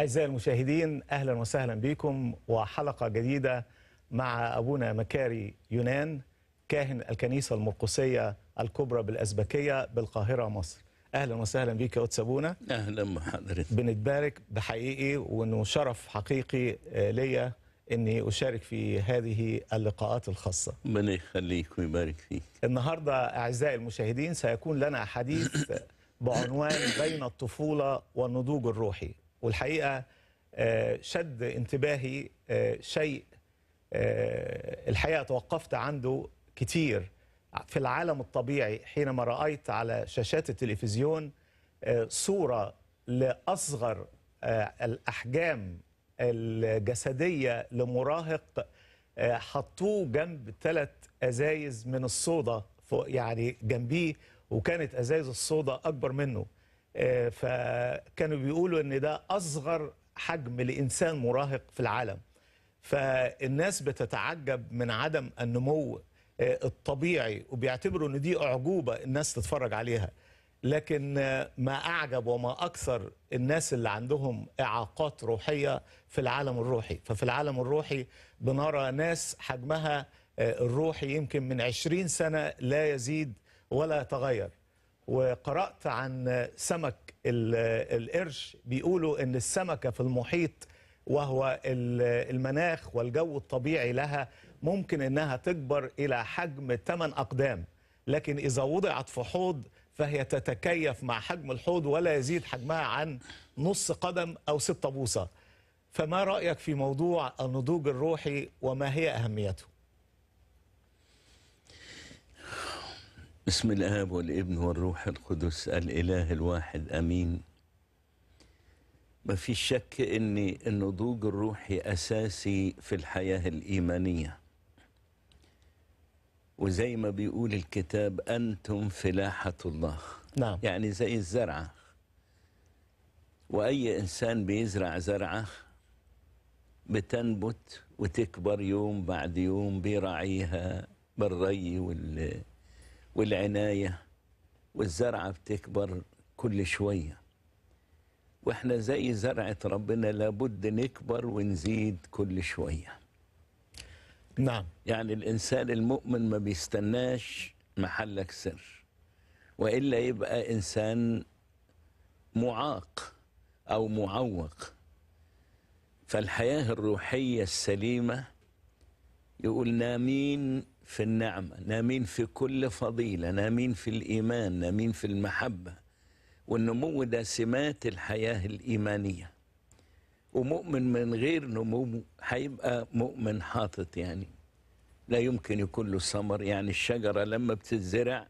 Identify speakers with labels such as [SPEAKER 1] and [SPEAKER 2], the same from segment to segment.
[SPEAKER 1] أعزائي المشاهدين أهلا وسهلا بكم وحلقة جديدة مع أبونا مكاري يونان كاهن الكنيسة المرقسية الكبرى بالأزبكية بالقاهرة مصر أهلا وسهلا بك يا أبونا أهلا بحضرتك بنتبارك بحقيقي وأنه شرف حقيقي آه، ليا أني أشارك في هذه اللقاءات الخاصة
[SPEAKER 2] ربنا يخليك ويبارك
[SPEAKER 1] فيك النهاردة أعزائي المشاهدين سيكون لنا حديث بعنوان بين الطفولة والنضوج الروحي والحقيقه آه، شد انتباهي آه، شيء آه، الحقيقه توقفت عنده كتير في العالم الطبيعي حينما رايت على شاشات التلفزيون صوره لاصغر الاحجام الجسديه لمراهق حطوه جنب ثلاث ازايز من الصودا يعني جنبيه وكانت ازايز الصودا اكبر منه آه، فكانوا بيقولوا ان ده اصغر حجم لانسان مراهق في العالم فالناس بتتعجب من عدم النمو آه، الطبيعي وبيعتبروا ان دي اعجوبه الناس تتفرج عليها لكن آه، ما اعجب وما اكثر الناس اللي عندهم اعاقات روحيه في العالم الروحي ففي العالم الروحي بنرى ناس حجمها الروحي يمكن من 20 سنه لا يزيد ولا يتغير وقرأت عن سمك القرش بيقولوا أن السمكة في المحيط وهو المناخ والجو الطبيعي لها ممكن أنها تكبر إلى حجم 8 أقدام لكن إذا وضعت في حوض فهي تتكيف مع حجم الحوض ولا يزيد حجمها عن نص قدم أو سته بوصة فما رأيك في موضوع النضوج الروحي وما هي أهميته؟
[SPEAKER 2] بسم الآب والابن والروح القدس الإله الواحد أمين ما في شك أن النضوج الروحي أساسي في الحياة الإيمانية وزي ما بيقول الكتاب أنتم فلاحة الله نعم. يعني زي الزرعة وأي إنسان بيزرع زرعة بتنبت وتكبر يوم بعد يوم بيراعيها بالري وال والعناية والزرعة بتكبر كل شوية واحنا زي زرعة ربنا لابد نكبر ونزيد كل شوية نعم يعني الإنسان المؤمن ما بيستناش محلك سر وإلا يبقى إنسان معاق أو معوق فالحياة الروحية السليمة يقول نامين في النعمة نامين في كل فضيلة نامين في الإيمان نامين في المحبة والنمو ده سمات الحياة الإيمانية ومؤمن من غير نمو هيبقى مؤمن حاطط يعني لا يمكن يكون له ثمر يعني الشجرة لما بتتزرع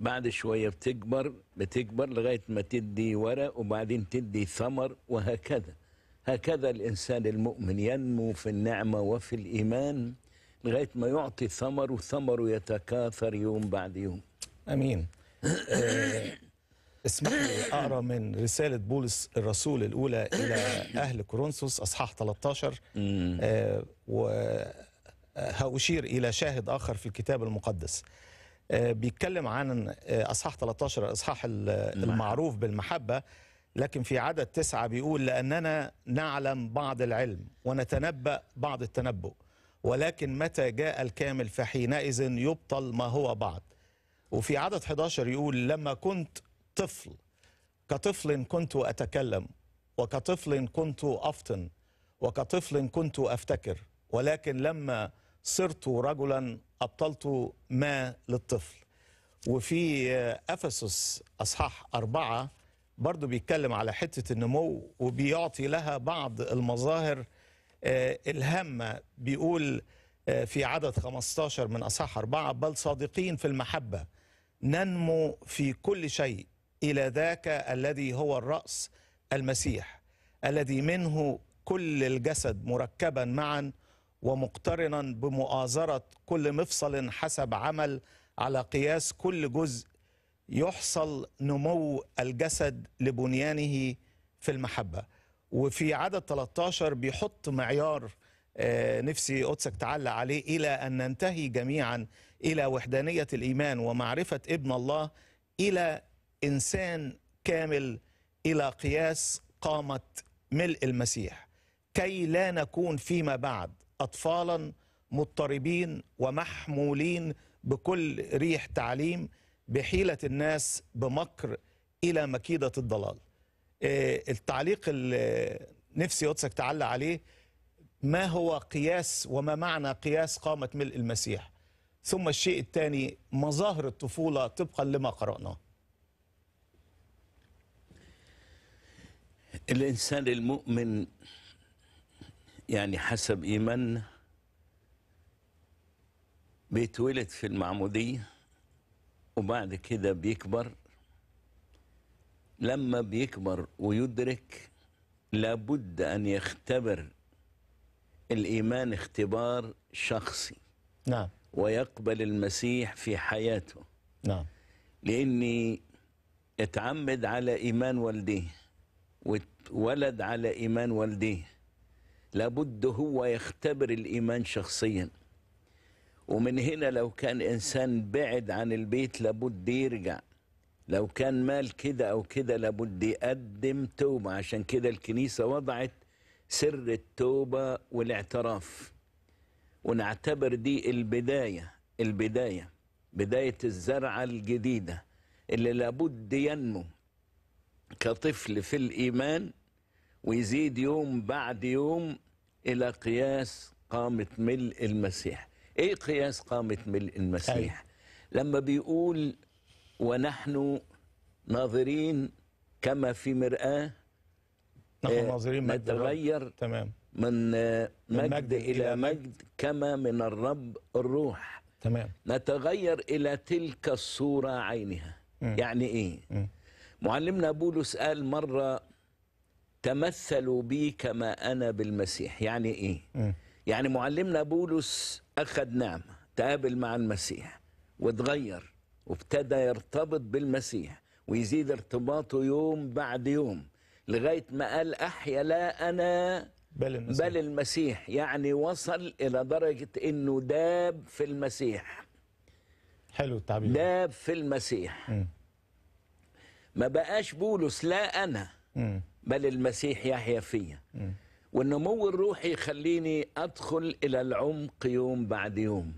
[SPEAKER 2] بعد شوية بتكبر بتكبر لغاية ما تدي ورق وبعدين تدي ثمر وهكذا هكذا الإنسان المؤمن ينمو في النعمة وفي الإيمان لغايه ما يعطي ثمر وثمره يتكاثر يوم
[SPEAKER 1] بعد يوم امين آه، اسمح لي اقرا من رساله بولس الرسول الاولى الى اهل كورنثوس اصحاح 13 آه, آه، اشير الى شاهد اخر في الكتاب المقدس آه بيتكلم عن آه، اصحاح 13 الاصحاح نعم. المعروف بالمحبه لكن في عدد تسعة بيقول لأننا نعلم بعض العلم ونتنبأ بعض التنبؤ ولكن متى جاء الكامل فحينئذ يبطل ما هو بعض وفي عدد 11 يقول لما كنت طفل كطفل كنت أتكلم وكطفل كنت أفطن وكطفل كنت أفتكر ولكن لما صرت رجلا أبطلت ما للطفل وفي أفسس أصحاح أربعة برضو بيتكلم على حتة النمو وبيعطي لها بعض المظاهر آه، الهامة بيقول آه، في عدد 15 من أصح أربعة بل صادقين في المحبة ننمو في كل شيء إلى ذاك الذي هو الرأس المسيح الذي منه كل الجسد مركبا معا ومقترنا بمؤازرة كل مفصل حسب عمل على قياس كل جزء يحصل نمو الجسد لبنيانه في المحبه وفي عدد 13 بيحط معيار آه، نفسي قدسك تعلق عليه إلى أن ننتهي جميعا إلى وحدانية الإيمان ومعرفة ابن الله إلى إنسان كامل إلى قياس قامة ملء المسيح كي لا نكون فيما بعد أطفالا مضطربين ومحمولين بكل ريح تعليم بحيلة الناس بمكر إلى مكيدة الضلال آه، التعليق اللي نفسي قدسك تعلق عليه ما هو قياس وما معنى قياس قامة ملء المسيح ثم الشيء الثاني مظاهر الطفولة طبقا لما قرأناه
[SPEAKER 2] الإنسان المؤمن يعني حسب إيماننا بيتولد في المعمودية وبعد كده بيكبر لما بيكبر ويدرك لابد أن يختبر الإيمان اختبار شخصي نعم ويقبل المسيح في حياته نعم لأني اتعمد على إيمان والديه واتولد على إيمان والديه لابد هو يختبر الإيمان شخصيا ومن هنا لو كان إنسان بعد عن البيت لابد يرجع لو كان مال كده أو كده لابد يقدم توبة عشان كده الكنيسة وضعت سر التوبة والاعتراف ونعتبر دي البداية البداية بداية الزرعة الجديدة اللي لابد ينمو كطفل في الإيمان ويزيد يوم بعد يوم إلى قياس قامة ملء المسيح إيه قياس قامة ملء المسيح؟ لما بيقول ونحن ناظرين كما في مرآة نحن آه، ناظرين نتغير تمام من مجد, آه، من مجد إلى مجد كما من الرب الروح تمام نتغير إلى تلك الصورة عينها م. يعني إيه م. معلمنا بولس قال مرة تمثلوا بي كما أنا بالمسيح يعني إيه م. يعني معلمنا بولس أخذ نعمة تقابل مع المسيح واتغير وابتدى يرتبط بالمسيح ويزيد ارتباطه يوم بعد يوم لغاية ما قال أحيا لا أنا بل المسيح. بل المسيح يعني وصل إلى درجة أنه داب في المسيح حلو التعبير داب في المسيح م. ما بقاش بولس لا أنا م. بل المسيح يحيا فيا والنمو الروحي يخليني أدخل إلى العمق يوم بعد يوم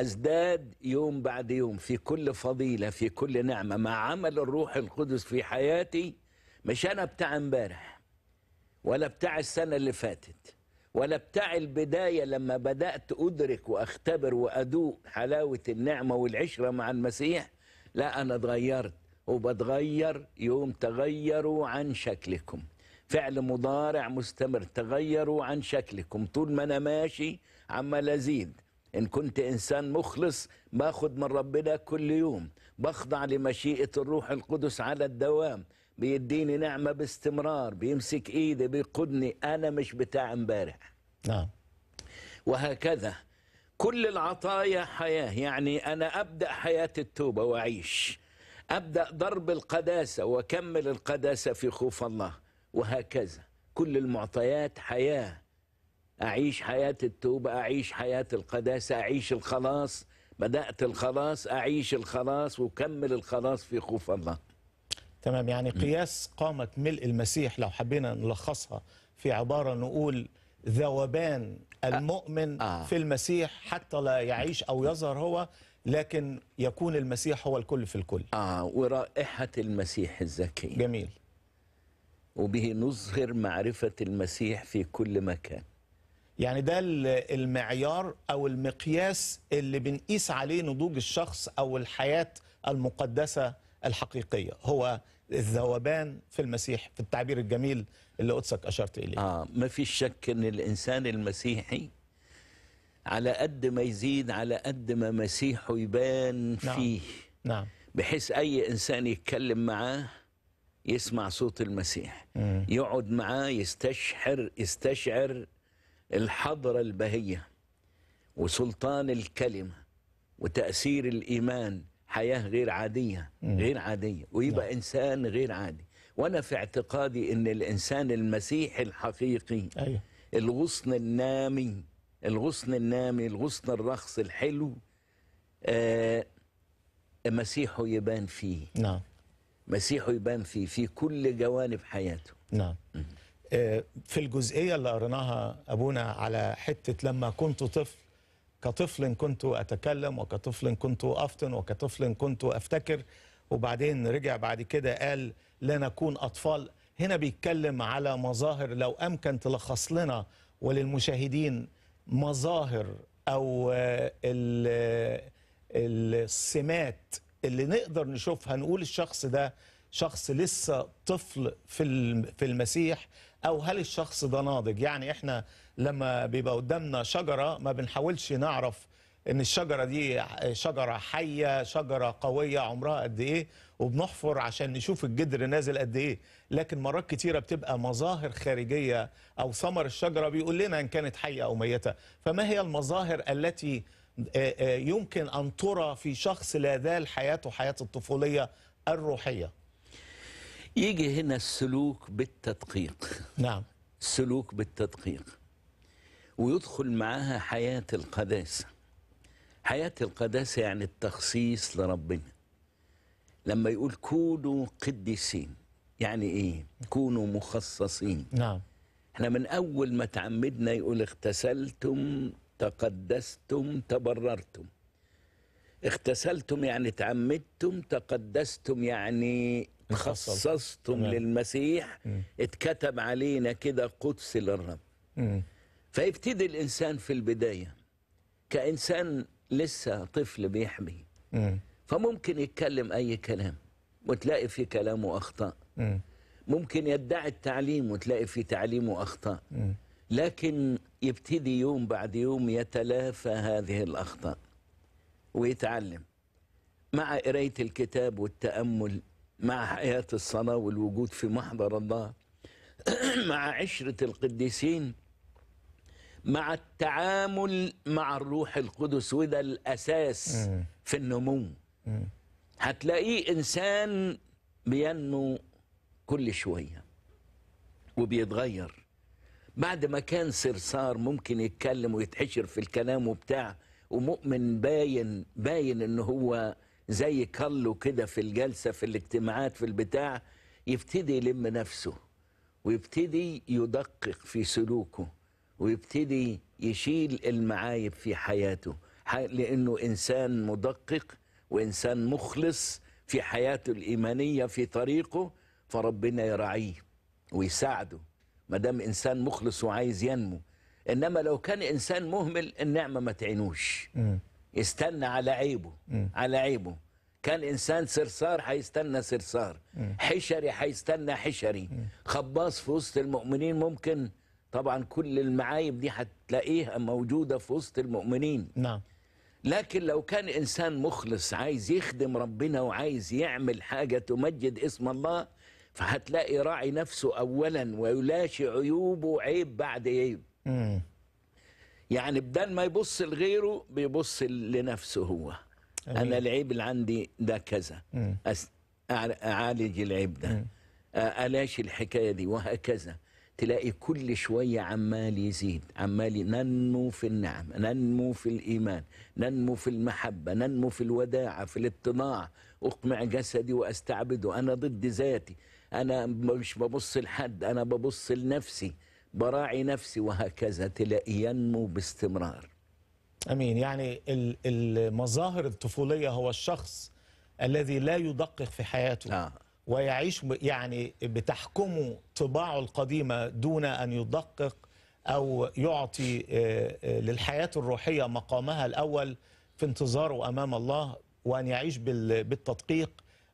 [SPEAKER 2] أزداد يوم بعد يوم في كل فضيلة في كل نعمة مع عمل الروح القدس في حياتي مش أنا بتاع امبارح ولا بتاع السنة اللي فاتت ولا بتاع البداية لما بدأت أدرك وأختبر وأدوق حلاوة النعمة والعشرة مع المسيح لا أنا اتغيرت وبتغير يوم تغيروا عن شكلكم فعل مضارع مستمر تغيروا عن شكلكم طول ما أنا ماشي عمال أزيد إن كنت إنسان مخلص باخد من ربنا كل يوم بخضع لمشيئة الروح القدس على الدوام بيديني نعمة باستمرار بيمسك إيدي بيقودني أنا مش بتاع امبارح نعم وهكذا كل العطايا حياة يعني أنا أبدأ حياة التوبة وأعيش أبدأ ضرب القداسة وأكمل القداسة في خوف الله وهكذا كل المعطيات حياه أعيش حياة التوبة أعيش حياة القداسة أعيش الخلاص بدأت الخلاص أعيش الخلاص وكمل الخلاص في خوف الله
[SPEAKER 1] تمام يعني قياس قامة ملء المسيح لو حبينا نلخصها في عبارة نقول ذوبان المؤمن آه. في المسيح حتى لا يعيش أو يظهر هو لكن يكون المسيح هو الكل في الكل
[SPEAKER 2] آه ورائحة المسيح الزكي جميل وبه نظهر معرفة المسيح في كل مكان
[SPEAKER 1] يعني ده المعيار او المقياس اللي بنقيس عليه نضوج الشخص او الحياه المقدسه الحقيقيه هو الذوبان في المسيح في التعبير الجميل اللي قدسك اشرت اليه اه ما فيش شك ان الانسان المسيحي
[SPEAKER 2] على قد ما يزيد على قد ما مسيحه يبان نعم. فيه نعم بحيث اي انسان يتكلم معاه يسمع صوت المسيح مم. يقعد معاه يستشعر يستشعر الحضرة البهية وسلطان الكلمة وتأثير الإيمان حياة غير عادية غير عادية ويبقى نعم. إنسان غير عادي وأنا في اعتقادي أن الإنسان المسيحي الحقيقي أيوه. الغصن النامي الغصن النامي الغصن الرخص الحلو آه مسيحه يبان فيه نعم مسيحه يبان فيه في كل جوانب حياته
[SPEAKER 1] نعم آه، في الجزئية اللي قريناها أبونا على حتة لما كنت طفل كطفل كنت أتكلم وكطفل كنت أفطن وكطفل كنت أفتكر وبعدين رجع بعد كده قال لا نكون أطفال هنا بيتكلم على مظاهر لو أمكن تلخص لنا وللمشاهدين مظاهر أو آه، آه، السمات اللي نقدر نشوفها نقول الشخص ده شخص لسه طفل في في المسيح او هل الشخص ده ناضج يعني احنا لما بيبقى قدامنا شجره ما بنحاولش نعرف ان الشجره دي شجره حيه شجره قويه عمرها قد ايه وبنحفر عشان نشوف الجدر نازل قد ايه لكن مرات كتيره بتبقى مظاهر خارجيه او ثمر الشجره بيقول لنا ان كانت حيه او ميته فما هي المظاهر التي يمكن ان ترى في شخص لا زال حياته حياه الطفوليه الروحيه يجي هنا السلوك
[SPEAKER 2] بالتدقيق نعم السلوك بالتدقيق ويدخل معاها حياة القداسة حياة القداسة يعني التخصيص لربنا لما يقول كونوا قديسين يعني ايه كونوا مخصصين نعم احنا من اول ما تعمدنا يقول اغتسلتم تقدستم تبررتم اغتسلتم يعني تعمدتم تقدستم يعني خصصتم نعم. للمسيح مم. اتكتب علينا كده قدس للرب فيبتدي الإنسان في البداية كإنسان لسه طفل بيحمي مم. فممكن يتكلم أي كلام وتلاقي في كلامه أخطاء مم. ممكن يدعي التعليم وتلاقي في تعليمه أخطاء مم. لكن يبتدي يوم بعد يوم يتلافى هذه الأخطاء ويتعلم مع قراية الكتاب والتأمل مع حياة الصلاة والوجود في محضر الله مع عشرة القديسين مع التعامل مع الروح القدس وده الأساس في النمو هتلاقيه إنسان بينمو كل شوية وبيتغير بعد ما كان صرصار ممكن يتكلم ويتحشر في الكلام وبتاع ومؤمن باين باين ان هو زي كله كده في الجلسه في الاجتماعات في البتاع يبتدي يلم نفسه ويبتدي يدقق في سلوكه ويبتدي يشيل المعايب في حياته لانه انسان مدقق وانسان مخلص في حياته الايمانيه في طريقه فربنا يراعيه ويساعده ما دام انسان مخلص وعايز ينمو انما لو كان انسان مهمل النعمه ما تعينوش يستنى على عيبه م. على عيبه كان انسان صرصار هيستنى صرصار حشري هيستنى حشري م. خباص في وسط المؤمنين ممكن طبعا كل المعايب دي هتلاقيها موجوده في وسط المؤمنين نعم لكن لو كان انسان مخلص عايز يخدم ربنا وعايز يعمل حاجه تمجد اسم الله فهتلاقي راعي نفسه اولا ويلاشي عيوبه عيب بعد عيب مم. يعني بدل ما يبص لغيره بيبص لنفسه هو أمين. انا العيب اللي عندي ده كذا أس... اعالج العيب ده الاشي الاش الحكايه دي وهكذا تلاقي كل شويه عمال يزيد عمال ننمو في النعم ننمو في الايمان ننمو في المحبه ننمو في الوداعه في الاطماع اقمع جسدي واستعبده انا ضد ذاتي انا مش ببص لحد انا ببص لنفسي براعي نفسي وهكذا تلاقيه ينمو باستمرار
[SPEAKER 1] امين يعني المظاهر الطفوليه هو الشخص الذي لا يدقق في حياته آه. ويعيش يعني بتحكمه طباعه القديمه دون ان يدقق او يعطي آه، آه، للحياه الروحيه مقامها الاول في انتظاره امام الله وان يعيش بالتدقيق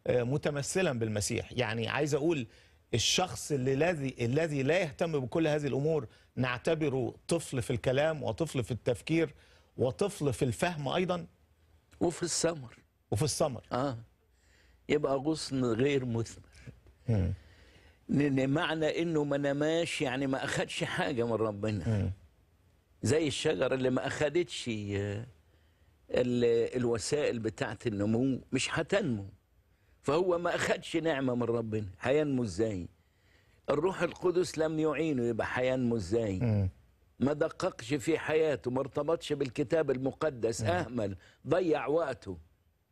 [SPEAKER 1] آه، متمثلا بالمسيح يعني عايز اقول الشخص الذي الذي لا يهتم بكل هذه الامور نعتبره طفل في الكلام وطفل في التفكير وطفل في الفهم ايضا وفي السمر وفي السمر اه يبقى غصن غير مثمر امم لان
[SPEAKER 2] معنى انه ما نماش يعني ما اخدش حاجه من ربنا مم. زي الشجره اللي ما اخدتش آه، الوسائل بتاعه النمو مش هتنمو فهو ما أخدش نعمة من ربنا هينمو إزاي الروح القدس لم يعينه يبقى هينمو إزاي ما دققش في حياته ما ارتبطش بالكتاب المقدس أهمل ضيع وقته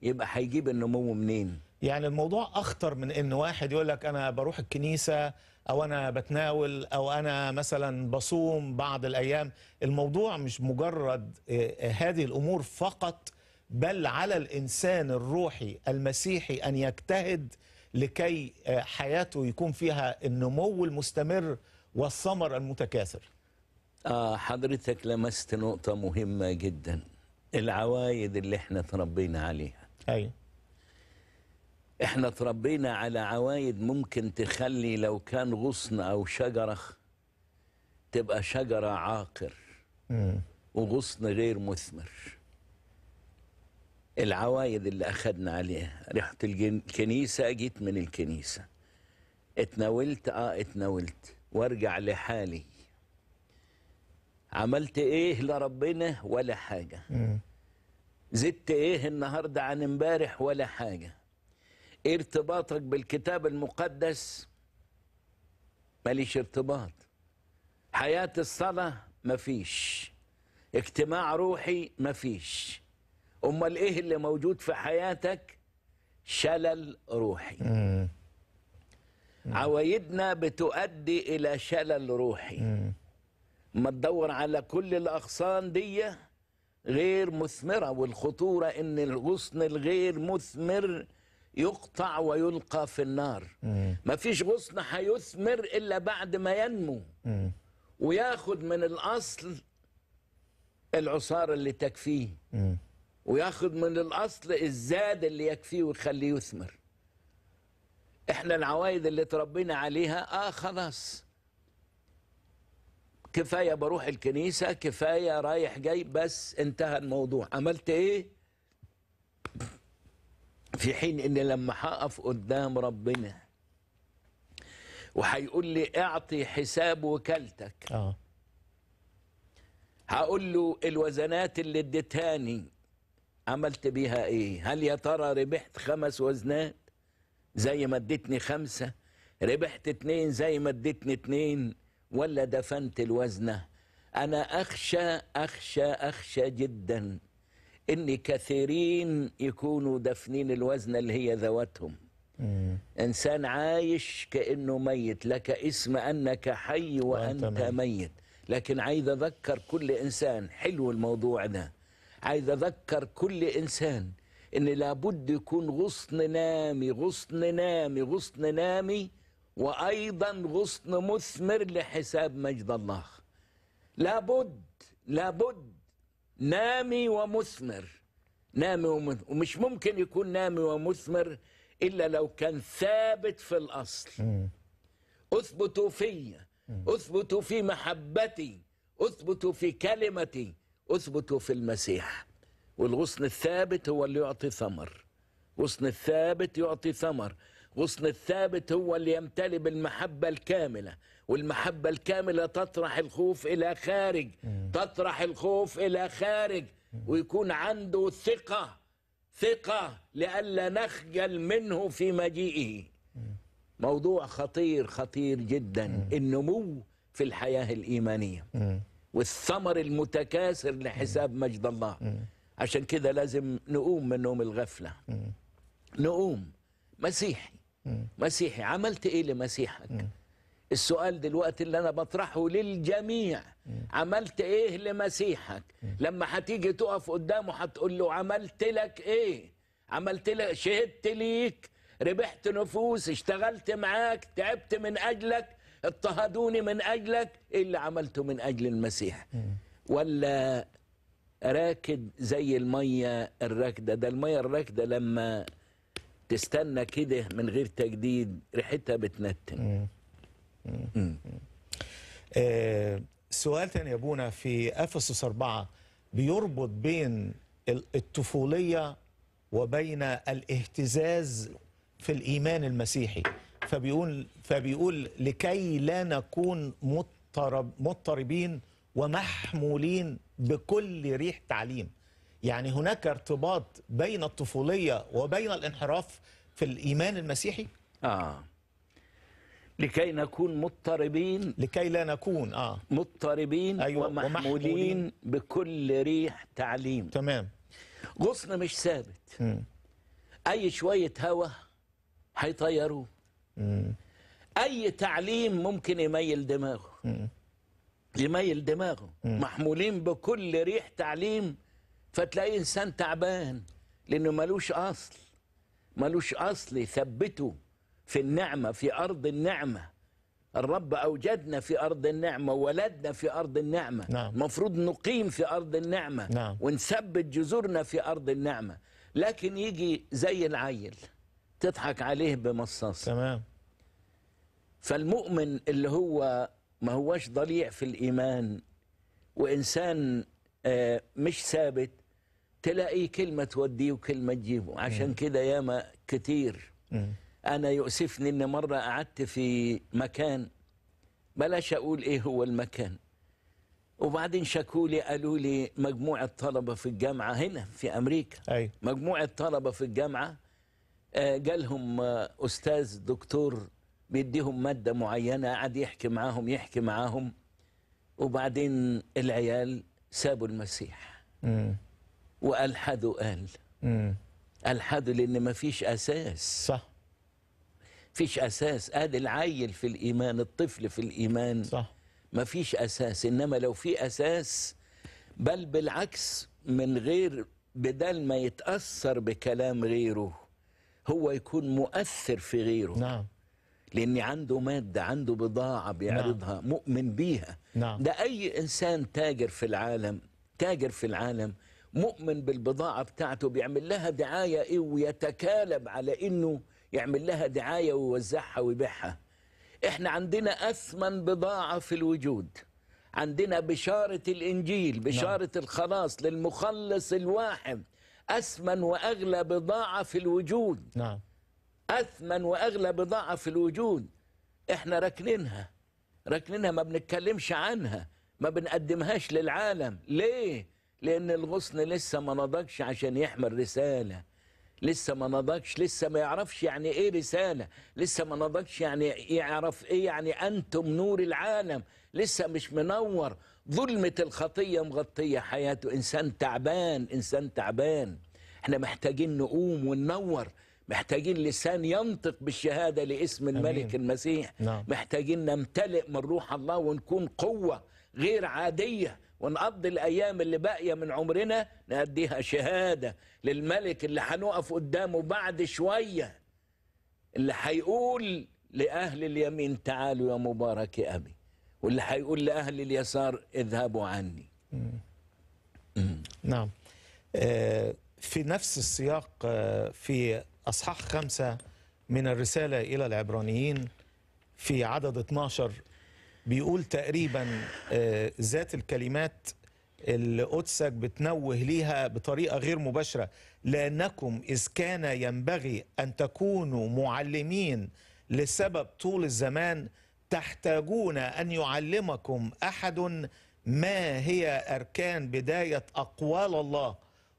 [SPEAKER 2] يبقى هيجيب النمو منين
[SPEAKER 1] يعني الموضوع أخطر من إن واحد يقول لك أنا بروح الكنيسة أو أنا بتناول أو أنا مثلا بصوم بعض الأيام الموضوع مش مجرد آه، آه، هذه الأمور فقط بل على الانسان الروحي المسيحي ان يجتهد لكي آه، حياته يكون فيها النمو المستمر والثمر المتكاثر.
[SPEAKER 2] آه حضرتك لمست نقطة مهمة جدا العوايد اللي احنا تربينا عليها. ايوه. احنا تربينا على عوايد ممكن تخلي لو كان غصن او شجرة تبقى شجرة عاقر. وغصن غير مثمر. العوايد اللي أخذنا عليها رحت الكنيسة جيت من الكنيسة اتناولت اه اتناولت وارجع لحالي عملت ايه لربنا ولا حاجة زدت ايه النهاردة عن امبارح ولا حاجة إيه ارتباطك بالكتاب المقدس ماليش ارتباط حياة الصلاة مفيش اجتماع روحي مفيش امال ايه اللي موجود في حياتك شلل روحي عوايدنا بتؤدي الى شلل روحي ما تدور على كل الاغصان دي غير مثمره والخطوره ان الغصن الغير مثمر يقطع ويلقى في النار ما فيش غصن هيثمر الا بعد ما ينمو وياخد من الاصل العصاره اللي تكفيه وياخد من الاصل الزاد اللي يكفيه ويخليه يثمر احنا العوايد اللي تربينا عليها اه خلاص كفايه بروح الكنيسه كفايه رايح جاي بس انتهى الموضوع عملت ايه في حين ان لما هقف قدام ربنا وهيقول لي اعطي حساب وكالتك اه هقول له الوزنات اللي اديتهاني عملت بيها ايه هل يا ترى ربحت خمس وزنات زي ما اديتني خمسة ربحت اتنين زي ما اديتني اتنين ولا دفنت الوزنة انا اخشى اخشى اخشى جدا ان كثيرين يكونوا دفنين الوزنة اللي هي ذواتهم انسان عايش كانه ميت لك اسم انك حي وانت ميت لكن عايز اذكر كل انسان حلو الموضوع ده عايز اذكر كل انسان ان لابد يكون غصن نامي غصن نامي غصن نامي وايضا غصن مثمر لحساب مجد الله لابد لابد نامي ومثمر نامي ومثمر ومش ممكن يكون نامي ومثمر الا لو كان ثابت في الاصل اثبتوا في اثبتوا في محبتي اثبتوا في كلمتي اثبتوا في المسيح والغصن الثابت هو اللي يعطي ثمر غصن الثابت يعطي ثمر غصن الثابت هو اللي يمتلي بالمحبة الكاملة والمحبة الكاملة تطرح الخوف إلى خارج تطرح الخوف إلى خارج ويكون عنده ثقة ثقة لئلا نخجل منه في مجيئه موضوع خطير خطير جدا النمو في الحياة الإيمانية والثمر المتكاثر لحساب مجد الله عشان كده لازم نقوم من نوم الغفلة نقوم مسيحي مسيحي عملت ايه لمسيحك السؤال دلوقتي اللي انا بطرحه للجميع عملت ايه لمسيحك لما هتيجي تقف قدامه هتقول له عملت لك ايه عملت لك شهدت ليك ربحت نفوس اشتغلت معاك تعبت من اجلك اضطهدوني من أجلك اللي عملته من أجل المسيح ولا راكد زي المية الراكدة ده المية الراكدة لما تستنى كده من غير تجديد ريحتها بتنتن
[SPEAKER 1] آه سؤال تاني يا ابونا في افسس أربعة بيربط بين الطفولية وبين الاهتزاز في الإيمان المسيحي فبيقول فبيقول لكي لا نكون مضطرب مضطربين ومحمولين بكل ريح تعليم يعني هناك ارتباط بين الطفوليه وبين الانحراف في الايمان المسيحي اه لكي نكون مضطربين لكي لا نكون اه مضطربين أيوة ومحمولين, ومحمولين
[SPEAKER 2] بكل ريح تعليم تمام غصن مش ثابت اي شويه هوا هيطيروه مم. اي تعليم ممكن يميل دماغه مم. يميل دماغه مم. محمولين بكل ريح تعليم فتلاقي انسان تعبان لانه ملوش اصل ملوش اصل يثبته في النعمه في ارض النعمه الرب أوجدنا في أرض النعمة ولدنا في أرض النعمة نعم. نقيم في أرض النعمة نعم. ونثبت جذورنا في أرض النعمة لكن يجي زي العيل تضحك عليه بمصاصة تمام فالمؤمن اللي هو ما هوش ضليع في الإيمان وإنسان آه، مش ثابت تلاقي كلمة توديه وكلمة تجيبه عشان كده ياما كتير أنا يؤسفني إن مرة قعدت في مكان بلاش أقول إيه هو المكان وبعدين شكوا لي قالوا لي مجموعة طلبة في الجامعة هنا في أمريكا أي. مجموعة طلبة في الجامعة آه، جالهم آه، أستاذ دكتور بيديهم مادة معينة قعد يحكي معاهم يحكي معاهم وبعدين العيال سابوا المسيح وألحدوا قال ألحدوا لأن ما فيش أساس صح فيش أساس قال العيل في الإيمان الطفل في الإيمان صح ما فيش أساس إنما لو في أساس بل بالعكس من غير بدل ما يتأثر بكلام غيره هو يكون مؤثر في غيره نعم لأن عنده مادة عنده بضاعة نعم. بيعرضها نعم. مؤمن بيها نعم. ده أي إنسان تاجر في العالم تاجر في العالم مؤمن بالبضاعة بتاعته بيعمل لها دعاية إيه ويتكالب على إنه يعمل لها دعاية ويوزعها ويبيعها إحنا عندنا أثمن بضاعة في الوجود عندنا بشارة الإنجيل نعم. بشارة نعم. الخلاص للمخلص الواحد أثمن وأغلى بضاعة في الوجود نعم أثمن وأغلى بضاعة في الوجود إحنا راكنينها راكنينها ما بنتكلمش عنها ما بنقدمهاش للعالم ليه؟ لأن الغصن لسه ما نضجش عشان يحمل رسالة لسه ما نضجش لسه ما يعرفش يعني ايه رساله لسه ما نضجش يعني يعرف ايه يعني انتم نور العالم لسه مش منور ظلمه الخطيه مغطيه حياته انسان تعبان انسان تعبان احنا محتاجين نقوم وننور محتاجين لسان ينطق بالشهادة لاسم الملك المسيح نعم. محتاجين نمتلئ من روح الله ونكون قوة غير عادية ونقضي الأيام اللي باقية من عمرنا نأديها شهادة للملك اللي هنقف قدامه بعد شوية اللي هيقول لأهل اليمين تعالوا يا مبارك أبي واللي هيقول لأهل اليسار اذهبوا عني
[SPEAKER 1] نعم آه، في نفس السياق آه، في أصحاح خمسة من الرسالة إلى العبرانيين في عدد 12 بيقول تقريبا آه، ذات الكلمات اللي قدسك بتنوه ليها بطريقة غير مباشرة لأنكم إذ كان ينبغي أن تكونوا معلمين لسبب طول الزمان تحتاجون أن يعلمكم أحد ما هي أركان بداية أقوال الله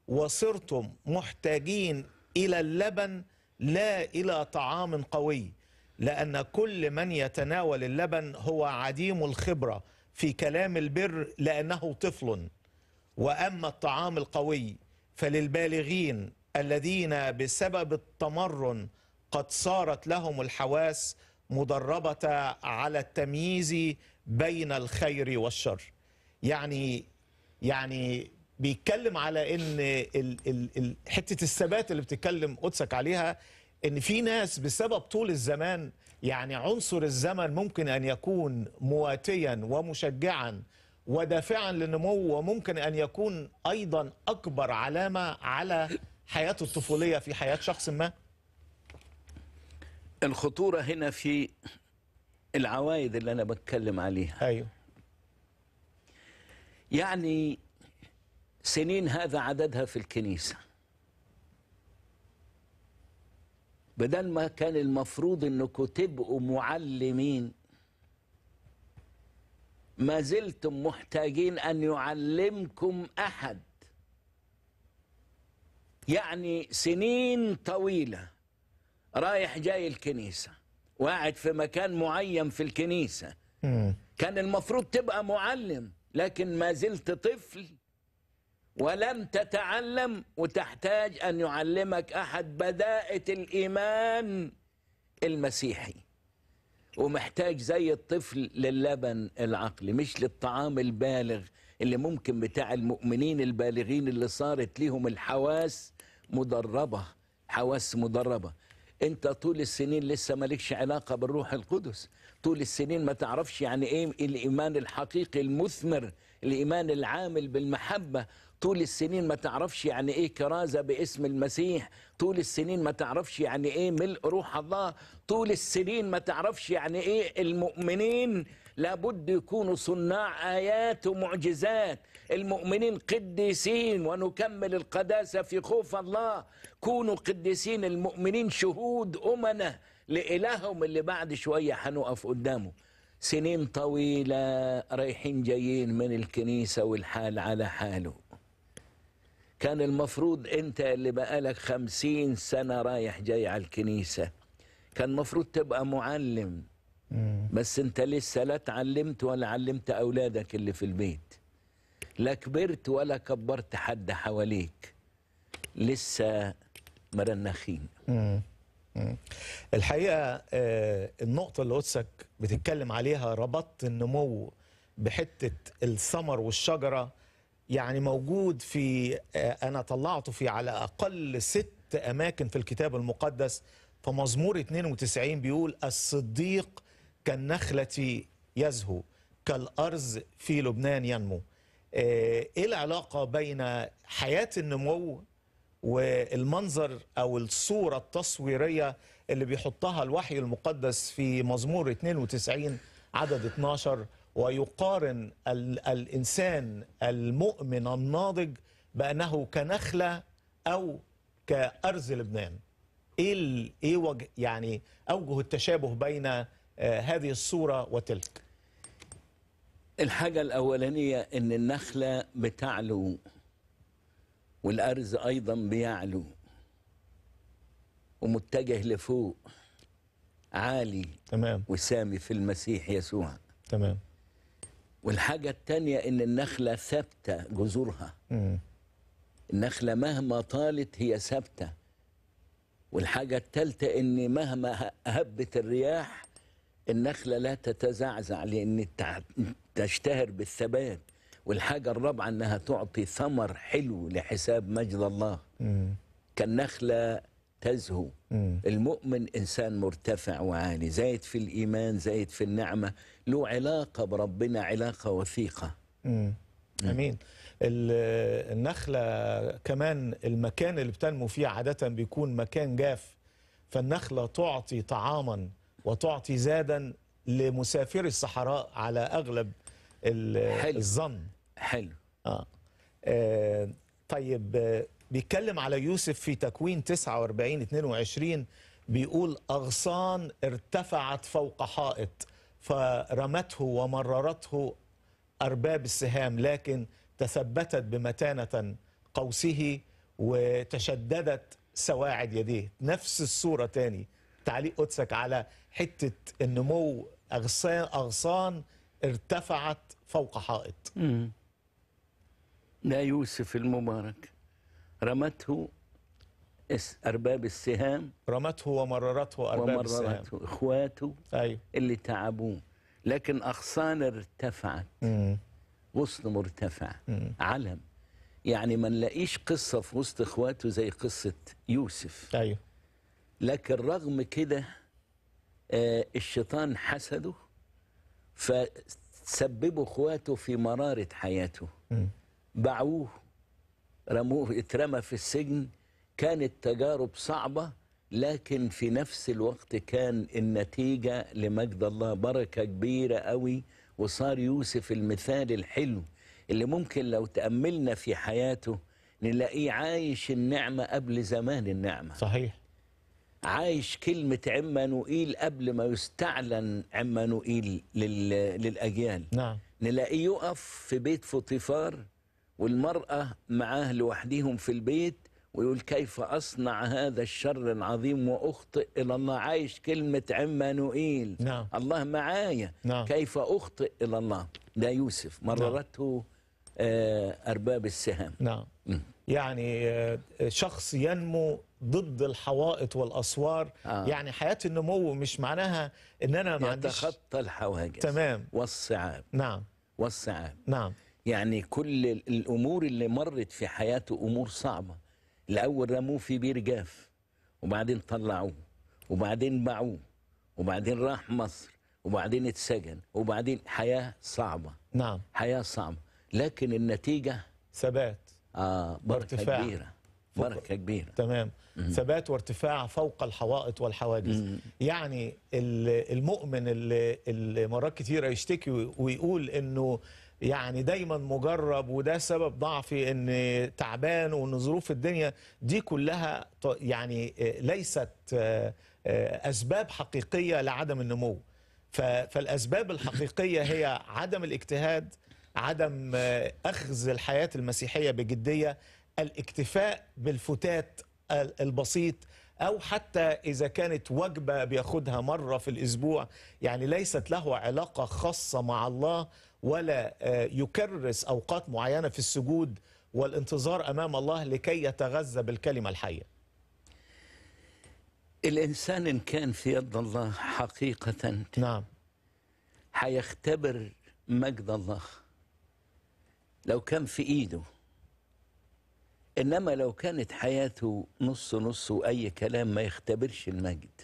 [SPEAKER 1] وصرتم محتاجين إلى اللبن لا إلى طعام قوي لأن كل من يتناول اللبن هو عديم الخبرة في كلام البر لأنه طفل وأما الطعام القوي فللبالغين الذين بسبب التمرن قد صارت لهم الحواس مدربة على التمييز بين الخير والشر يعني يعني بيتكلم على ان حته الثبات اللي بتتكلم قدسك عليها ان في ناس بسبب طول الزمان يعني عنصر الزمن ممكن ان يكون مواتيا ومشجعا ودافعا للنمو وممكن ان يكون ايضا اكبر علامه على حياته الطفوليه في حياه شخص ما
[SPEAKER 2] الخطوره هنا في العوائد اللي انا بتكلم عليها ايوه يعني سنين هذا عددها في الكنيسة بدل ما كان المفروض انكم تبقوا معلمين ما زلتم محتاجين ان يعلمكم احد يعني سنين طويله رايح جاي الكنيسه وقاعد في مكان معين في الكنيسه كان المفروض تبقى معلم لكن ما زلت طفل ولم تتعلم وتحتاج أن يعلمك أحد بدائة الإيمان المسيحي ومحتاج زي الطفل للبن العقلي مش للطعام البالغ اللي ممكن بتاع المؤمنين البالغين اللي صارت ليهم الحواس مدربة حواس مدربة انت طول السنين لسه مالكش علاقة بالروح القدس طول السنين ما تعرفش يعني ايه الايمان الحقيقي المثمر الايمان العامل بالمحبة طول السنين ما تعرفش يعني ايه كرازه باسم المسيح طول السنين ما تعرفش يعني ايه ملء روح الله طول السنين ما تعرفش يعني ايه المؤمنين لابد يكونوا صناع ايات ومعجزات المؤمنين قديسين ونكمل القداسه في خوف الله كونوا قديسين المؤمنين شهود امنه لالههم اللي بعد شويه هنقف قدامه سنين طويله رايحين جايين من الكنيسه والحال على حاله كان المفروض انت اللي بقالك خمسين سنة رايح جاي على الكنيسة كان المفروض تبقى معلم بس انت لسه لا اتعلمت ولا علمت اولادك اللي في البيت لا كبرت ولا كبرت حد حواليك لسه مرنخين
[SPEAKER 1] الحقيقة آه، النقطة اللي قدسك بتتكلم عليها ربطت النمو بحتة الثمر والشجرة يعني موجود في آه، أنا طلعته في على أقل ست أماكن في الكتاب المقدس فمزمور 92 بيقول الصديق كالنخلة يزهو كالأرز في لبنان ينمو آه، إيه العلاقة بين حياة النمو والمنظر أو الصورة التصويرية اللي بيحطها الوحي المقدس في مزمور 92 عدد 12 ويقارن ال الإنسان المؤمن الناضج بأنه كنخلة أو كأرز لبنان إيه, إيه وجه يعني أوجه التشابه بين آه، هذه الصورة وتلك
[SPEAKER 2] الحاجة الأولانية أن النخلة بتعلو والأرز أيضا بيعلو ومتجه لفوق عالي تمام وسامي في المسيح يسوع تمام والحاجة التانية إن النخلة ثابتة جذورها النخلة مهما طالت هي ثابتة والحاجة التالتة إن مهما هبت الرياح النخلة لا تتزعزع لأن تشتهر بالثبات والحاجة الرابعة إنها تعطي ثمر حلو لحساب مجد الله كالنخلة تزهو مم. المؤمن إنسان مرتفع وعالي زايد في الإيمان زايد في النعمة له علاقة بربنا علاقة وثيقة
[SPEAKER 1] مم. نعم. امين النخله كمان المكان اللي بتنمو فيه عاده بيكون مكان جاف فالنخله تعطي طعاما وتعطي زادا لمسافري الصحراء على اغلب حلو. الظن حلو اه, آه طيب بيتكلم على يوسف في تكوين 49 22 بيقول أغصان ارتفعت فوق حائط فرمته ومررته أرباب السهام لكن تثبتت بمتانة قوسه وتشددت سواعد يديه نفس الصورة تاني تعليق قدسك على حتة النمو أغصان, أغصان ارتفعت فوق حائط
[SPEAKER 2] ده يوسف المبارك رمته أرباب السهام
[SPEAKER 1] رمته ومررته أرباب ومررته السهام
[SPEAKER 2] إخواته أي. أيوه. اللي تعبوه لكن أغصان ارتفعت غصن مرتفع مم. علم يعني ما نلاقيش قصة في وسط إخواته زي قصة يوسف أيوه لكن رغم كده آه الشيطان حسده فسببوا إخواته في مرارة حياته باعوه رموه اترمى في السجن كانت تجارب صعبة لكن في نفس الوقت كان النتيجة لمجد الله بركة كبيرة قوي وصار يوسف المثال الحلو اللي ممكن لو تأملنا في حياته نلاقيه عايش النعمة قبل زمان النعمة صحيح عايش كلمة عمانوئيل قبل ما يستعلن عمانوئيل للأجيال نعم نلاقيه يقف في بيت فطيفار والمرأة معاه لوحدهم في البيت ويقول كيف أصنع هذا الشر العظيم وأخطئ إلى الله عايش كلمة عمانوئيل نعم. الله معايا نعم. كيف أخطئ إلى الله ده يوسف نعم. مررته آه أرباب السهام
[SPEAKER 1] نعم يعني آه، شخص ينمو ضد الحوائط والاسوار آه. يعني حياه النمو مش معناها ان انا ما عنديش يتخطى
[SPEAKER 2] الحواجز تمام
[SPEAKER 1] والصعاب نعم والصعاب
[SPEAKER 2] نعم يعني كل
[SPEAKER 1] الامور اللي
[SPEAKER 2] مرت في حياته امور صعبه الاول رموه في بير جاف وبعدين طلعوه وبعدين باعوه وبعدين راح مصر وبعدين اتسجن وبعدين حياه صعبه نعم حياه صعبه لكن النتيجه ثبات اه
[SPEAKER 1] بركه وارتفاع. كبيره بركه كبيره تمام ثبات وارتفاع فوق الحوائط والحوادث مم. يعني المؤمن اللي, اللي مرات كثيره يشتكي ويقول انه يعني دايما مجرب وده سبب ضعفي ان تعبان وان ظروف الدنيا دي كلها يعني آه، ليست آه، آه، اسباب حقيقيه لعدم النمو فالاسباب الحقيقيه هي عدم الاجتهاد عدم اخذ الحياه المسيحيه بجديه الاكتفاء بالفتات البسيط او حتى اذا كانت وجبه بياخدها مره في الاسبوع يعني ليست له علاقه خاصه مع الله ولا آه، يكرس أوقات معينة في السجود والانتظار أمام الله لكي يتغذى بالكلمة الحية
[SPEAKER 2] الإنسان إن كان في يد الله حقيقة نعم هيختبر مجد الله لو كان في إيده إنما لو كانت حياته نص نص وأي كلام ما يختبرش المجد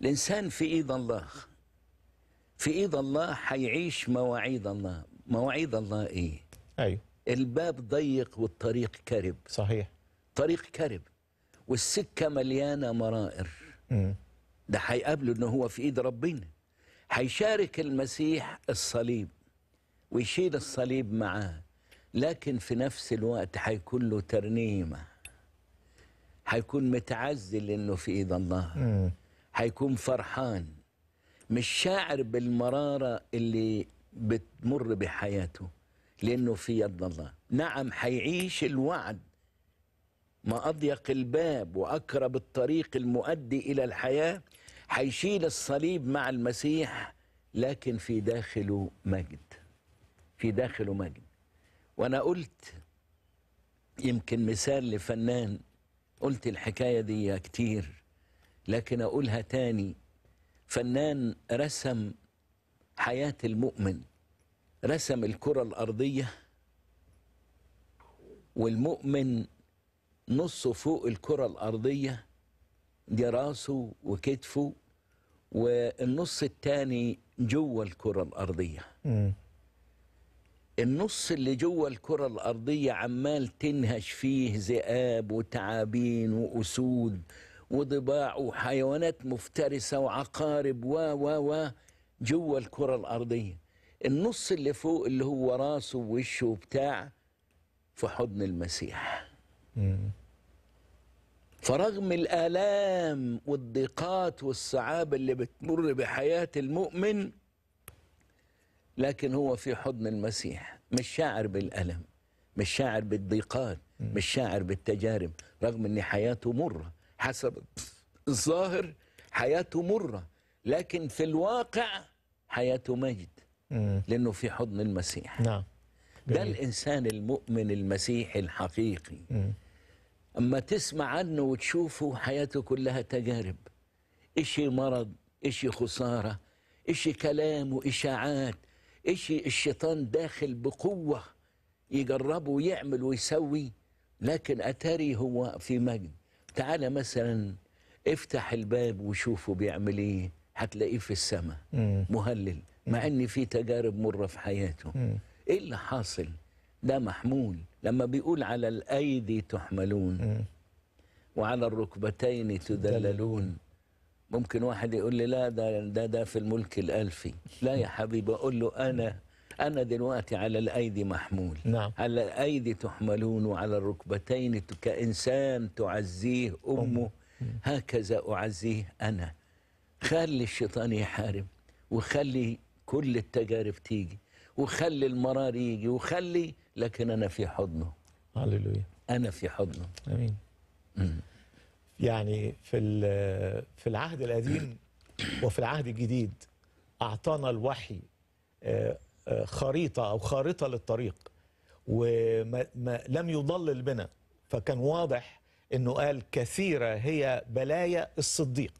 [SPEAKER 2] الإنسان في إيد الله في ايد الله هيعيش مواعيد الله مواعيد الله ايه ايوه الباب ضيق والطريق كرب صحيح طريق كرب والسكه مليانه مرائر امم ده هيقابله ان هو في ايد ربنا هيشارك المسيح الصليب ويشيل الصليب معاه لكن في نفس الوقت هيكون له ترنيمه هيكون متعزل انه في ايد الله هيكون فرحان مش شاعر بالمرارة اللي بتمر بحياته لأنه في يد الله نعم حيعيش الوعد ما أضيق الباب وأقرب الطريق المؤدي إلى الحياة حيشيل الصليب مع المسيح لكن في داخله مجد في داخله مجد وأنا قلت يمكن مثال لفنان قلت الحكاية دي كتير لكن أقولها تاني فنان رسم حياة المؤمن رسم الكرة الأرضية والمؤمن نصه فوق الكرة الأرضية دي راسه وكتفه والنص التاني جوه الكرة الأرضية النص اللي جوه الكرة الأرضية عمال تنهش فيه ذئاب وتعابين وأسود وضباع وحيوانات مفترسه وعقارب و و و جوه الكره الارضيه النص اللي فوق اللي هو راسه ووشه وبتاع في حضن المسيح فرغم الآلام والضيقات والصعاب اللي بتمر بحياة المؤمن لكن هو في حضن المسيح مش شاعر بالألم مش شاعر بالضيقات مش شاعر بالتجارب رغم أن حياته مرة حسب الظاهر حياته مرة لكن في الواقع حياته مجد لأنه في حضن المسيح نعم ده الإنسان المؤمن المسيحي الحقيقي أما تسمع عنه وتشوفه حياته كلها تجارب إشي مرض إشي خسارة إشي كلام وإشاعات إشي الشيطان داخل بقوة يجربه ويعمل ويسوي لكن أتاري هو في مجد تعالى مثلا افتح الباب وشوفه بيعمل ايه هتلاقيه في السماء مهلل مع ان في تجارب مره في حياته ايه اللي حاصل ده محمول لما بيقول على الايدي تحملون وعلى الركبتين تدللون ممكن واحد يقول لي لا ده ده ده في الملك الالفي لا يا حبيبي اقول له انا أنا دلوقتي على الأيدي محمول نعم. على الأيدي تحملون وعلى الركبتين كإنسان تعزيه أمه أم. هكذا أعزيه أنا خلي الشيطان يحارب وخلي كل التجارب تيجي وخلي المرار يجي وخلي لكن أنا في حضنه
[SPEAKER 1] هللويا أنا في حضنه
[SPEAKER 3] أمين مم.
[SPEAKER 1] يعني في في العهد القديم وفي العهد الجديد أعطانا الوحي آه، خريطة أو خارطة للطريق ولم يضلل بنا فكان واضح أنه قال كثيرة هي بلايا الصديق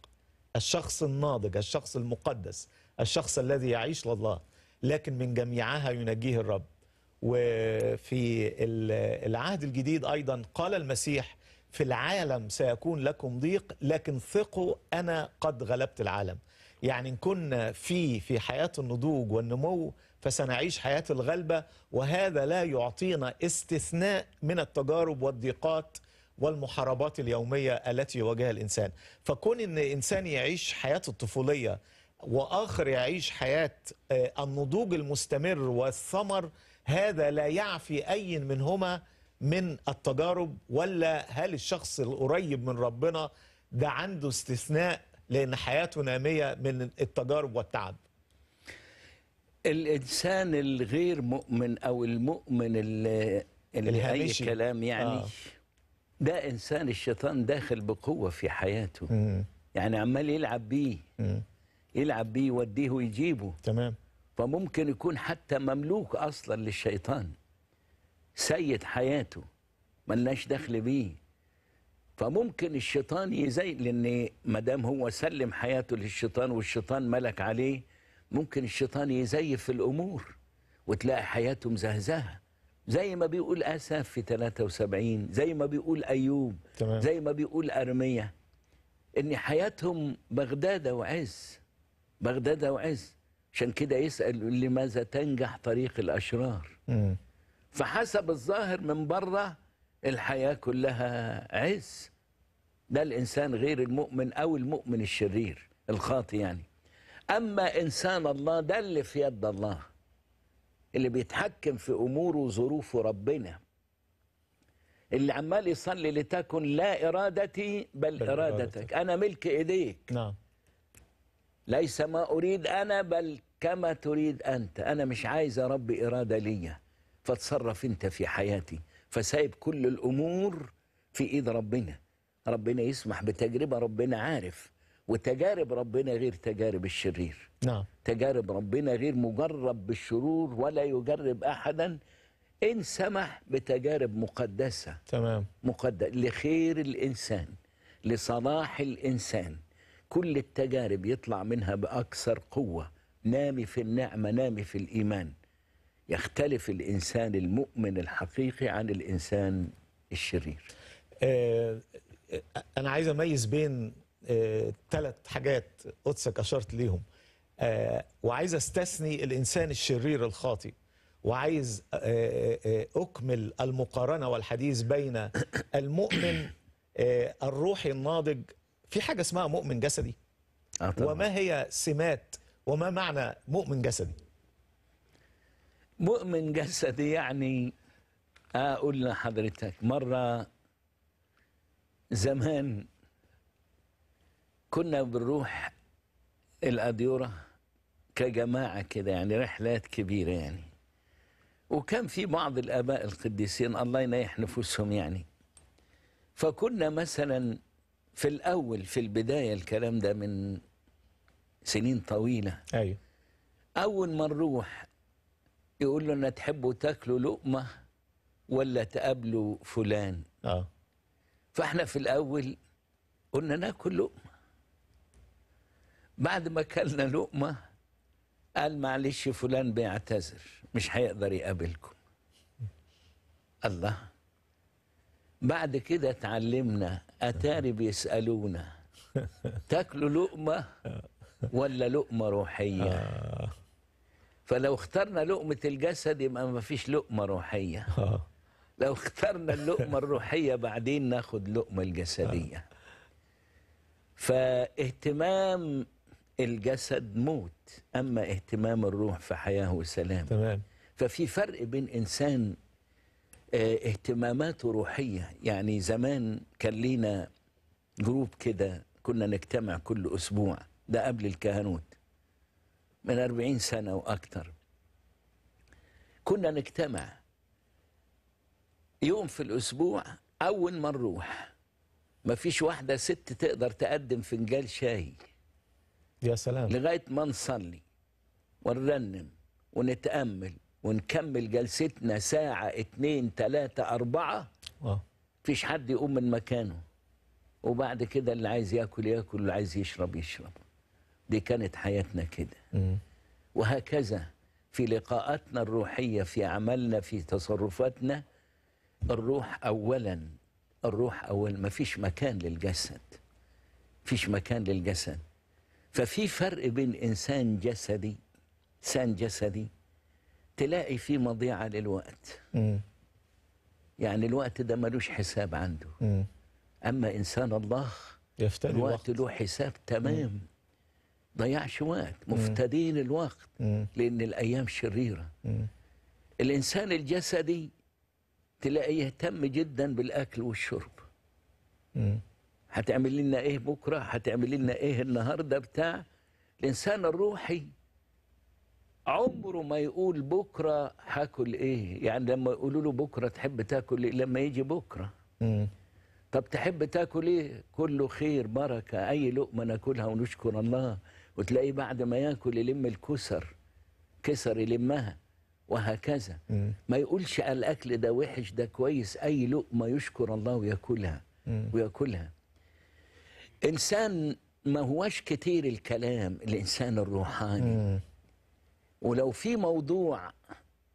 [SPEAKER 1] الشخص الناضج الشخص المقدس الشخص الذي يعيش لله لكن من جميعها ينجيه الرب وفي العهد الجديد أيضا قال المسيح في العالم سيكون لكم ضيق لكن ثقوا أنا قد غلبت العالم يعني إن كنا في في حياة النضوج والنمو فسنعيش حياة الغلبة وهذا لا يعطينا استثناء من التجارب والضيقات والمحاربات اليومية التي يواجهها الإنسان فكون أن إنسان يعيش حياة الطفولية وآخر يعيش حياة آه، النضوج المستمر والثمر هذا لا يعفي أي منهما من التجارب ولا هل الشخص القريب من ربنا ده عنده استثناء لأن حياته نامية من التجارب والتعب
[SPEAKER 2] الانسان الغير مؤمن او المؤمن اللي, اللي اي كلام يعني آه. ده انسان الشيطان داخل بقوه في حياته مم. يعني عمال يلعب بيه يلعب بيه يوديه ويجيبه تمام فممكن يكون حتى مملوك اصلا للشيطان سيد حياته ملناش دخل بيه فممكن الشيطان يزي لان ما دام هو سلم حياته للشيطان والشيطان ملك عليه ممكن الشيطان يزيف في الأمور وتلاقي حياته مزهزاها زي ما بيقول آسف في 73 زي ما بيقول أيوب تمام. زي ما بيقول أرمية إن حياتهم بغدادة وعز بغدادة وعز عشان كده يسأل لماذا تنجح طريق الأشرار م. فحسب الظاهر من بره الحياة كلها عز ده الإنسان غير المؤمن أو المؤمن الشرير الخاطي يعني أما إنسان الله ده اللي في يد الله اللي بيتحكم في أموره وظروفه ربنا اللي عمال يصلي لتكن لا إرادتي بل, بل إرادتك. أنا ملك إيديك نعم ليس ما أريد أنا بل كما تريد أنت أنا مش عايز رب إرادة ليا فتصرف أنت في حياتي فسايب كل الأمور في إيد ربنا ربنا يسمح بتجربة ربنا عارف وتجارب ربنا غير تجارب الشرير نعم تجارب ربنا غير مجرب بالشرور ولا يجرب أحدا إن سمح بتجارب مقدسة تمام مقدسه لخير الإنسان لصلاح الإنسان كل التجارب يطلع منها بأكثر قوة نامي في النعمة نامي في الإيمان يختلف الإنسان المؤمن الحقيقي عن الإنسان الشرير
[SPEAKER 1] آه, آه، أنا عايز أميز بين ثلاث حاجات قدسك اشرت ليهم آه، وعايز استثني الانسان الشرير الخاطئ وعايز آه، آه، اكمل المقارنه والحديث بين المؤمن الروحي الناضج في حاجه اسمها مؤمن جسدي أطلع. وما هي سمات وما معنى مؤمن جسدي مؤمن جسدي يعني اقول
[SPEAKER 2] لحضرتك مره زمان كنا بنروح الأديورة كجماعة كده يعني رحلات كبيرة يعني وكان في بعض الآباء القديسين الله ينيح نفوسهم يعني فكنا مثلا في الأول في البداية الكلام ده من سنين طويلة أيوة أول ما نروح يقول لنا تحبوا تاكلوا لقمة ولا تقابلوا فلان آه. فاحنا في الأول قلنا ناكل لقمة بعد ما اكلنا لقمه قال معلش فلان بيعتذر مش هيقدر يقابلكم الله بعد كده اتعلمنا اتاري بيسالونا تاكلوا لقمه ولا لقمه روحيه آه. فلو اخترنا لقمه الجسد يبقى ما فيش لقمه روحيه آه. لو اخترنا اللقمه الروحيه بعدين ناخد لقمه الجسديه آه. فاهتمام الجسد موت أما اهتمام الروح فحياة وسلام تمام ففي فرق بين إنسان آه، اهتماماته روحية يعني زمان كان لينا جروب كده كنا نجتمع كل أسبوع ده قبل الكهنوت من أربعين سنة وأكثر كنا نجتمع يوم في الأسبوع أول ما نروح مفيش واحدة ست تقدر تقدم فنجان شاي يا سلام لغايه ما نصلي ونرنم ونتامل ونكمل جلستنا ساعه اتنين تلاته اربعه اه مفيش حد يقوم من مكانه وبعد كده اللي عايز ياكل ياكل واللي عايز يشرب يشرب دي كانت حياتنا كده وهكذا في لقاءاتنا الروحيه في عملنا في تصرفاتنا الروح اولا الروح اول ما فيش مكان للجسد فيش مكان للجسد ففي فرق بين انسان جسدي انسان جسدي تلاقي فيه مضيعه للوقت م. يعني الوقت ده ملوش حساب عنده م. اما انسان الله يفتدي الوقت له حساب تمام ضيعش وقت مفتدين الوقت م. لان الايام شريره م. الانسان الجسدي تلاقي يهتم جدا بالاكل والشرب م. هتعمل لنا ايه بكره هتعمل لنا ايه النهارده بتاع الانسان الروحي عمره ما يقول بكره هاكل ايه يعني لما يقولوا له بكره تحب تاكل ايه لما يجي بكره طب تحب تاكل ايه كله خير بركه اي لقمه ناكلها ونشكر الله وتلاقيه بعد ما ياكل يلم الكسر كسر يلمها وهكذا مم. ما يقولش الاكل ده وحش ده كويس اي لقمه يشكر الله وياكلها مم. وياكلها انسان ما هواش كتير الكلام الانسان الروحاني مم. ولو في موضوع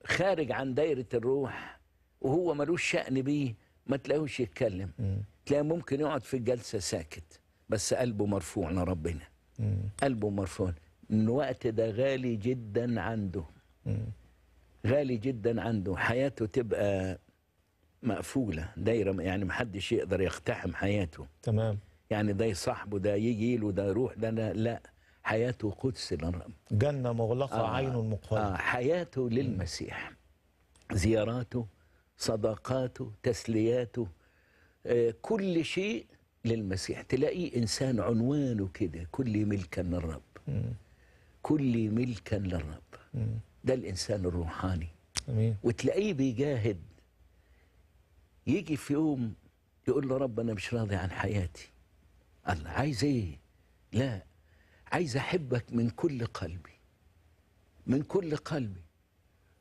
[SPEAKER 2] خارج عن دايره الروح وهو ملوش شأن بيه ما تلاقيهوش يتكلم مم. تلاقيه ممكن يقعد في الجلسه ساكت بس قلبه مرفوع لربنا قلبه مرفوع الوقت ده غالي جدا عنده مم. غالي جدا عنده حياته تبقى مقفوله دايره يعني محدش يقدر يقتحم حياته تمام يعني ده صاحبه ده يجي له ده يروح ده أنا لا حياته قدس للرب
[SPEAKER 1] جنة مغلقة آه عين مقفلة
[SPEAKER 2] آه حياته للمسيح زياراته صداقاته تسلياته آه كل شيء للمسيح تلاقيه إنسان عنوانه كده كل ملكا للرب كل ملكا للرب ده الإنسان الروحاني أمين. وتلاقيه بيجاهد يجي في يوم يقول له رب أنا مش راضي عن حياتي الله عايز ايه لا عايز احبك من كل قلبي من كل قلبي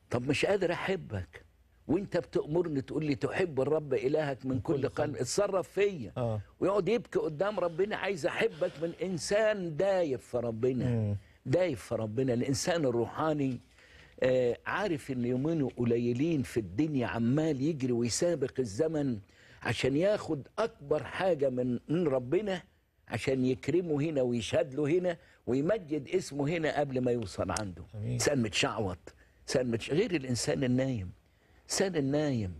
[SPEAKER 2] طب مش قادر احبك وانت بتأمرني تقول لي تحب الرب إلهك من كل قلب اتصرف فيا آه. ويقعد يبكي قدام ربنا عايز أحبك من إنسان دايب في ربنا مم. دايب في ربنا الإنسان الروحاني آه عارف إن يومينه قليلين في الدنيا عمال يجري ويسابق الزمن عشان ياخد أكبر حاجة من ربنا عشان يكرمه هنا ويشهد له هنا ويمجد اسمه هنا قبل ما يوصل عنده انسان متشعوط انسان متش... غير الانسان النايم انسان النايم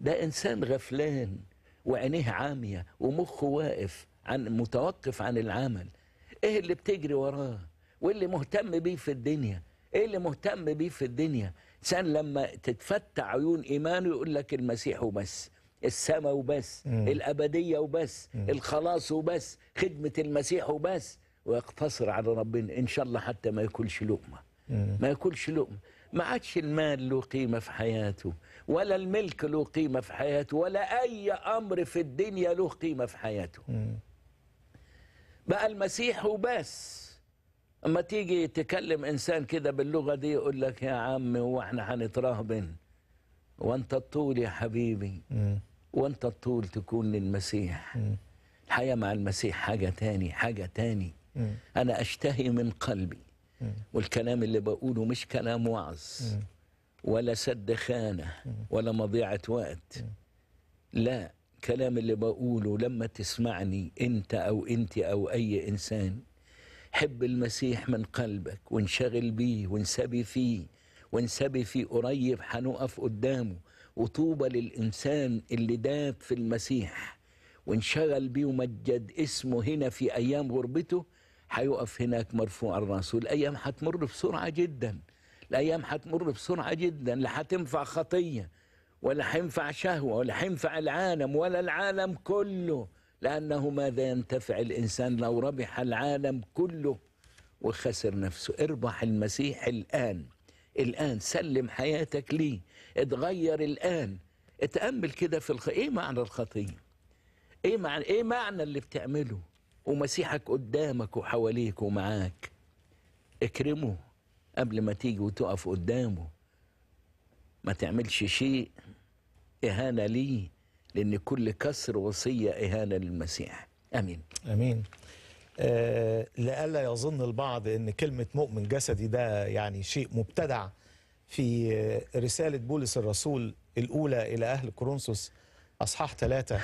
[SPEAKER 2] ده انسان غفلان وعينيه عاميه ومخه واقف عن متوقف عن العمل ايه اللي بتجري وراه واللي مهتم بيه في الدنيا ايه اللي مهتم بيه في الدنيا انسان لما تتفتح عيون ايمانه يقول لك المسيح وبس السماء وبس مم. الأبدية وبس مم. الخلاص وبس خدمة المسيح وبس ويقتصر على ربنا إن شاء الله حتى ما ياكلش لقمة ما ياكلش لقمة ما عادش المال له قيمة في حياته ولا الملك له قيمة في حياته ولا أي أمر في الدنيا له قيمة في حياته مم. بقى المسيح وبس اما تيجي تكلم انسان كده باللغه دي يقول لك يا عم هو احنا هنتراهبن وانت الطول يا حبيبي وانت الطول تكون للمسيح الحياة مع المسيح حاجة تاني حاجة تاني أنا أشتهي من قلبي والكلام اللي بقوله مش كلام وعظ ولا سد خانة ولا مضيعة وقت لا الكلام اللي بقوله لما تسمعني أنت أو أنت أو أي إنسان حب المسيح من قلبك وانشغل بيه وانسبي فيه وانسبي فيه قريب هنقف قدامه وطوبى للإنسان اللي داب في المسيح وانشغل بيه ومجد اسمه هنا في أيام غربته هيقف هناك مرفوع الراس والأيام هتمر بسرعة جدا الأيام هتمر بسرعة جدا لا هتنفع خطية ولا هينفع شهوة ولا هينفع العالم ولا العالم كله لأنه ماذا ينتفع الإنسان لو ربح العالم كله وخسر نفسه اربح المسيح الآن الآن سلم حياتك ليه اتغير الآن اتأمل كده في الخ... ايه معنى الخطية ايه معنى ايه معنى اللي بتعمله ومسيحك قدامك وحواليك ومعاك اكرمه قبل ما تيجي وتقف قدامه ما تعملش شيء إهانة ليه لأن كل كسر وصية إهانة للمسيح
[SPEAKER 1] آمين آمين آه، لئلا يظن البعض ان كلمه مؤمن جسدي ده يعني شيء مبتدع في آه، رساله بولس الرسول الاولى الى اهل كورنثوس اصحاح ثلاثه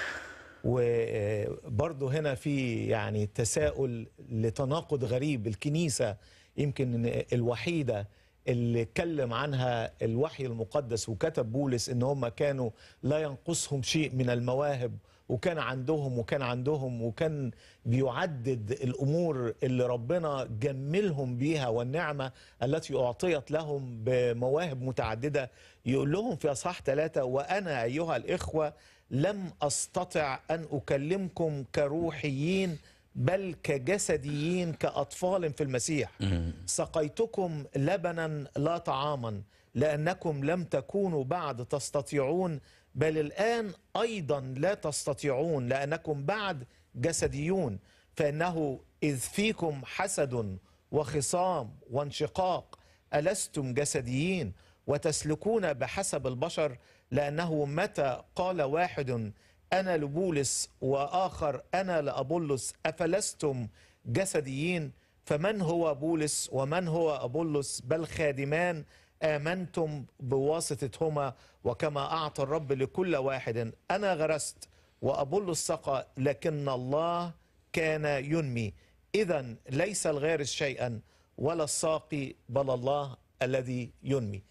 [SPEAKER 1] وبرضه آه، هنا في يعني تساؤل لتناقض غريب الكنيسه يمكن الوحيده اللي اتكلم عنها الوحي المقدس وكتب بولس ان هم كانوا لا ينقصهم شيء من المواهب وكان عندهم وكان عندهم وكان بيعدد الامور اللي ربنا جملهم بيها والنعمه التي اعطيت لهم بمواهب متعدده يقول لهم في اصحاح ثلاثه وانا ايها الاخوه لم استطع ان اكلمكم كروحيين بل كجسديين كأطفال في المسيح سقيتكم لبنا لا طعاما لأنكم لم تكونوا بعد تستطيعون بل الآن أيضا لا تستطيعون لأنكم بعد جسديون فإنه إذ فيكم حسد وخصام وانشقاق ألستم جسديين وتسلكون بحسب البشر لأنه متى قال واحد أنا لبولس وآخر أنا لأبولس أفلستم جسديين فمن هو بولس ومن هو أبولس بل خادمان آمنتم بواسطتهما وكما أعطى الرب لكل واحد أنا غرست وأبل السقى لكن الله كان ينمي إذا ليس الغارس شيئا ولا الساقي بل الله الذي ينمي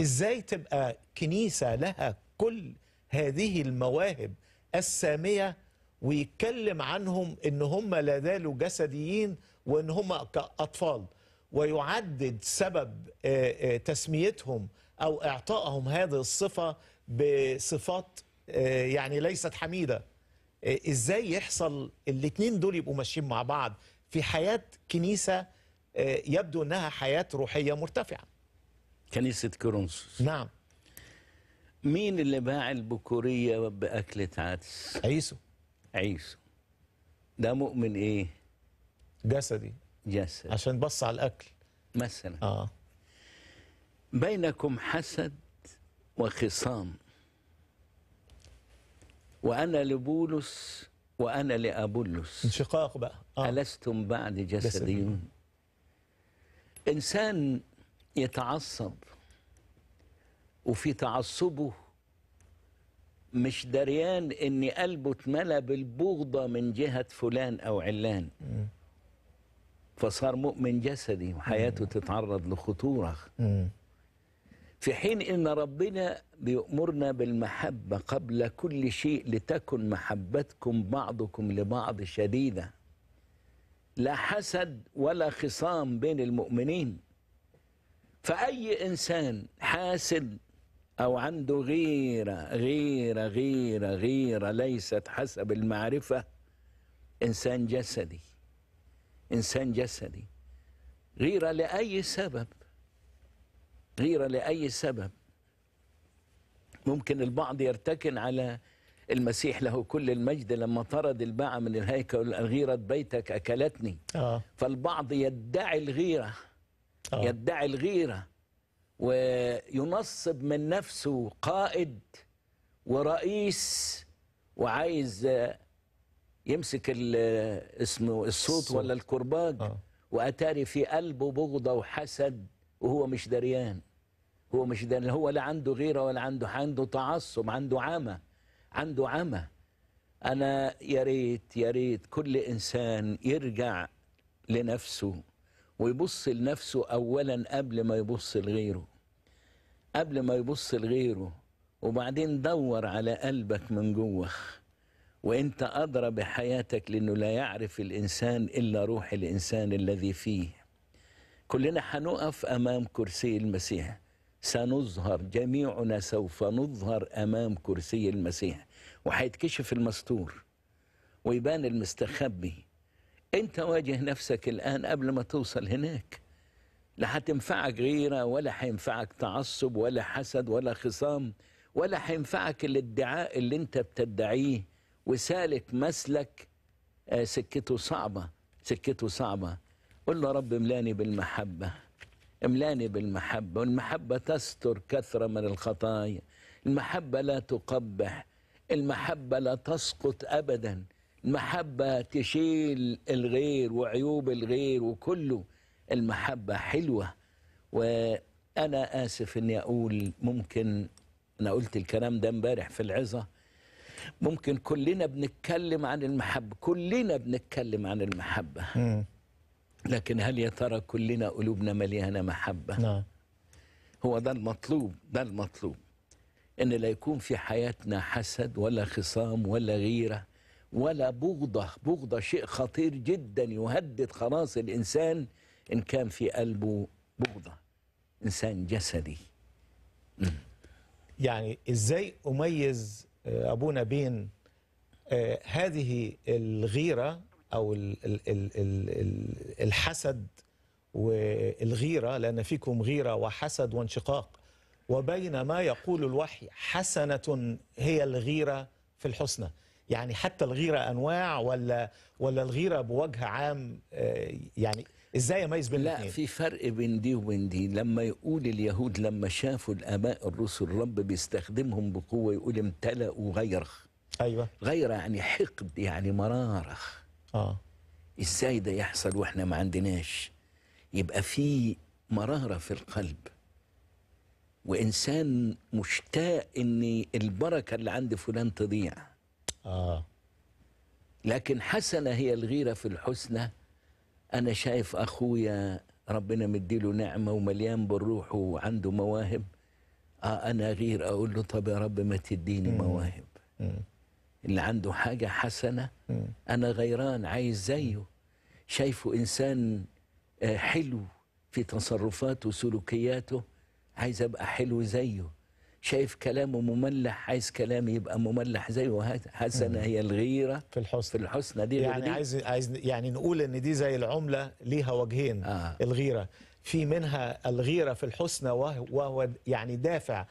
[SPEAKER 1] إزاي تبقى كنيسة لها كل هذه المواهب السامية ويتكلم عنهم إن هم لا زالوا جسديين وإن هم كأطفال ويعدد سبب آه، آه، تسميتهم أو إعطائهم هذه الصفة بصفات آه، يعني ليست حميدة إزاي يحصل الاتنين دول يبقوا ماشيين مع بعض في حياة كنيسة يبدو أنها حياة روحية مرتفعة كنيسة كورنثوس نعم
[SPEAKER 2] مين اللي باع البكورية بأكلة عدس؟ عيسو عيسو ده مؤمن إيه؟ جسدي يا سلام عشان بص على الاكل مثلا اه بينكم حسد وخصام وانا لبولس وانا لابولس
[SPEAKER 1] انشقاق بقى
[SPEAKER 2] آه. الستم بعد جسديون انسان يتعصب وفي تعصبه مش دريان ان قلبه اتملى بالبغضه من جهه فلان او علان م. فصار مؤمن جسدي وحياته تتعرض لخطورة في حين إن ربنا بيأمرنا بالمحبة قبل كل شيء لتكن محبتكم بعضكم لبعض شديدة لا حسد ولا خصام بين المؤمنين فأي إنسان حاسد أو عنده غيرة غيرة غيرة غيرة ليست حسب المعرفة إنسان جسدي إنسان جسدي غيرة لأي سبب غيرة لأي سبب ممكن البعض يرتكن على المسيح له كل المجد لما طرد الباعة من الهيكل الغيرة بيتك أكلتني آه. فالبعض يدعي الغيرة آه. يدعي الغيرة وينصب من نفسه قائد ورئيس وعايز يمسك اسمه الصوت, الصوت ولا الكرباج آه. واتاري في قلبه بغضه وحسد وهو مش دريان هو مش دريان هو لا عنده غيره ولا عنده عنده تعصب عنده عمى عنده عمى انا يا ريت يا ريت كل انسان يرجع لنفسه ويبص لنفسه اولا قبل ما يبص لغيره قبل ما يبص لغيره وبعدين دور على قلبك من جوه وانت ادرى بحياتك لانه لا يعرف الانسان الا روح الانسان الذي فيه كلنا حنقف امام كرسي المسيح سنظهر جميعنا سوف نظهر امام كرسي المسيح وهيتكشف المستور ويبان المستخبي انت واجه نفسك الان قبل ما توصل هناك لا هتنفعك غيره ولا هينفعك تعصب ولا حسد ولا خصام ولا هينفعك الادعاء اللي انت بتدعيه وسالك مسلك آه، سكته صعبة سكته صعبة قل له رب املاني بالمحبة املاني بالمحبة والمحبة تستر كثرة من الخطايا المحبة لا تقبح المحبة لا تسقط أبدا المحبة تشيل الغير وعيوب الغير وكله المحبة حلوة وأنا آسف أني أقول ممكن أنا قلت الكلام ده امبارح في العظة ممكن كلنا بنتكلم عن المحبة كلنا بنتكلم عن المحبة لكن هل يا ترى كلنا قلوبنا مليانة محبة نعم هو ده المطلوب ده المطلوب ان لا يكون في حياتنا حسد ولا خصام ولا غيره ولا بغضه بغضه شيء خطير جدا يهدد خلاص الانسان ان كان في قلبه بغضه انسان جسدي
[SPEAKER 1] يعني ازاي اميز آه، ابونا بين آه، هذه الغيره او الحسد والغيره لان فيكم غيره وحسد وانشقاق وبين ما يقول الوحي حسنه هي الغيره في الحسنى يعني حتى الغيره انواع ولا ولا الغيره بوجه عام آه، يعني
[SPEAKER 2] ازاي اميز بين لا في فرق بين دي وبين دي لما يقول اليهود لما شافوا الاباء الرسل رب بيستخدمهم بقوه يقول امتلأوا غيرخ ايوه غيره يعني حقد يعني مراره اه ازاي ده يحصل واحنا ما عندناش يبقى في مراره في القلب وانسان مشتاق ان البركه اللي عند فلان تضيع اه لكن حسنه هي الغيره في الحسنى انا شايف اخويا ربنا مديله نعمه ومليان بالروح وعنده مواهب آه، انا غير اقول له طب يا رب ما تديني مواهب اللي عنده حاجه حسنه انا غيران عايز زيه شايفه انسان آه، حلو في تصرفاته وسلوكياته عايز ابقى حلو زيه شايف كلامه مملح عايز كلامي يبقى مملح زيه
[SPEAKER 1] حسنه هي الغيره في الحسنى في الحسنى دي يعني دي؟ عايز عايز يعني نقول ان دي زي العمله ليها وجهين آه. الغيره في منها الغيره في الحسنى وهو يعني دافع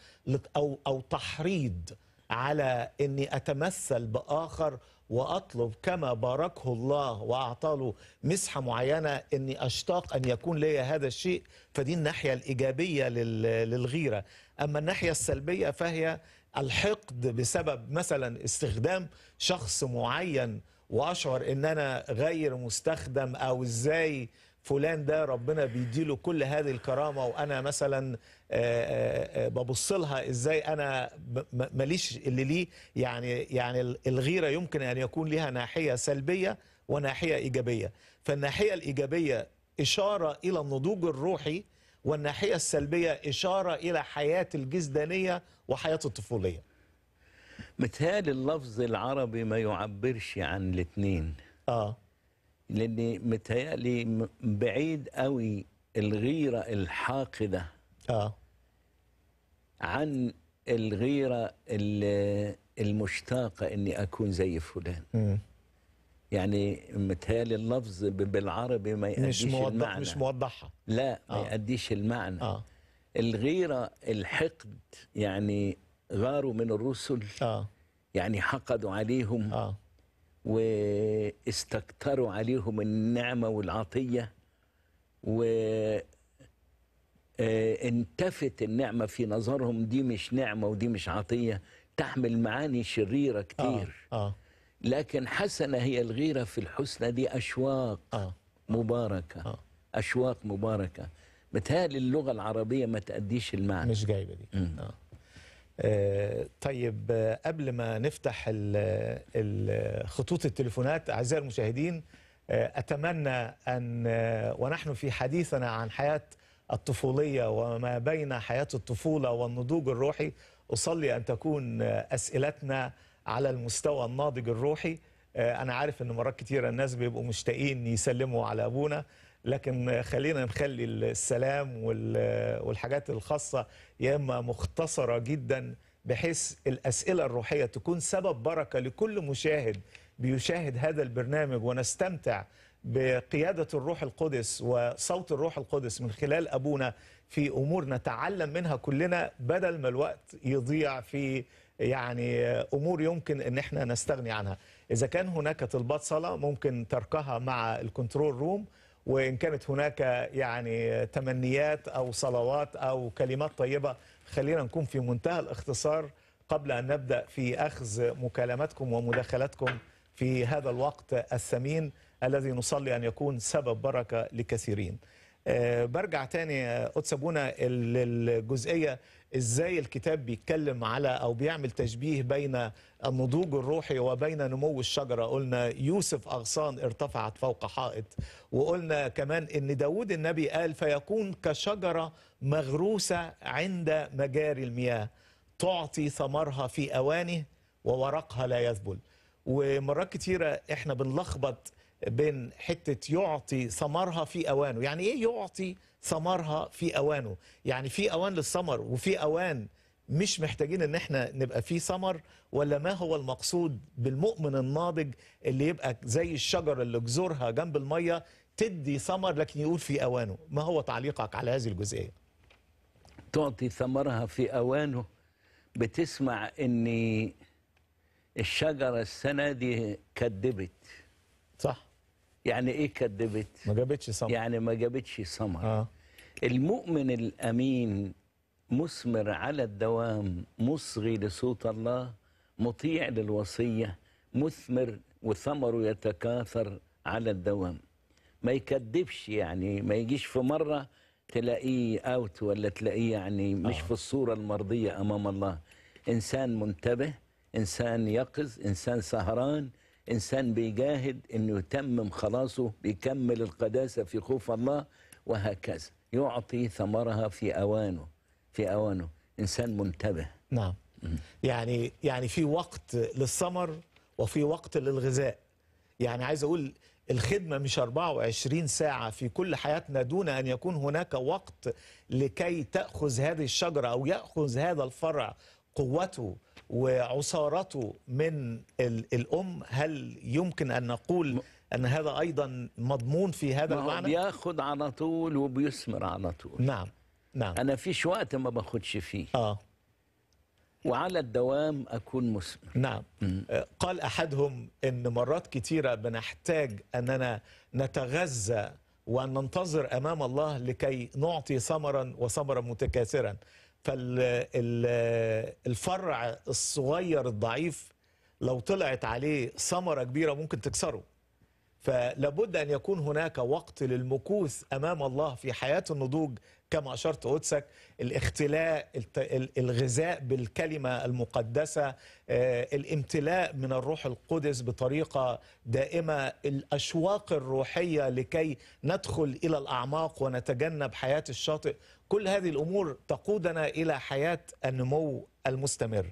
[SPEAKER 1] او او تحريض على اني اتمثل باخر واطلب كما باركه الله واعطى له مسحه معينه اني اشتاق ان يكون لي هذا الشيء فدي الناحيه الايجابيه للغيره أما الناحية السلبية فهي الحقد بسبب مثلا استخدام شخص معين وأشعر أن أنا غير مستخدم أو إزاي فلان ده ربنا بيديله كل هذه الكرامه وانا مثلا آه، آه، آه، ببص لها ازاي انا ماليش اللي ليه يعني يعني الغيره يمكن ان يكون لها ناحيه سلبيه وناحيه ايجابيه فالناحيه الايجابيه اشاره الى النضوج الروحي والناحية السلبية إشارة إلى حياة الجزدانية وحياة الطفولية متهيألي اللفظ
[SPEAKER 2] العربي ما يعبرش عن الاثنين آه لأن متهيألي بعيد قوي الغيرة الحاقدة آه عن الغيرة المشتاقة إني أكون زي فلان م. يعني متهيألي اللفظ بالعربي ما يأديش مش موضح المعنى مش موضحها لا آه. ما يأديش المعنى آه. الغيرة الحقد يعني غاروا من الرسل آه. يعني حقدوا عليهم آه. واستكتروا عليهم النعمة والعطية و آه، انتفت النعمة في نظرهم دي مش نعمة ودي مش عطية تحمل معاني شريرة كتير آه. آه. لكن حسنة هي الغيرة في الحسنى دي أشواق آه. مباركة آه. أشواق مباركة متهيألي اللغة العربية ما تأديش المعنى مش جايبة دي آه.
[SPEAKER 1] آه طيب قبل ما نفتح خطوط التليفونات أعزائي المشاهدين آه، أتمنى أن آه، ونحن في حديثنا عن حياة الطفولية وما بين حياة الطفولة والنضوج الروحي أصلي أن تكون آه، أسئلتنا على المستوى الناضج الروحي آه، انا عارف ان مرات كتيره الناس بيبقوا مشتاقين يسلموا على ابونا لكن خلينا نخلي السلام والحاجات الخاصه يا اما مختصره جدا بحيث الاسئله الروحيه تكون سبب بركه لكل مشاهد بيشاهد هذا البرنامج ونستمتع بقيادة الروح القدس وصوت الروح القدس من خلال أبونا في أمور نتعلم منها كلنا بدل ما الوقت يضيع في يعني امور يمكن ان احنا نستغني عنها اذا كان هناك طلبات صلاه ممكن تركها مع الكنترول روم وان كانت هناك يعني تمنيات او صلوات او كلمات طيبه خلينا نكون في منتهى الاختصار قبل ان نبدا في اخذ مكالماتكم ومداخلاتكم في هذا الوقت الثمين الذي نصلي ان يكون سبب بركه لكثيرين. آه، برجع تاني قدس آه، ابونا للجزئيه ازاي الكتاب بيتكلم على او بيعمل تشبيه بين النضوج الروحي وبين نمو الشجره قلنا يوسف اغصان ارتفعت فوق حائط وقلنا كمان ان داود النبي قال فيكون كشجره مغروسه عند مجاري المياه تعطي ثمرها في اوانه وورقها لا يذبل ومرات كتيره احنا بنلخبط بين حتة يعطي ثمرها في أوانه يعني إيه يعطي ثمرها في أوانه يعني في أوان للثمر وفي أوان مش محتاجين ان احنا نبقى فيه ثمر ولا ما هو المقصود بالمؤمن الناضج اللي يبقى زي الشجر اللي جذورها جنب الميه تدي ثمر لكن يقول في اوانه ما هو تعليقك على هذه الجزئيه تعطي
[SPEAKER 2] ثمرها في اوانه بتسمع ان الشجره السنه دي كدبت يعني ايه كدبت ما جابتش ثمر يعني ما جابتش ثمر آه. المؤمن الامين مثمر على الدوام مصغي لصوت الله مطيع للوصيه مثمر وثمره يتكاثر على الدوام ما يكذبش يعني ما يجيش في مره تلاقيه اوت ولا تلاقيه يعني مش آه. في الصوره المرضيه امام الله انسان منتبه انسان يقظ انسان سهران إنسان بيجاهد أنه يتمم خلاصه بيكمل القداسة في خوف الله وهكذا يعطي ثمرها في أوانه في أوانه إنسان منتبه
[SPEAKER 1] نعم يعني يعني في وقت للثمر وفي وقت للغذاء يعني عايز أقول الخدمة مش 24 ساعة في كل حياتنا دون أن يكون هناك وقت لكي تأخذ هذه الشجرة أو يأخذ هذا الفرع قوته وعصارته من الأم هل يمكن أن نقول أن هذا أيضا مضمون في هذا المعنى؟
[SPEAKER 2] بياخد على طول وبيثمر
[SPEAKER 1] على طول نعم نعم أنا فيش وقت ما باخدش فيه آه وعلى الدوام أكون مثمر نعم م. آه، قال أحدهم أن مرات كثيره بنحتاج أننا نتغذى وأن ننتظر أمام الله لكي نعطي ثمرا وثمرا متكاثرا فالفرع الصغير الضعيف لو طلعت عليه ثمره كبيره ممكن تكسره فلابد ان يكون هناك وقت للمكوث امام الله في حياه النضوج كما اشرت قدسك الاختلاء الغذاء بالكلمه المقدسه آه، الامتلاء من الروح القدس بطريقه دائمه الاشواق الروحيه لكي ندخل الى الاعماق ونتجنب حياه الشاطئ كل هذه الأمور تقودنا إلى حياة النمو المستمر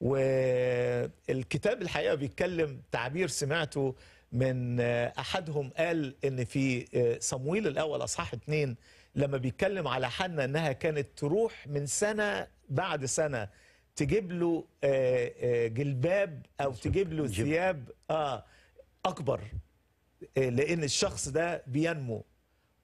[SPEAKER 1] والكتاب الحقيقة بيتكلم تعبير سمعته من أحدهم قال إن في آه، صمويل الأول أصحاح اتنين لما بيتكلم على حنا إنها كانت تروح من سنة بعد سنة تجيب له آه، آه، جلباب أو تجيب له ثياب آه أكبر لأن الشخص ده بينمو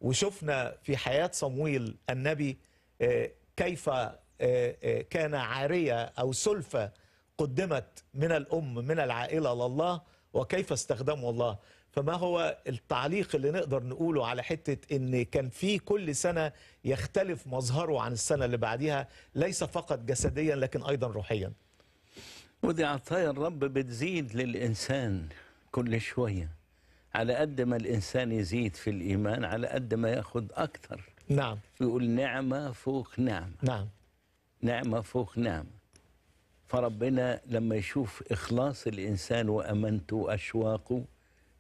[SPEAKER 1] وشفنا في حياة صمويل النبي آه، كيف آه، آه، كان عارية أو سلفة قدمت من الأم من العائلة لله وكيف استخدمه الله فما هو التعليق اللي نقدر نقوله على حتة إن كان في كل سنة يختلف مظهره عن السنة اللي بعدها ليس فقط جسديا لكن أيضا روحيا
[SPEAKER 2] ودي عطايا الرب بتزيد للإنسان كل شوية على قد ما الإنسان يزيد في الإيمان على قد ما ياخد أكثر نعم يقول نعمة فوق نعمة نعم نعمة فوق نعمة فربنا لما يشوف إخلاص الإنسان وأمانته وأشواقه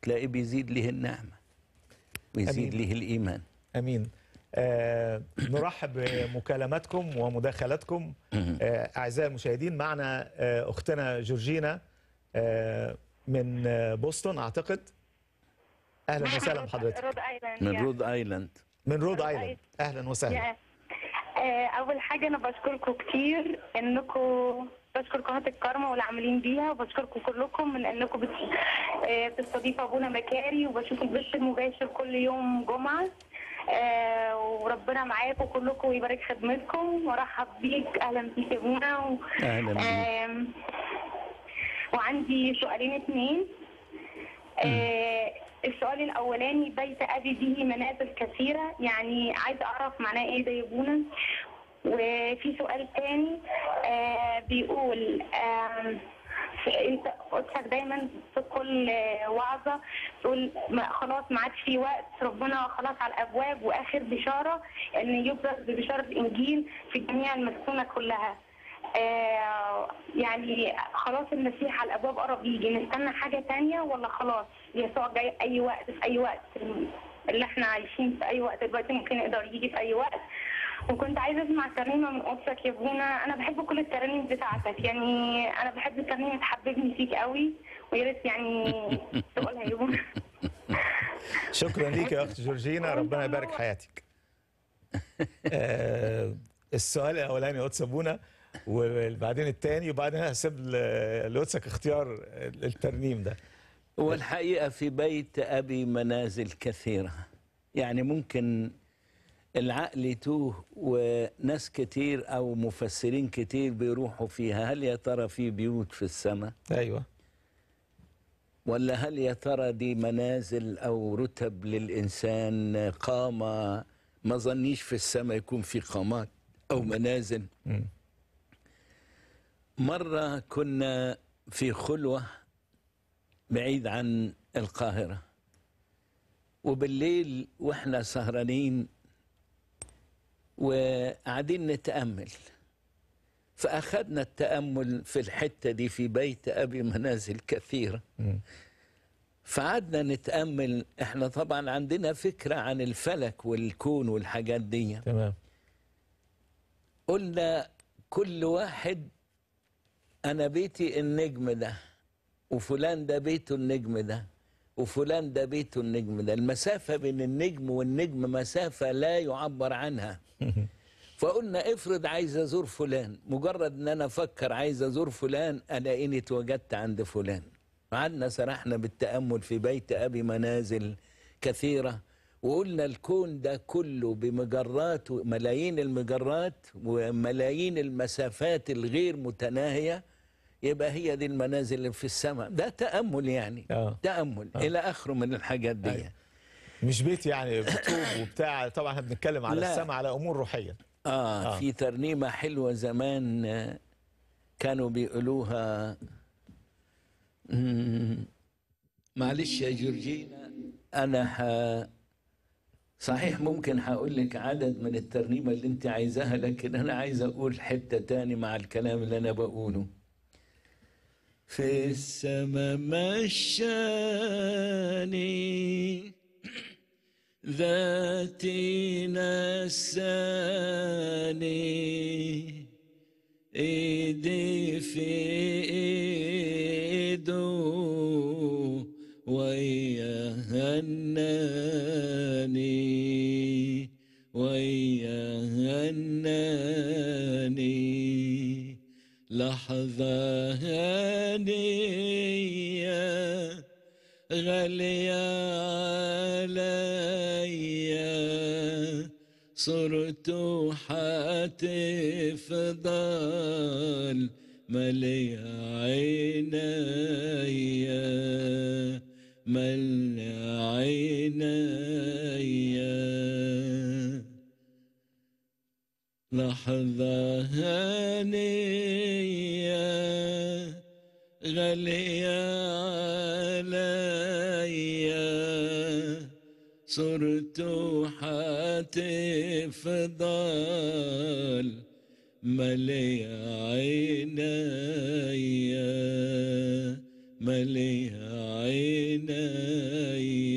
[SPEAKER 2] تلاقيه بيزيد له النعمة ويزيد له
[SPEAKER 1] الإيمان أمين آه نرحب بمكالماتكم ومداخلاتكم آه أعزائي المشاهدين معنا آه أختنا جورجينا آه من بوسطن أعتقد اهلا نعم، وسهلا بحضرتك رود
[SPEAKER 4] ايلاند من
[SPEAKER 1] رود ايلاند من رود ايلاند اهلا وسهلا
[SPEAKER 4] آه، اول حاجه انا بشكركم كتير انكم بشكر قناه الكرمه والعاملين بيها وبشكركم كلكم من انكم آه، بتستضيفوا ابونا مكاري وبشوف البث المباشر كل يوم جمعه آه، وربنا معاكم كلكم ويبارك خدمتكم وارحب بيك اهلا بيك يا ابونا و... اهلا بيك وعندي سؤالين اثنين السؤال الاولاني بيت ابي به منازل كثيره يعني عايز اعرف معناه ايه ديبونه وفي سؤال تاني آه بيقول آه انت اختك دايما في كل وعظه تقول خلاص ما عادش في وقت ربنا خلاص على الابواب واخر بشاره ان يبرز ببشاره الانجيل في جميع المسكونه كلها آه، يعني خلاص المسيح على الابواب قرب يجي نستنى حاجه ثانيه ولا خلاص يسوع جاي اي وقت في اي وقت اللي احنا عايشين في اي وقت دلوقتي ممكن يقدر يجي في اي وقت وكنت عايزه اسمع ترنيمه من قدسك يا ابونا انا بحب كل الترانيم بتاعتك يعني انا بحب الترنيمه تحببني فيك قوي ويا ريت يعني تقولها يا ابونا
[SPEAKER 1] شكرا ليك يا اخت جورجينا ربنا يبارك حياتك آه، السؤال الاولاني يا قدس ابونا وبعدين الثاني وبعدين هسيب لوتسك اختيار الترنيم ده
[SPEAKER 2] والحقيقه في بيت ابي منازل كثيره يعني ممكن العقل يتوه وناس كتير او مفسرين كتير بيروحوا فيها هل يا ترى في بيوت في السماء ايوه ولا هل يا ترى دي منازل او رتب للانسان قامه ما ظنيش في السماء يكون في قامات او منازل م. مرة كنا في خلوة بعيد عن القاهرة وبالليل واحنا سهرانين وقاعدين نتأمل فأخذنا التأمل في الحتة دي في بيت أبي منازل كثيرة فقعدنا نتأمل احنا طبعا عندنا فكرة عن الفلك والكون والحاجات دي تمام قلنا كل واحد أنا بيتي النجم ده وفلان ده بيته النجم ده وفلان ده بيته النجم ده المسافة بين النجم والنجم مسافة لا يعبر عنها فقلنا افرض عايز ازور فلان مجرد ان انا افكر عايز ازور فلان الاقيني اتوجدت عند فلان قعدنا سرحنا بالتامل في بيت ابي منازل كثيره وقلنا الكون ده كله بمجرات ملايين المجرات وملايين المسافات الغير متناهيه يبقى هي دي المنازل اللي في السماء ده
[SPEAKER 1] تامل يعني
[SPEAKER 2] آه. تامل آه. الى اخره من الحاجات دي أيوة. يعني.
[SPEAKER 1] مش بيت يعني
[SPEAKER 2] بتوب وبتاع طبعا احنا بنتكلم على السماء
[SPEAKER 1] على امور روحيه
[SPEAKER 2] آه, اه في ترنيمه حلوه زمان آه، كانوا بيقولوها معلش يا جورجينا انا ح... صحيح ممكن هقول لك عدد من الترنيمه اللي انت عايزاها لكن انا عايز اقول حته تاني مع الكلام اللي انا بقوله في السما
[SPEAKER 5] مشاني ذاتي نساني ايدي في ايده ويهناني ويهناني لحظة هنية غالية علي صرت حتفضل ملي عيني ملي عيني لحظة هنية غالية عليا صرت حتفضل ضال ملي عيني ملي عيني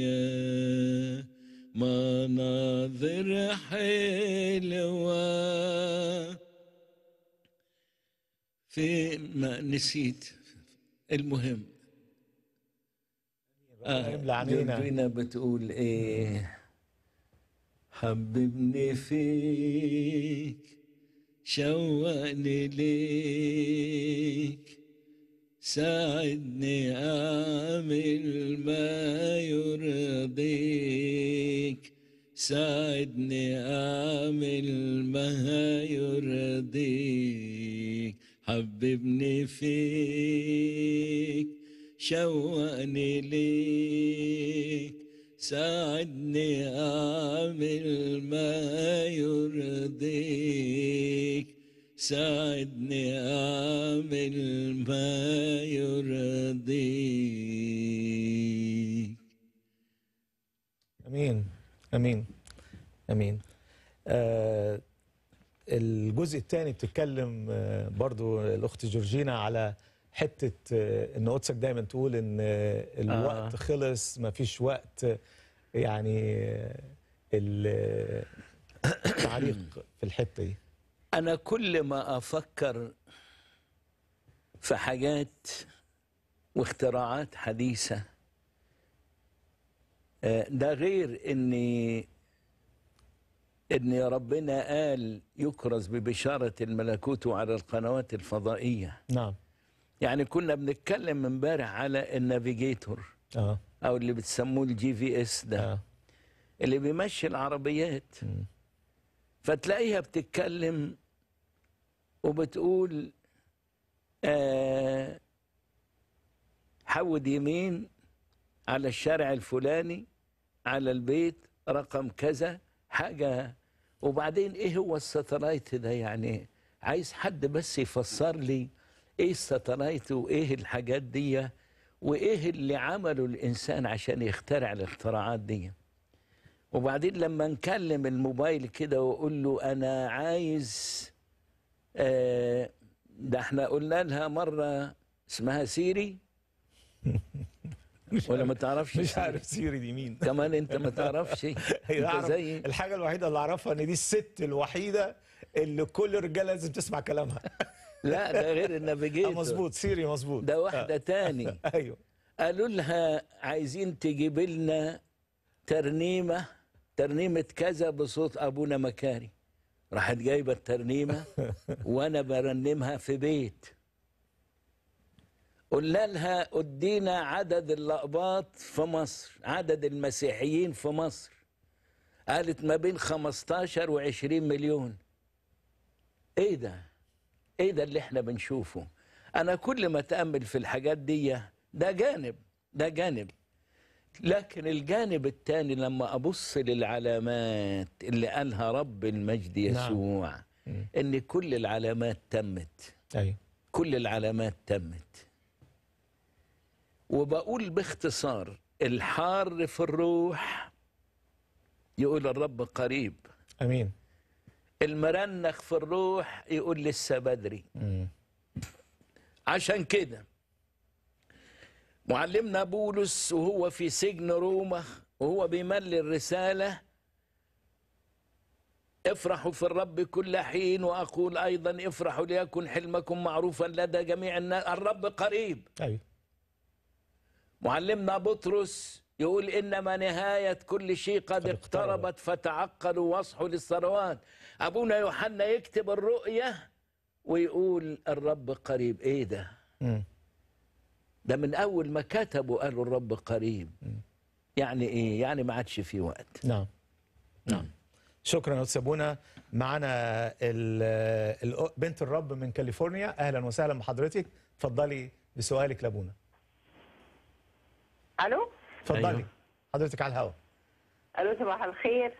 [SPEAKER 5] مناظر حلوة فين ما نسيت المهم
[SPEAKER 2] آه
[SPEAKER 5] بتقول ايه حببني فيك شوقني ليك ساعدني أعمل ما يرضيك ساعدني أعمل ما يرضيك حببني فيك شوقني ليك ساعدني أعمل ما يرضيك ساعدني أعمل ما يرضيك
[SPEAKER 1] أمين أمين أمين آه الجزء الثاني بتتكلم آه برضو الأخت جورجينا على حتة آه إن قدسك دايما تقول إن آه الوقت آه. خلص مفيش وقت يعني آه، التعليق آه، في الحتة دي
[SPEAKER 2] أنا كل ما أفكر في حاجات واختراعات حديثة آه، ده غير إني إن ربنا قال يكرز ببشارة الملكوت على القنوات الفضائية نعم يعني كنا بنتكلم امبارح على النافيجيتور آه. أو اللي بتسموه الجي في اس ده آه. اللي بيمشي العربيات م. فتلاقيها بتتكلم وبتقول آه، حود يمين على الشارع الفلاني على البيت رقم كذا حاجة وبعدين ايه هو الستلايت ده يعني عايز حد بس يفسر لي ايه الستلايت وايه الحاجات دي وايه اللي عمله الانسان عشان يخترع الاختراعات دي وبعدين لما نكلم الموبايل كده واقول له انا عايز آه، ده احنا قلنا لها مره اسمها سيري ولا ما تعرفش مش عارف
[SPEAKER 1] سيري دي مين كمان انت ما تعرفش زي الحاجه الوحيده اللي اعرفها ان دي الست الوحيده اللي كل الرجاله لازم تسمع كلامها لا ده غير النافيجيتور آه، مظبوط سيري مظبوط ده واحده آه. تاني ايوه
[SPEAKER 2] قالوا لها عايزين تجيب لنا ترنيمه ترنيمه كذا بصوت ابونا مكاري راحت جايبه الترنيمه وانا برنمها في بيت قلنا لها ادينا عدد اللقباط في مصر عدد المسيحيين في مصر قالت ما بين 15 و20 مليون ايه ده ايه ده اللي احنا بنشوفه انا كل ما اتامل في الحاجات دي ده جانب ده جانب لكن الجانب الثاني لما ابص للعلامات اللي قالها رب المجد نعم. يسوع نعم. ان كل العلامات تمت أي. كل العلامات تمت وبقول باختصار الحار في الروح يقول الرب قريب امين المرنخ في الروح يقول لسه بدري عشان كده معلمنا بولس وهو في سجن روما وهو بيمل الرسالة افرحوا في الرب كل حين وأقول أيضا افرحوا ليكن حلمكم معروفا لدى جميع الناس الرب قريب أيوه. معلمنا بطرس يقول إنما نهاية كل شيء قد اقتربت فتعقلوا واصحوا للثروات أبونا يوحنا يكتب الرؤية ويقول الرب قريب إيه ده؟ م. ده من اول ما كتبوا قالوا الرب قريب يعني ايه يعني ما عادش في وقت
[SPEAKER 1] نعم نعم شكرا يا سابونا معانا بنت الرب من كاليفورنيا اهلا وسهلا بحضرتك اتفضلي بسؤالك لابونا الو اتفضلي أيوه. حضرتك على الهواء
[SPEAKER 4] الو صباح الخير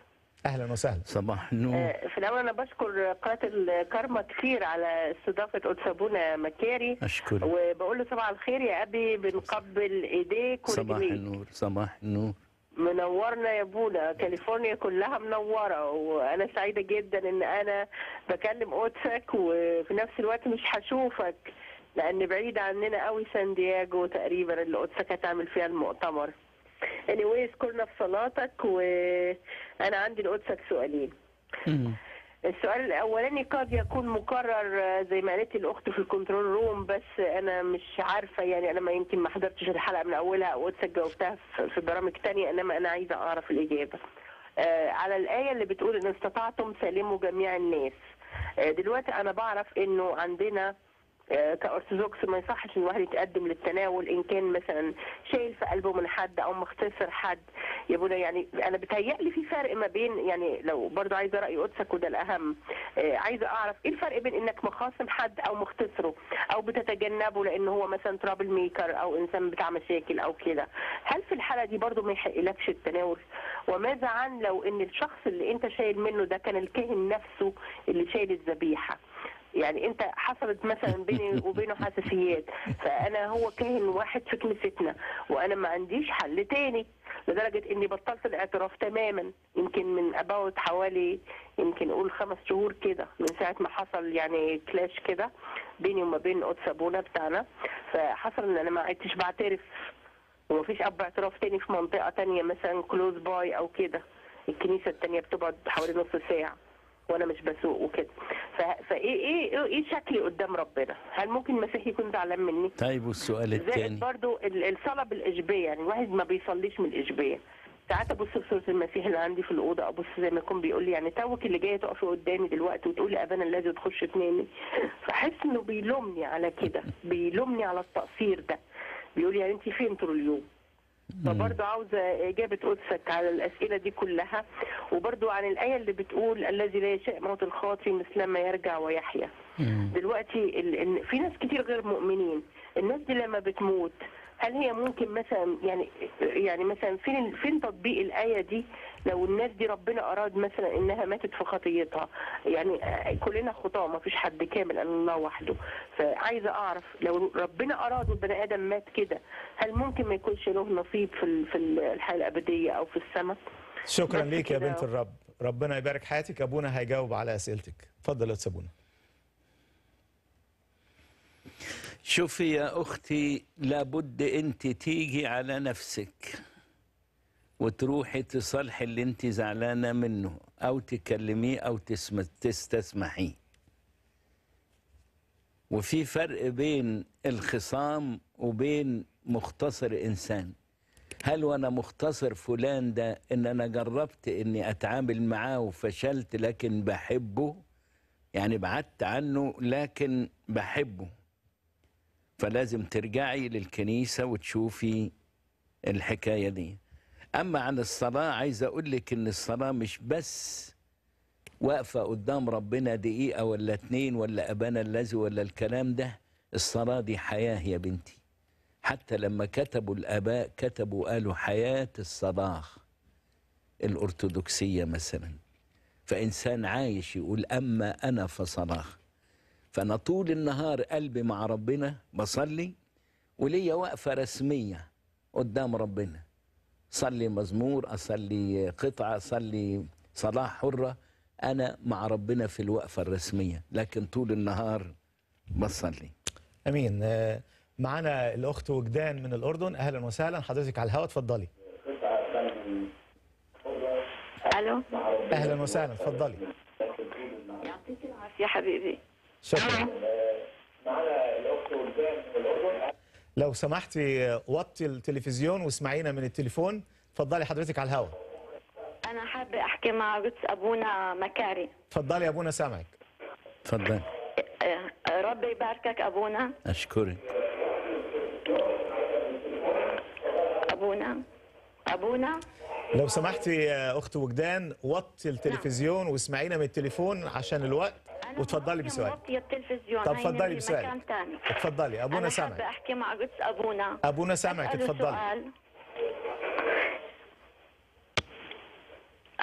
[SPEAKER 1] اهلا وسهلا صباح النور آه،
[SPEAKER 4] في الاول انا بشكر قناه الكارما كتير على استضافه ابونا مكاري اشكرك وبقول له صباح الخير يا ابي بنقبل ايديك صباح النور
[SPEAKER 2] صباح النور
[SPEAKER 4] منورنا يا بونا كاليفورنيا كلها منوره وانا سعيده جدا ان انا بكلم قدسك وفي نفس الوقت مش هشوفك لان بعيد عننا قوي سان دياجو تقريبا اللي قدسك هتعمل فيها المؤتمر anyway اذكرنا في صلاتك وانا عندي لقدسك سؤالين السؤال الاولاني قد يكون مكرر آه، زي ما قالت الاخت في الكنترول روم بس انا مش عارفه يعني انا ما يمكن ما حضرتش الحلقه من اولها او جاوبتها في برامج تانية انما انا عايزه اعرف الاجابه آه، على الايه اللي بتقول ان استطعتم سلموا جميع الناس آه، دلوقتي انا بعرف انه عندنا كأرثوذكس ما يصحش الواحد يتقدم للتناول إن كان مثلا شايل في قلبه من حد أو مختصر حد يا بنا يعني أنا بتهيألي في فرق ما بين يعني لو برضه عايزة رأي قدسك وده الأهم آه، عايزة أعرف إيه الفرق بين إنك مخاصم حد أو مختصره أو بتتجنبه لأن هو مثلا ترابل ميكر أو إنسان بتاع مشاكل أو كده هل في الحالة دي برضه ما يحقلكش التناول وماذا عن لو إن الشخص اللي أنت شايل منه ده كان الكاهن نفسه اللي شايل الذبيحة يعني انت حصلت مثلا بيني وبينه حساسيات فانا هو كاهن واحد في كنيستنا وانا ما عنديش حل تاني لدرجه اني بطلت الاعتراف تماما يمكن من اباوت حوالي يمكن اقول خمس شهور كده من ساعه ما حصل يعني كلاش كده بيني وما بين قدس ابونا بتاعنا فحصل ان انا ما عدتش بعترف ومفيش اب اعتراف تاني في منطقه تانية مثلا كلوز باي او كده الكنيسه التانية بتقعد حوالي نص ساعه وانا مش بسوق وكده فايه ايه ايه, ايه شكلي قدام ربنا هل ممكن المسيح يكون زعلان مني
[SPEAKER 2] طيب والسؤال الثاني
[SPEAKER 4] برضو الصلاه بالاجبيه يعني الواحد ما بيصليش من الاجبيه ساعات ابص بصوره المسيح اللي عندي في الاوضه ابص زي ما يكون بيقول لي يعني توك اللي جايه تقفي قدامي دلوقتي وتقولي ابانا الذي تخش تنامي فاحس انه بيلومني على كده بيلومني على التقصير ده بيقول لي يعني انت فين طول اليوم فبرضه عاوزه اجابه قدسك على الاسئله دي كلها وبرضه عن الايه اللي بتقول الذي لا يشاء موت الخاطي مثلما يرجع ويحيا دلوقتي في ناس كتير غير مؤمنين الناس دي لما بتموت هل هي ممكن مثلا يعني يعني مثلا فين فين تطبيق الايه دي لو الناس دي ربنا اراد مثلا انها ماتت في خطيتها يعني آه، كلنا خطاه ما فيش حد كامل الا الله وحده فعايزه اعرف لو ربنا اراد البني ادم مات كده هل ممكن ما يكونش له نصيب في في الحياه الابديه او في السماء
[SPEAKER 1] شكرا ليك يا بنت الرب ربنا يبارك حياتك ابونا هيجاوب على اسئلتك اتفضل يا سابونا
[SPEAKER 2] شوفي يا أختي لابد أنت تيجي على نفسك وتروحي تصالحي اللي أنت زعلانة منه أو تكلميه أو تستسمحيه وفي فرق بين الخصام وبين مختصر إنسان هل وأنا مختصر فلان ده إن أنا جربت إني أتعامل معاه وفشلت لكن بحبه يعني بعدت عنه لكن بحبه فلازم ترجعي للكنيسة وتشوفي الحكاية دي أما عن الصلاة عايز أقول لك إن الصلاة مش بس واقفة قدام ربنا دقيقة ولا اتنين ولا أبانا الذي ولا الكلام ده الصلاة دي حياة يا بنتي حتى لما كتبوا الآباء كتبوا قالوا حياة الصلاة الأرثوذكسية مثلا فإنسان عايش يقول أما أنا فصلاة فأنا طول النهار قلبي مع ربنا بصلي وليا وقفة رسمية قدام ربنا صلي مزمور أصلي قطعة أصلي صلاة حرة أنا مع ربنا في الوقفة الرسمية لكن طول النهار
[SPEAKER 1] بصلي أمين آه، معانا الأخت وجدان من الأردن أهلا وسهلا حضرتك على الهواء اتفضلي ألو أهلا وسهلا اتفضلي
[SPEAKER 6] يعطيك العافية حبيبي شكرا نعم. معانا الاخت وجدان من الاردن
[SPEAKER 1] لو سمحتي وطي التلفزيون واسمعينا من التليفون اتفضلي حضرتك على الهواء
[SPEAKER 6] انا حابه احكي مع رتس ابونا مكاري
[SPEAKER 1] اتفضلي يا ابونا سامعك اتفضلي
[SPEAKER 6] ربي يباركك ابونا اشكرك ابونا ابونا
[SPEAKER 1] لو سمحتي يا اخت وجدان وطي التلفزيون واسمعينا من التليفون عشان الوقت وتفضلي بسؤال مغطيه
[SPEAKER 6] التلفزيون طب تفضلي بسؤال مكان ثاني
[SPEAKER 1] تفضلي ابونا سامع انا
[SPEAKER 6] احكي مع قدس ابونا ابونا سامعك تفضلي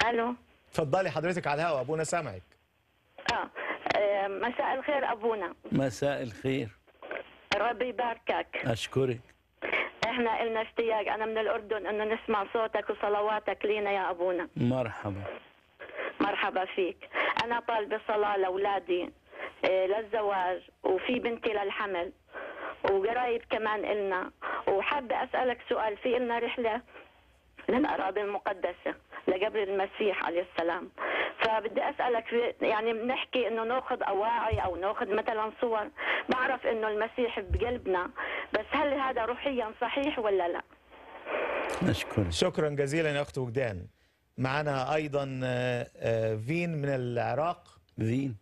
[SPEAKER 6] الو
[SPEAKER 1] تفضلي حضرتك على الهواء ابونا سامعك
[SPEAKER 6] آه. اه مساء الخير ابونا
[SPEAKER 1] مساء الخير
[SPEAKER 6] ربي يباركك اشكرك احنا لنا اشتياق انا من الاردن انه نسمع صوتك وصلواتك لينا يا ابونا
[SPEAKER 2] مرحبا
[SPEAKER 6] مرحبا فيك أنا طالبة صلاة لأولادي آه، للزواج وفي بنتي للحمل وقرايب كمان إلنا وحابة أسألك سؤال في إلنا رحلة للأراضي المقدسة لقبر المسيح عليه السلام فبدي اسالك يعني بنحكي انه ناخذ اواعي او ناخذ مثلا صور بعرف انه المسيح بقلبنا بس هل هذا روحيا صحيح ولا لا؟
[SPEAKER 1] نشكرك شكرا جزيلا يا اخت وجدان معنا ايضا آه، آه، فين من العراق فين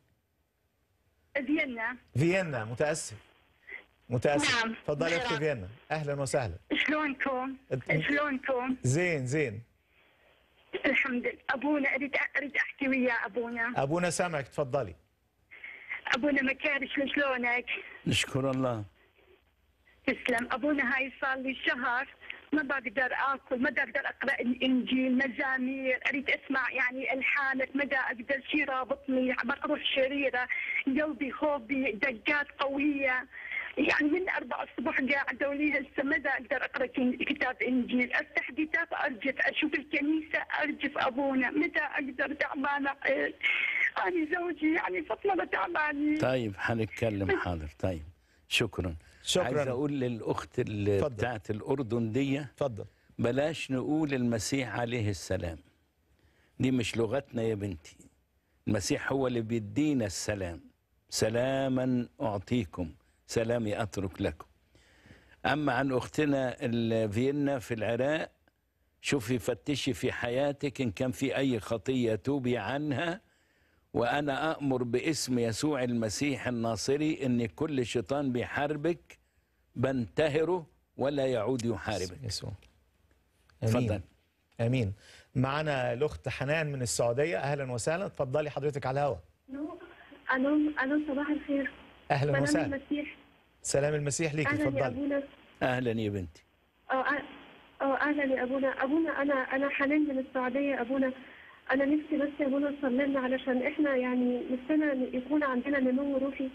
[SPEAKER 1] فيينا فيينا متاسف متاسف نعم تفضلي اختي نعم. فيينا اهلا وسهلا
[SPEAKER 4] شلونكم شلونكم
[SPEAKER 1] زين زين
[SPEAKER 4] الحمد لله ابونا اريد اريد احكي وياه ابونا
[SPEAKER 1] ابونا سامعك تفضلي
[SPEAKER 4] ابونا مكارش شلونك
[SPEAKER 1] نشكر الله
[SPEAKER 4] تسلم ابونا هاي صار لي شهر ما بقدر اكل ما بقدر اقرا الانجيل مزامير اريد اسمع يعني الحانك ما اقدر شيء رابطني بقرص شريره قلبي خوفي دقات قويه يعني من أربع الصبح قاعدة ولي هسه ما أقدر أقرأ كتاب إنجيل أفتح كتاب أرجف أشوف الكنيسة أرجف أبونا متى أقدر تعبانة أنا يعني زوجي يعني فطنة تعبانين طيب
[SPEAKER 2] حنتكلم حاضر طيب شكرا شكرا عايز اقول للاخت اللي فضل. بتاعت الاردن دي اتفضل بلاش نقول المسيح عليه السلام دي مش لغتنا يا بنتي المسيح هو اللي بيدينا السلام سلاما اعطيكم سلامي اترك لكم اما عن اختنا فيينا في العراق شوفي فتشي في حياتك ان كان في اي خطيه توبي عنها وأنا أأمر باسم يسوع المسيح الناصري أن كل شيطان بيحاربك بنتهره ولا يعود يحاربك يسوع أمين
[SPEAKER 1] امين معانا الاخت حنان من السعوديه اهلا وسهلا اتفضلي حضرتك على الهواء
[SPEAKER 6] أنا أنا صباح الخير
[SPEAKER 1] اهلا وسهلا سلام المسيح سلام المسيح ليك اتفضلي أهلا, اهلا يا بنتي
[SPEAKER 4] اه اه اهلا يا ابونا ابونا انا انا حنان من السعوديه ابونا انا نفسي بس يا منى تصممنا علشان احنا يعني نفسنا يكون عندنا نمو روحي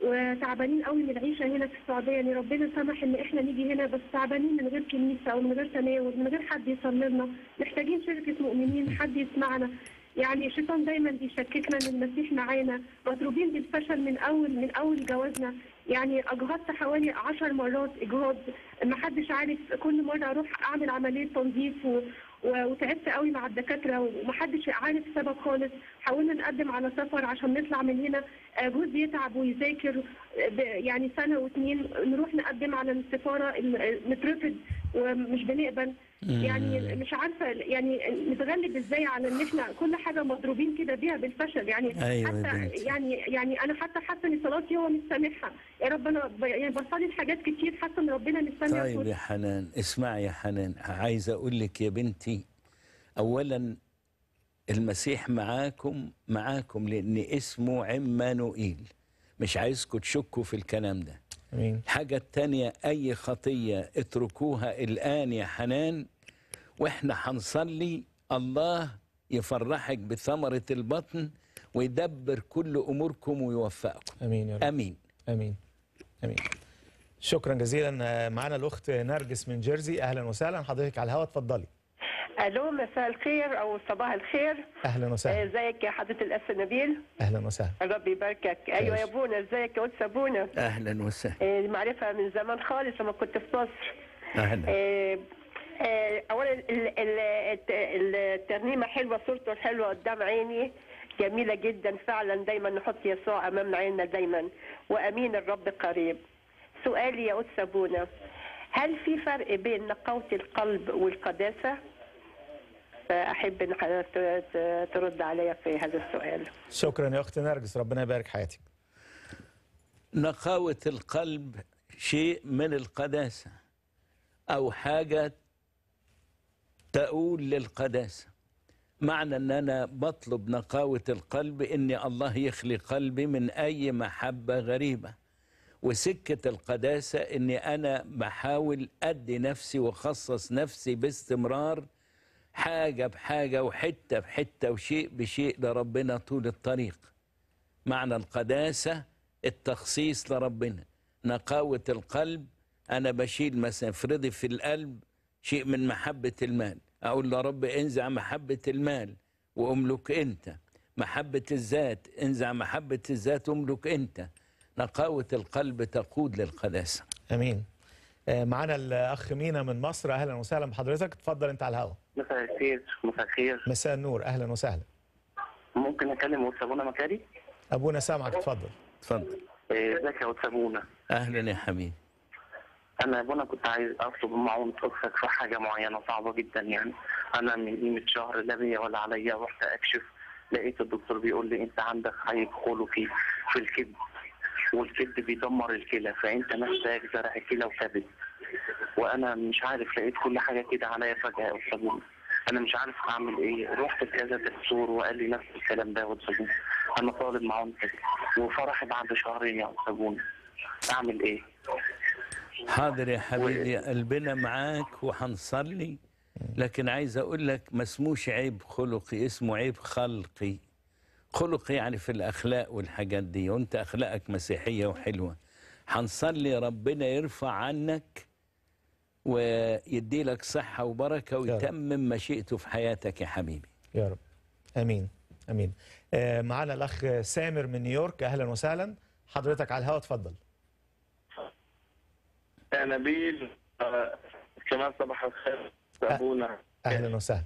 [SPEAKER 4] وتعبانين قوي من العيشه هنا في السعوديه يعني ربنا سمح ان احنا نيجي هنا بس تعبانين من غير كنيسه او من غير تناول من غير حد يصممنا محتاجين شركه مؤمنين حد يسمعنا يعني الشيطان دايما بيشككنا ان المسيح معانا مضروبين بالفشل من اول من اول جوازنا يعني اجهضت حوالي 10 مرات اجهاض ما حدش عارف كل مره اروح اعمل عمليه تنظيف وتعبت قوي مع الدكاتره ومحدش عارف سبب خالص حاولنا نقدم على سفر عشان نطلع من هنا آه، جوزي يتعب ويذاكر يعني سنه واثنين نروح نقدم على السفاره نترفض ومش بنقبل يعني مش عارفه يعني نتغلب ازاي على ان احنا كل حاجه مضروبين كده بيها بالفشل يعني أيوة حتى يعني يعني انا حتى حاسه ان صلاتي هو مش سامحها يا رب انا يعني بصلي حاجات كتير حاسه ان ربنا مش سامح طيب يا
[SPEAKER 2] حنان اسمعي يا حنان عايزه اقول لك يا بنتي اولا المسيح معاكم معاكم لان اسمه عمانوئيل مش عايزكم تشكوا في الكلام ده
[SPEAKER 3] الحاجة
[SPEAKER 2] التانية أي خطية اتركوها الآن يا حنان وإحنا هنصلي الله يفرحك
[SPEAKER 1] بثمرة البطن ويدبر كل أموركم ويوفقكم أمين يا رب. أمين أمين أمين شكرا جزيلا آه، معانا الأخت نرجس من جيرزي أهلا وسهلا حضرتك على الهواء اتفضلي
[SPEAKER 4] الو مساء الخير او صباح الخير اهلا وسهلا آه، ازيك يا حضره الاس نبيل اهلا وسهلا ربي يباركك ايوه يا ابونا ازيك يا قدس ابونا
[SPEAKER 1] اهلا وسهلا
[SPEAKER 4] آه، المعرفه من زمان خالص لما كنت في مصر اهلا آه، اولا الترنيمه حلوه صورته حلوه قدام عيني جميله جدا فعلا دايما نحط يسوع امام عيننا دايما وامين الرب قريب سؤالي يا قدس ابونا هل في فرق بين نقاوه القلب والقداسه فاحب ان ترد عليا في هذا السؤال
[SPEAKER 1] شكرا يا اختي نرجس ربنا يبارك حياتك
[SPEAKER 2] نقاوه القلب شيء من القداسه او حاجه تؤول للقداسه معنى ان انا بطلب نقاوه القلب ان الله يخلي قلبي من اي محبه غريبه وسكه القداسه اني انا بحاول ادي نفسي وخصص نفسي باستمرار حاجة بحاجة وحتة بحتة وشيء بشيء لربنا طول الطريق معنى القداسة التخصيص لربنا نقاوة القلب أنا بشيل مثلا افرضي في القلب شيء من محبة المال أقول يا رب انزع محبة المال واملك أنت محبة الذات انزع محبة الذات واملك أنت نقاوة
[SPEAKER 1] القلب تقود للقداسة أمين آه، معنا الأخ مينا من مصر أهلا وسهلا بحضرتك تفضل أنت على الهواء مساء الخير مساء الخير مساء النور اهلا وسهلا
[SPEAKER 4] ممكن اكلم ابونا مكاري
[SPEAKER 1] ابونا سامعك اتفضل
[SPEAKER 2] اتفضل
[SPEAKER 4] إيه، ازيك يا ابونا
[SPEAKER 2] اهلا يا حبيبي
[SPEAKER 4] انا يا ابونا كنت عايز اطلب معونه اختك في حاجه معينه صعبه جدا يعني انا من قيمه شهر لا بيا ولا عليا رحت اكشف لقيت الدكتور بيقول لي انت عندك حيض خلقي في الكبد والكبد بيدمر الكلى فانت محتاج زرع كلى وكبد وانا مش عارف لقيت كل حاجه كده عليا فجاه يا انا مش عارف اعمل ايه رحت كذا دكتور وقال لي نفس الكلام ده واتسجون انا طالب معاهم كده وفرحي بعد شهرين يا استاذ
[SPEAKER 7] اعمل ايه
[SPEAKER 2] حاضر يا حبيبي قلبنا معاك وهنصلي لكن عايز اقول لك ما اسموش عيب خلقي اسمه عيب خلقي خلق يعني في الاخلاق والحاجات دي وانت اخلاقك مسيحيه وحلوه هنصلي ربنا يرفع عنك ويدي لك صحة وبركة ويتمم مشيئته في حياتك يا حبيبي
[SPEAKER 1] يا رب أمين أمين آه معانا الأخ سامر من نيويورك أهلا وسهلا حضرتك على الهواء اتفضل
[SPEAKER 7] يا نبيل آه، كمان صباح الخير أه، أبونا أهلا وسهلا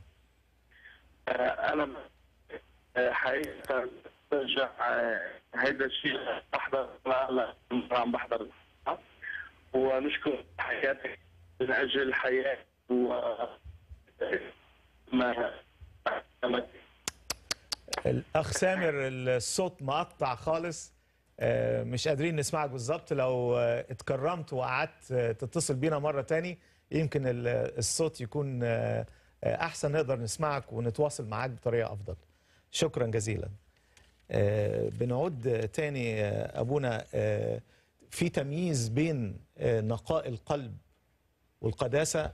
[SPEAKER 7] آه، أنا حقيقة برجع هيدا الشيء بحضر عم بحضر ونشكر حياتك من اجل حياه و ما
[SPEAKER 1] الاخ سامر الصوت مقطع خالص آه، مش قادرين نسمعك بالظبط لو آه، اتكرمت وقعدت آه، تتصل بينا مره تاني يمكن الصوت يكون احسن نقدر نسمعك ونتواصل معاك بطريقه افضل شكرا جزيلا بنعود تاني ابونا في تمييز بين نقاء القلب والقداسة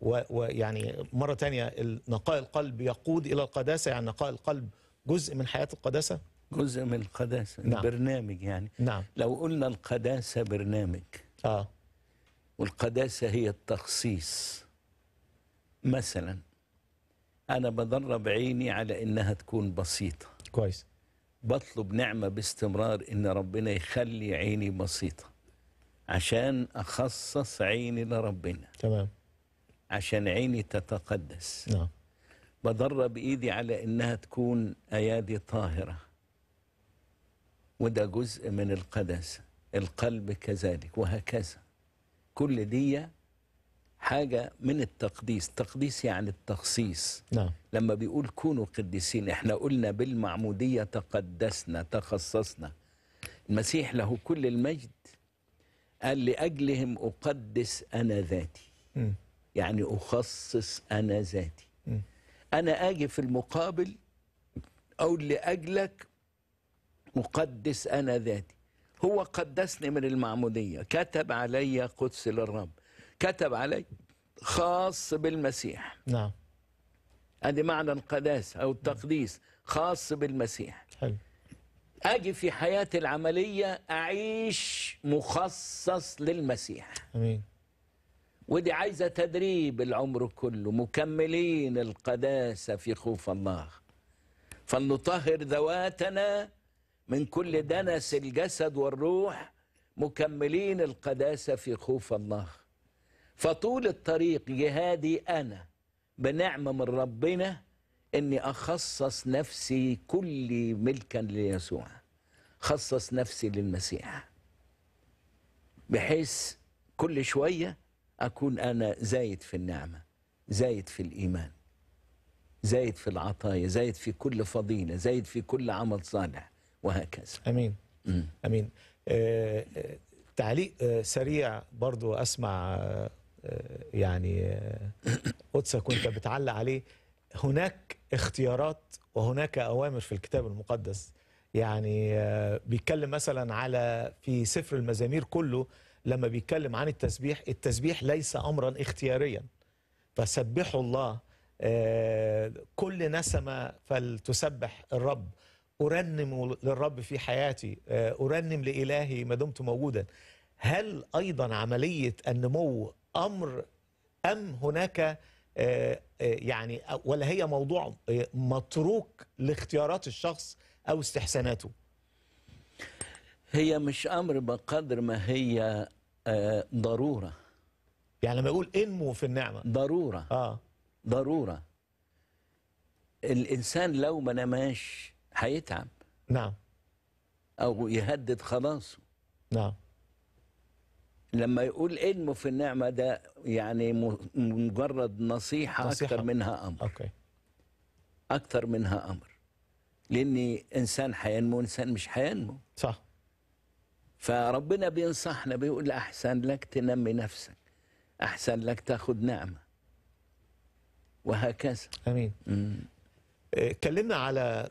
[SPEAKER 1] ويعني مرة تانية نقاء القلب يقود إلى القداسة يعني نقاء القلب جزء من حياة القداسة جزء من القداسة نعم. برنامج يعني نعم. لو قلنا
[SPEAKER 2] القداسة برنامج آه. والقداسة هي التخصيص مثلا أنا بدرب عيني على إنها تكون بسيطة كويس بطلب نعمة باستمرار إن ربنا يخلي عيني بسيطة عشان اخصص عيني لربنا تمام عشان عيني تتقدس نعم بدرب ايدي على انها تكون ايادي طاهره وده جزء من القداسه القلب كذلك وهكذا كل دي حاجه من التقديس تقديس يعني التخصيص نعم لما بيقول كونوا قديسين احنا قلنا بالمعموديه تقدسنا تخصصنا المسيح له كل المجد قال لأجلهم أقدس أنا ذاتي م. يعني أخصص أنا ذاتي م. أنا أجي في المقابل أقول لأجلك أقدس أنا ذاتي هو قدسني من المعمودية كتب علي قدس للرب كتب علي خاص بالمسيح نعم أدي معنى القداسة أو التقديس خاص بالمسيح حلو اجي في حياتي العمليه اعيش مخصص للمسيح امين ودي عايزه تدريب العمر كله مكملين القداسه في خوف الله فلنطهر ذواتنا من كل دنس الجسد والروح مكملين القداسه في خوف الله فطول الطريق جهادي انا بنعمه من ربنا اني اخصص نفسي كلي ملكا ليسوع خصص نفسي للمسيح بحيث كل شويه اكون انا زايد في النعمه زايد في الايمان زايد في العطايا زايد في كل فضيله
[SPEAKER 1] زايد في كل عمل صالح وهكذا امين م. امين آه, آه، تعليق آه، سريع برضو اسمع آه، يعني قدسك وانت بتعلق عليه هناك اختيارات وهناك اوامر في الكتاب المقدس يعني آه، بيتكلم مثلا على في سفر المزامير كله لما بيتكلم عن التسبيح التسبيح ليس امرا اختياريا فسبحوا الله آه، كل نسمه فلتسبح الرب ارنم للرب في حياتي آه، ارنم لالهي ما دمت موجودا هل ايضا عمليه النمو امر ام هناك آه، آه، يعني ولا هي موضوع آه، متروك لاختيارات الشخص او استحساناته هي مش امر بقدر ما هي ضروره يعني لما اقول انمو في النعمه
[SPEAKER 2] ضروره اه ضروره الانسان لو ما نماش هيتعب نعم او يهدد خلاصه نعم لما يقول علم في النعمه ده يعني مجرد نصيحه, نصيحة. اكثر منها امر اوكي اكثر منها امر لان انسان حينمو انسان مش حينمو صح فربنا بينصحنا بيقول احسن لك تنمي نفسك احسن لك تاخد نعمه
[SPEAKER 1] وهكذا
[SPEAKER 3] امين إيه،
[SPEAKER 1] اتكلمنا على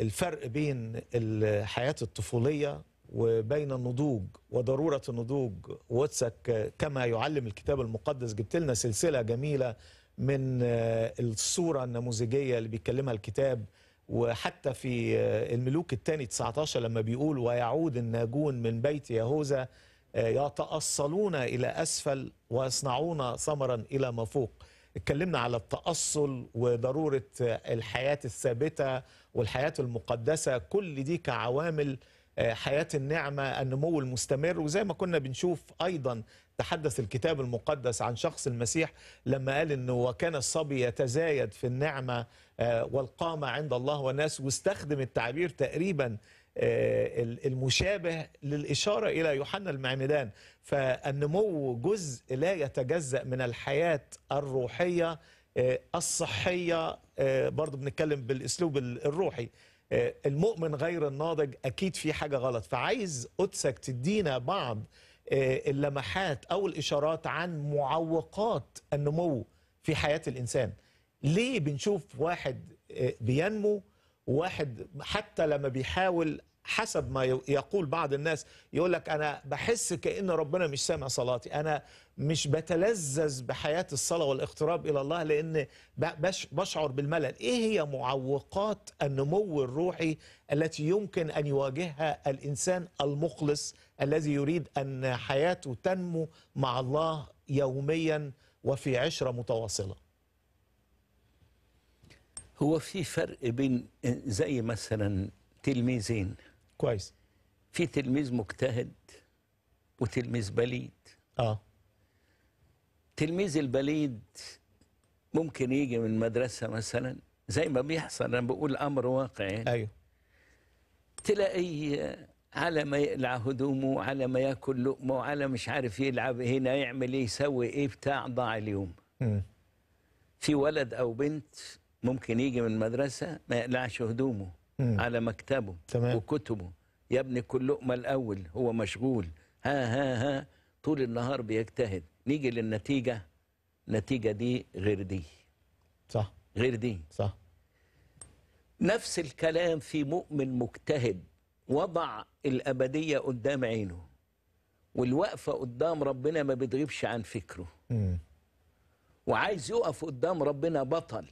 [SPEAKER 1] الفرق بين الحياه الطفوليه وبين النضوج وضرورة النضوج واتسك كما يعلم الكتاب المقدس جبت لنا سلسلة جميلة من آه، الصورة النموذجية اللي بيتكلمها الكتاب وحتى في آه، الملوك الثاني 19 لما بيقول ويعود الناجون من بيت يهوذا آه، يتأصلون إلى أسفل ويصنعون ثمرا إلى ما فوق اتكلمنا على التأصل وضرورة الحياة الثابتة والحياة المقدسة كل دي كعوامل آه، حياة النعمة النمو المستمر وزي ما كنا بنشوف أيضا تحدث الكتاب المقدس عن شخص المسيح لما قال انه وكان الصبي يتزايد في النعمه آه، والقامه عند الله والناس واستخدم التعبير تقريبا آه، المشابه للإشارة إلى يوحنا المعمدان فالنمو جزء لا يتجزأ من الحياة الروحية الصحية برضو بنتكلم بالأسلوب الروحي آه، المؤمن غير الناضج اكيد في حاجه غلط فعايز قدسك تدينا بعض آه، اللمحات او الاشارات عن معوقات النمو في حياه الانسان ليه بنشوف واحد آه، بينمو واحد حتى لما بيحاول حسب ما يقول بعض الناس يقول لك انا بحس كان ربنا مش سامع صلاتي انا مش بتلذذ بحياه الصلاه والاقتراب الى الله لان بشعر بالملل ايه هي معوقات النمو الروحي التي يمكن ان يواجهها الانسان المخلص الذي يريد ان حياته تنمو مع الله يوميا وفي عشره متواصله
[SPEAKER 2] هو في فرق بين زي مثلا تلميذين كويس في تلميذ مجتهد وتلميذ بليد اه تلميذ البليد ممكن يجي من مدرسه مثلا زي ما بيحصل انا بقول امر واقع يعني. ايوه تلاقيه على ما يقلع هدومه على ما ياكل لقمه على مش عارف يلعب هنا يعمل ايه يسوي ايه بتاع ضاع اليوم م. في ولد او بنت ممكن يجي من المدرسه ما يقلعش هدومه مم. على مكتبه تمام. وكتبه يا ابني كل لقمة الأول هو مشغول ها ها ها طول النهار بيجتهد نيجي للنتيجة النتيجة دي غير دي صح غير دي صح نفس الكلام في مؤمن مجتهد وضع الأبدية قدام عينه والوقفة قدام ربنا ما بتغيبش عن فكره مم. وعايز يقف قدام ربنا بطل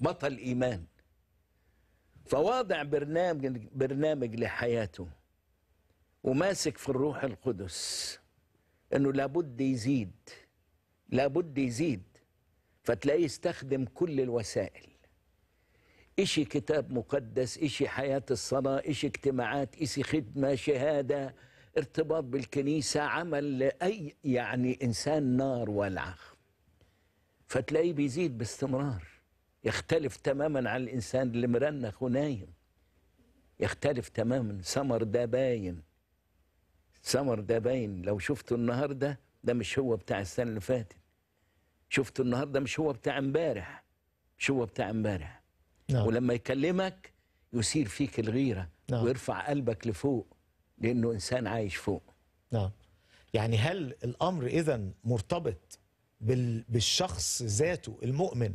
[SPEAKER 2] بطل إيمان فواضع برنامج برنامج لحياته وماسك في الروح القدس انه لابد يزيد لابد يزيد فتلاقيه يستخدم كل الوسائل إشي كتاب مقدس إشي حياة الصلاة إشي اجتماعات إشي خدمة شهادة ارتباط بالكنيسة عمل لأي يعني إنسان نار والعخ فتلاقيه بيزيد باستمرار يختلف تماما عن الانسان اللي مرنخ ونايم يختلف تماما سمر ده باين سمر ده باين لو شفته النهارده ده مش هو بتاع السنه اللي فاتت شفته النهارده مش هو بتاع امبارح مش هو بتاع امبارح نعم. ولما يكلمك يثير فيك الغيره نعم. ويرفع قلبك لفوق لانه انسان عايش فوق
[SPEAKER 1] نعم يعني هل الامر اذا مرتبط بالشخص ذاته المؤمن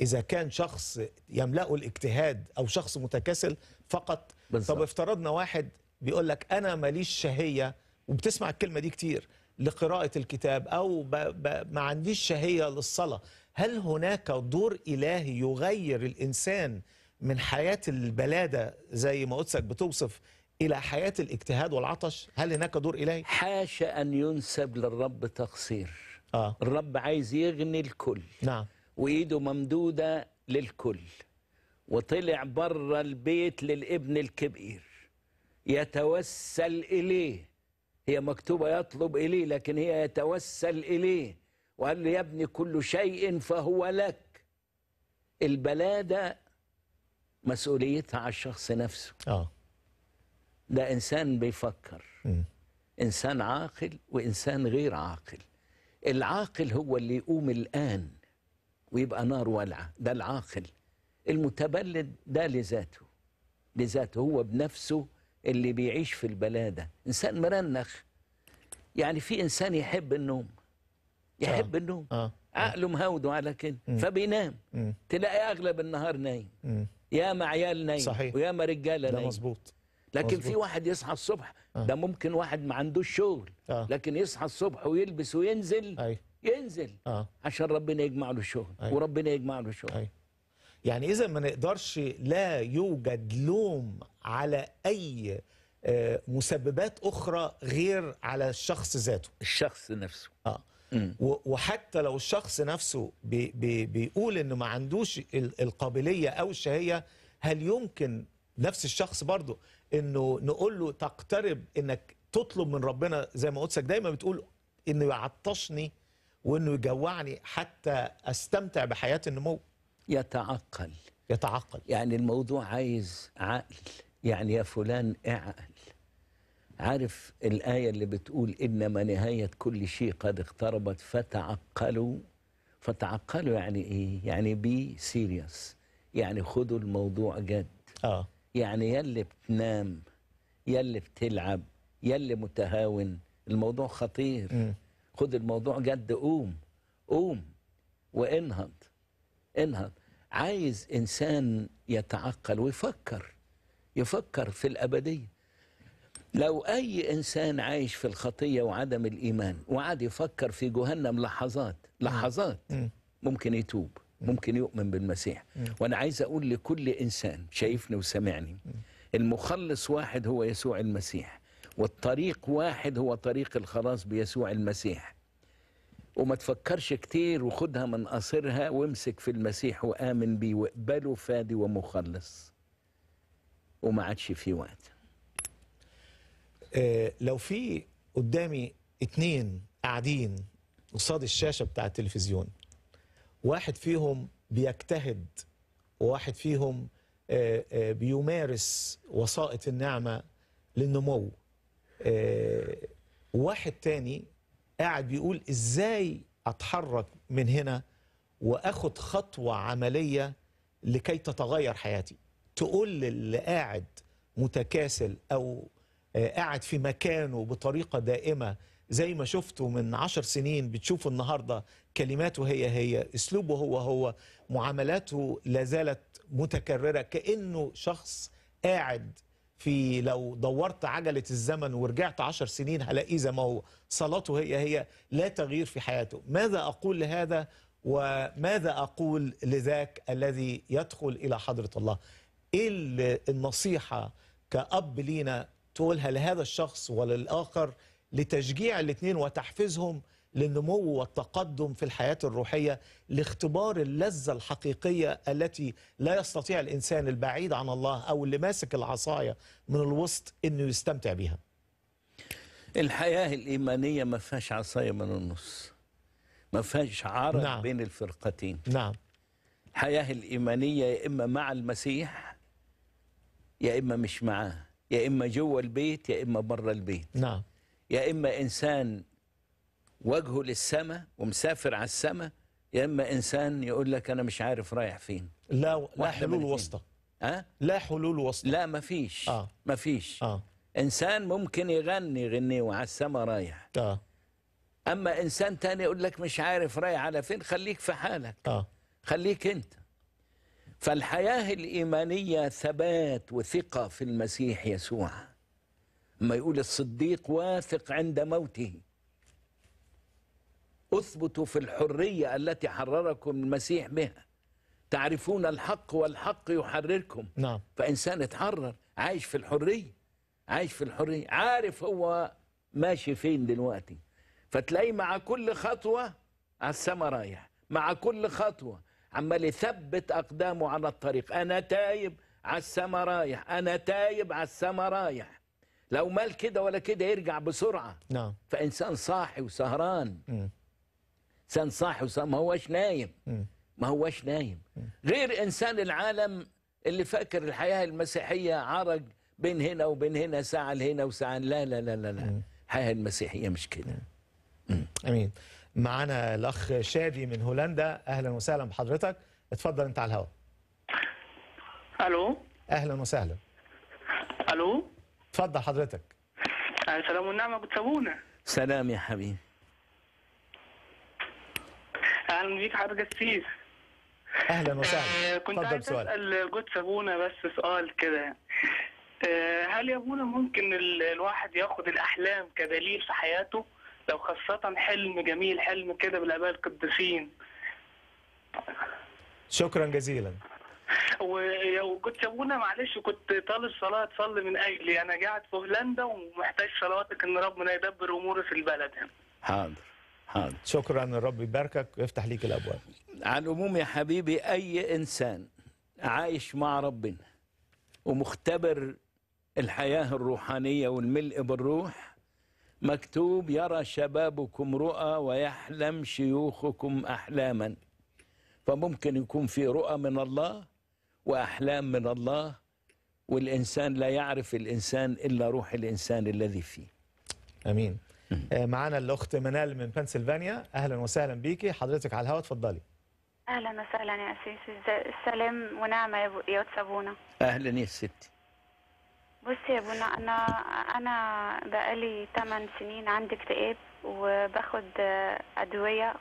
[SPEAKER 1] اذا كان شخص يملأه الاجتهاد او شخص متكاسل فقط بالزبط. طب افترضنا واحد بيقول لك انا ماليش شهيه وبتسمع الكلمه دي كتير لقراءه الكتاب او ب... ب... ما عنديش شهيه للصلاه هل هناك دور الهي يغير الانسان من حياه البلاده زي ما قدسك بتوصف الى حياه الاجتهاد والعطش هل هناك دور الهي حاشا ان ينسب للرب تقصير آه. الرب عايز يغني الكل
[SPEAKER 2] نعم وايده ممدوده للكل وطلع بره البيت للابن الكبير يتوسل اليه هي مكتوبه يطلب اليه لكن هي يتوسل اليه وقال له يا ابني كل شيء فهو لك البلاده مسؤوليتها على الشخص نفسه اه ده انسان بيفكر م. انسان عاقل وانسان غير عاقل العاقل هو اللي يقوم الان ويبقى نار والعة ده العاقل المتبلد ده لذاته لذاته هو بنفسه اللي بيعيش في البلادة إنسان مرنخ يعني في إنسان يحب النوم يحب آه. النوم آه. عقله مهوده على كده فبينام م. تلاقي أغلب النهار نايم ياما عيال نايم صحيح. وياما رجالة نايم ده مظبوط لكن مزبوط. في واحد يصحى الصبح آه. ده ممكن واحد ما عندوش شغل آه. لكن يصحى الصبح ويلبس وينزل آه. ينزل آه. عشان ربنا يجمع
[SPEAKER 1] له شغل أيوة. وربنا يجمع له شغل أيوة. يعني اذا ما نقدرش لا يوجد لوم على اي آه، مسببات اخرى غير على الشخص ذاته الشخص نفسه اه مم. وحتى لو الشخص نفسه بي بي بيقول انه ما عندوش القابليه او الشهيه هل يمكن نفس الشخص برضه انه نقول له تقترب انك تطلب من ربنا زي ما قدسك دايما بتقول انه يعطشني وانه يجوعني حتى استمتع بحياه النمو يتعقل يتعقل يعني الموضوع عايز
[SPEAKER 2] عقل يعني يا فلان اعقل عارف الآية اللي بتقول إنما نهاية كل شيء قد اقتربت فتعقلوا فتعقلوا يعني إيه؟ يعني بي سيريس يعني خدوا الموضوع جد آه. يعني يلي بتنام يلي بتلعب يلي متهاون الموضوع خطير م. خد الموضوع جد قوم قوم وانهض انهض عايز انسان يتعقل ويفكر يفكر في الابديه لو اي انسان عايش في الخطيه وعدم الايمان وقعد يفكر في جهنم لحظات لحظات ممكن يتوب ممكن يؤمن بالمسيح وانا عايز اقول لكل انسان شايفني وسامعني المخلص واحد هو يسوع المسيح والطريق واحد هو طريق الخلاص بيسوع المسيح وما تفكرش كتير وخدها من قصرها وامسك في المسيح وآمن بيه واقبله فادي ومخلص وما عادش في وقت
[SPEAKER 1] آه، لو في قدامي اتنين قاعدين قصاد الشاشة بتاع التلفزيون واحد فيهم بيجتهد وواحد فيهم آه، آه، بيمارس وسائط النعمة للنمو آه، واحد تاني قاعد بيقول ازاي اتحرك من هنا واخد خطوه عمليه لكي تتغير حياتي تقول للي قاعد متكاسل او آه، قاعد في مكانه بطريقه دائمه زي ما شفته من عشر سنين بتشوفه النهارده كلماته هي هي اسلوبه هو هو معاملاته لا زالت متكرره كانه شخص قاعد في لو دورت عجلة الزمن ورجعت عشر سنين هلاقيه زي ما هو صلاته هي هي لا تغيير في حياته ماذا أقول لهذا وماذا أقول لذاك الذي يدخل إلى حضرة الله إيه النصيحة كأب لينا تقولها لهذا الشخص وللآخر لتشجيع الاثنين وتحفيزهم للنمو والتقدم في الحياة الروحية لاختبار اللذة الحقيقية التي لا يستطيع الإنسان البعيد عن الله أو اللي ماسك العصاية من الوسط أنه يستمتع بها
[SPEAKER 2] الحياة الإيمانية ما فيهاش عصاية من النص ما فيهاش عارض نعم. بين الفرقتين نعم الحياة الإيمانية يا إما مع المسيح يا إما مش معاه يا إما جوه البيت يا إما بره البيت نعم يا إما إنسان وجهه للسماء ومسافر على السماء يا اما انسان يقول لك انا مش عارف رايح فين لا لا حلول وسطى أه؟ لا حلول وسطى لا مفيش آه. مفيش آه. انسان ممكن يغني غني وعلى السماء رايح آه. اما انسان تاني يقول لك مش عارف رايح على فين خليك في حالك آه. خليك انت فالحياه الايمانيه ثبات وثقه في المسيح يسوع ما يقول الصديق واثق عند موته اثبتوا في الحريه التي حرركم المسيح بها تعرفون الحق والحق يحرركم نعم فانسان اتحرر عايش في الحريه عايش في الحريه عارف هو ماشي فين دلوقتي فتلاقيه مع كل خطوه على السما رايح مع كل خطوه عمال يثبت اقدامه على الطريق انا تايب على السما رايح انا تايب على السما رايح لو مال كده ولا كده يرجع بسرعه نعم فانسان صاحي وسهران م. انسان صاحي ما هوش نايم ما هوش نايم غير انسان العالم اللي فاكر الحياه المسيحيه عرج بين هنا وبين هنا ساعه لهنا وساعه لا لا لا لا, لا. الحياه المسيحيه مش كده
[SPEAKER 1] امين معانا الاخ شادي من هولندا اهلا وسهلا بحضرتك اتفضل انت على الهواء الو اهلا وسهلا الو اتفضل حضرتك
[SPEAKER 4] السلام آه، والنعمه بتسابونا
[SPEAKER 2] سلام يا حبيبي
[SPEAKER 7] اهلا بيك حضرتك كتير
[SPEAKER 2] اهلا آه، وسهلا كنت عايز
[SPEAKER 7] اسال جود سابونا بس سؤال كده آه، هل يا ابونا ممكن الواحد ياخد الاحلام كدليل في
[SPEAKER 4] حياته لو خاصه حلم جميل حلم كده بالاباء القديسين
[SPEAKER 1] شكرا جزيلا
[SPEAKER 7] وكنت ابونا معلش كنت طالب صلاه تصلي من اجلي انا قاعد في هولندا ومحتاج صلواتك ان ربنا يدبر
[SPEAKER 2] اموري في البلد
[SPEAKER 1] حاضر حاضر شكرا ربي يباركك ويفتح ليك الابواب
[SPEAKER 2] على العموم يا حبيبي اي انسان عايش مع ربنا ومختبر الحياه الروحانيه والملء بالروح مكتوب يرى شبابكم رؤى ويحلم شيوخكم احلاما فممكن يكون في رؤى من الله واحلام من الله والانسان لا يعرف الانسان الا روح الانسان الذي فيه
[SPEAKER 1] امين آه، معانا الاخت منال من بنسلفانيا اهلا وسهلا بيكي حضرتك على الهواء اتفضلي
[SPEAKER 8] اهلا وسهلا يا اسيس السلام ونعمه يا يا ابونا
[SPEAKER 1] اهلا يا ستي
[SPEAKER 8] بصي يا ابونا انا انا بقالي 8 سنين عندي اكتئاب وباخد آه، ادويه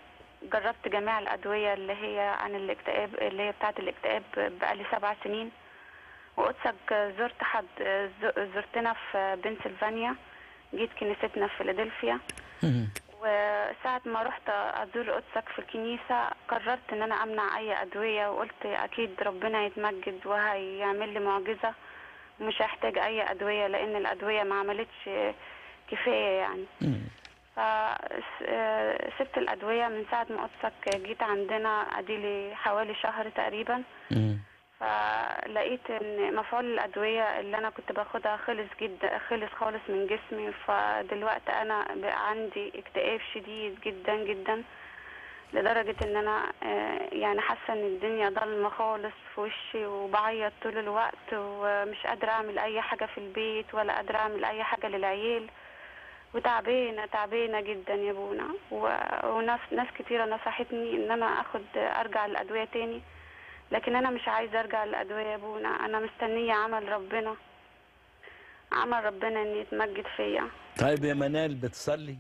[SPEAKER 8] جربت جميع الادويه اللي هي عن الاكتئاب اللي هي بتاعه الاكتئاب بقالي سبع سنين وقدسك زرت حد آه، زرتنا في بنسلفانيا جيت كنيستنا في فيلادلفيا وساعة ما رحت أزور قدسك في الكنيسة قررت إن أنا أمنع أي أدوية وقلت أكيد ربنا يتمجد وهيعمل لي معجزة مش هحتاج أي أدوية لأن الأدوية ما عملتش كفاية يعني فسبت الأدوية من ساعة ما قدسك جيت عندنا أديلي حوالي شهر تقريبا فلقيت ان مفعول الادويه اللي انا كنت باخدها خلص جدا خلص خالص من جسمي فدلوقتي انا بقى عندي اكتئاب شديد جدا جدا لدرجه ان انا آه، يعني حاسه ان الدنيا ضلمه خالص في وشي وبعيط طول الوقت ومش قادره اعمل اي حاجه في البيت ولا قادره اعمل اي حاجه للعيال وتعبانه تعبانه جدا يا بونا وناس ناس كتيره نصحتني ان انا اخد ارجع الادويه تاني لكن انا مش عايزه ارجع للادويه يا ابونا انا مستنيه عمل ربنا عمل ربنا ان يتمجد فيا
[SPEAKER 2] طيب يا منال بتصلي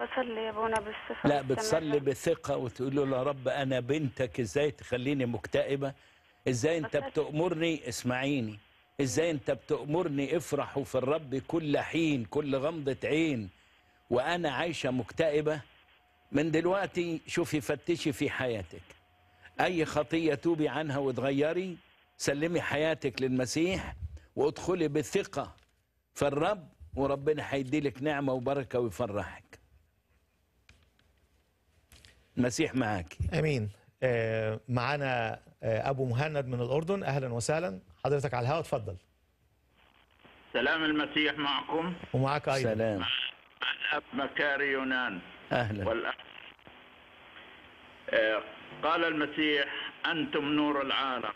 [SPEAKER 8] بصلي يا ابونا بالصفه لا بتصلي
[SPEAKER 2] بثقه وتقول له يا رب انا بنتك ازاي تخليني مكتئبه ازاي انت بتامرني اسمعيني ازاي انت بتامرني افرحوا في الرب كل حين كل غمضه عين وانا عايشه مكتئبه من دلوقتي شوفي فتشي في حياتك أي خطية توبي عنها وتغيري سلمي حياتك للمسيح وادخلي بثقة في الرب وربنا هيديلك نعمة وبركة ويفرحك المسيح معاك
[SPEAKER 1] أمين آه، معانا آه، أبو مهند من الأردن أهلا وسهلا حضرتك على الهواء اتفضل
[SPEAKER 7] سلام المسيح معكم
[SPEAKER 1] ومعك أيضا سلام
[SPEAKER 7] الأب مكاري يونان أهلا والأب آه، قال المسيح أنتم نور العالم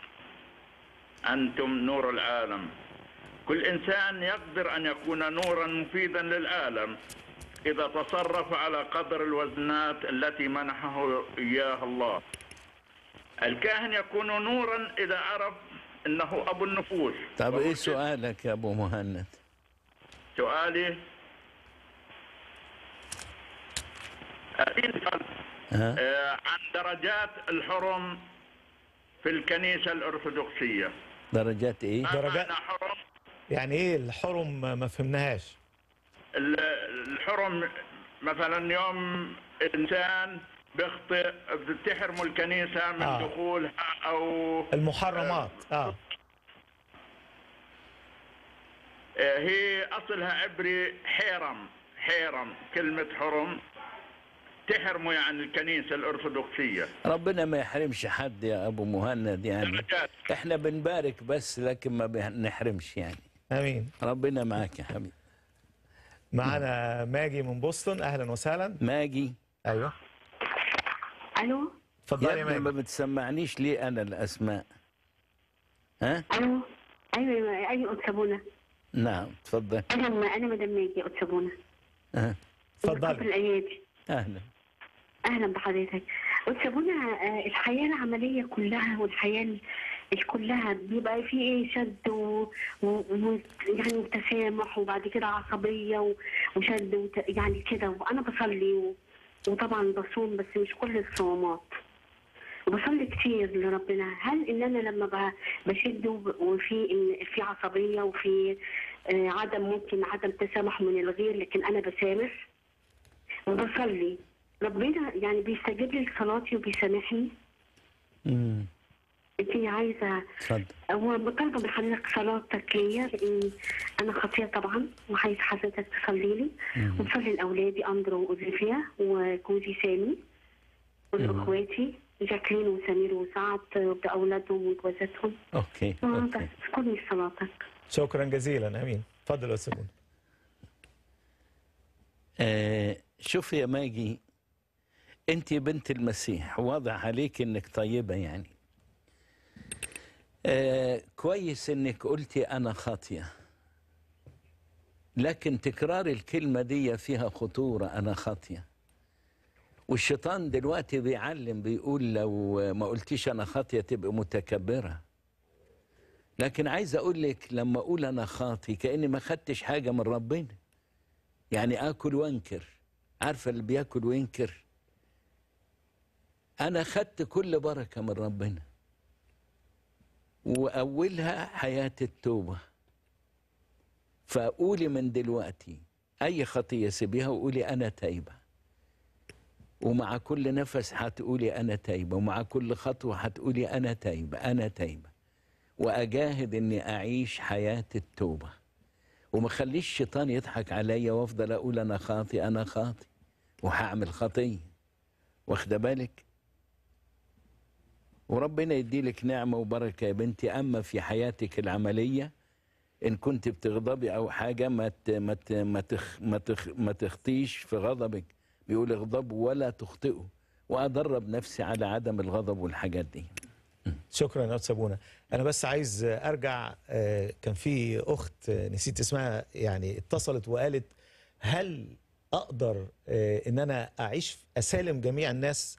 [SPEAKER 7] أنتم نور العالم كل إنسان يقدر أن يكون نورا مفيدا للعالم إذا تصرف على قدر الوزنات التي منحه إياها الله الكاهن يكون نورا إذا عرف أنه أبو النفوس طيب إيه
[SPEAKER 2] سؤالك يا أبو مهند
[SPEAKER 7] سؤالي آه، عن درجات الحرم في الكنيسة الأرثوذكسية
[SPEAKER 1] درجات إيه؟ درجات حرم يعني إيه الحرم ما فهمناهاش
[SPEAKER 7] الحرم مثلا يوم إنسان بيخطئ بتحرم الكنيسة من آه. دخولها أو
[SPEAKER 1] المحرمات آه. آه.
[SPEAKER 7] آه. هي أصلها عبري حيرم حيرم كلمة حرم تحرموا يعني الكنيسه الارثوذكسيه
[SPEAKER 2] ربنا ما يحرمش حد يا ابو مهند يعني درجات. احنا بنبارك بس لكن ما
[SPEAKER 1] بنحرمش يعني امين ربنا معاك يا حبيبي معانا ماجي من بوسطن اهلا وسهلا ماجي ايوه الو اتفضلي يا ماجي
[SPEAKER 2] ما بتسمعنيش ليه انا الاسماء ها الو
[SPEAKER 4] ايوه ايوه اوتسابونا أيوه،
[SPEAKER 2] أيوه، نعم تفضل
[SPEAKER 4] انا انا مدام ماجي اوتسابونا
[SPEAKER 2] اه اتفضلي اهلا
[SPEAKER 4] اهلا بحضرتك استاذ آه، منى الحياه العمليه كلها والحياه كلها بيبقى في ايه شد و... و... يعني وتسامح وبعد كده عصبيه وشد وت... يعني كده وانا بصلي و... وطبعا بصوم بس مش كل الصومات بصلي كتير لربنا هل ان انا لما بشد وفي في عصبيه وفي آه، عدم ممكن عدم تسامح من الغير لكن انا بسامح وبصلي ربنا يعني بيستجيب لي لصلاتي وبيسامحني امم انتي عايزه اتفضل هو مطالبه من حضرتك صلاتك ليا لان انا خطيه طبعا وعايز حضرتك تصلي لي وتصلي لاولادي اندرو واوليفيا وجوزي سامي واخواتي جاكلين وسمير وسعد باولادهم وجوازاتهم اوكي آه، اوكي اذكرني
[SPEAKER 1] صلاتك شكرا جزيلا امين تفضل يا استاذ
[SPEAKER 2] آه شوف يا ماجي انت بنت المسيح واضح عليك انك طيبه يعني آه كويس انك قلتي انا خاطيه لكن تكرار الكلمه دي فيها خطوره انا خاطيه والشيطان دلوقتي بيعلم بيقول لو ما قلتيش انا خاطيه تبقى متكبره لكن عايز اقول لك لما اقول انا خاطي كاني ما خدتش حاجه من ربنا يعني اكل وانكر عارفه اللي بياكل وينكر أنا خدت كل بركة من ربنا وأولها حياة التوبة فقولي من دلوقتي أي خطية سيبيها وقولي أنا تايبة ومع كل نفس هتقولي أنا تايبة ومع كل خطوة هتقولي أنا تايبة أنا تايبة وأجاهد إني أعيش حياة التوبة وما خليش الشيطان يضحك عليا وأفضل أقول أنا خاطي أنا خاطي وهعمل خطية واخده بالك وربنا يديلك نعمة وبركة يا بنتي أما في حياتك العملية إن كنت بتغضبي أو حاجة ما ما ما ما تخطيش في غضبك بيقول اغضب ولا تخطئوا وأدرب نفسي على عدم الغضب والحاجات دي
[SPEAKER 1] شكرا يا سابونا انا بس عايز ارجع آه، كان في اخت آه، نسيت اسمها يعني اتصلت وقالت هل اقدر آه، ان انا اعيش اسالم جميع الناس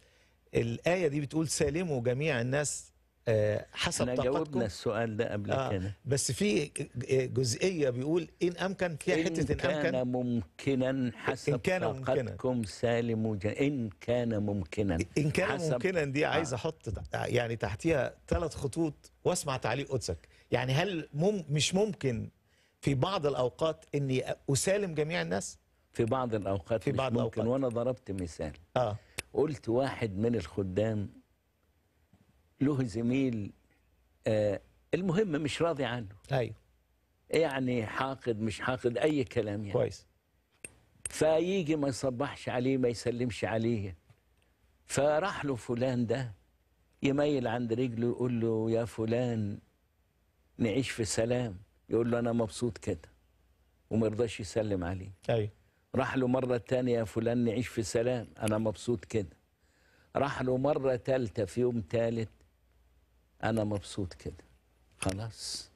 [SPEAKER 1] الآية دي بتقول سالموا جميع الناس آه، حسب احنا طاقتكم جاوبنا السؤال ده قبل آه كده بس في جزئيه بيقول ان امكن فيها حته ان أمكن. امكن كان ممكنا حسب
[SPEAKER 2] إن كان طاقتكم
[SPEAKER 1] سالموا ان كان ممكنا ان كان ممكنا دي آه. عايز احط يعني تحتيها ثلاث خطوط واسمع تعليق قدسك يعني هل مم مش ممكن في بعض الاوقات اني اسالم جميع الناس في بعض
[SPEAKER 2] الاوقات في بعض ممكن الأوقات. وانا ضربت مثال اه قلت واحد من الخدام له زميل آه المهم مش راضي عنه ايوه يعني حاقد مش حاقد اي كلام يعني كويس فيجي ما يصبحش عليه ما يسلمش عليه فراح له فلان ده يميل عند رجله يقول له يا فلان نعيش في سلام يقول له انا مبسوط كده وما يرضاش يسلم عليه ايوه راح له مرة تانية يا فلان نعيش في سلام أنا مبسوط كده راح له مرة تالتة في يوم تالت أنا مبسوط كده خلاص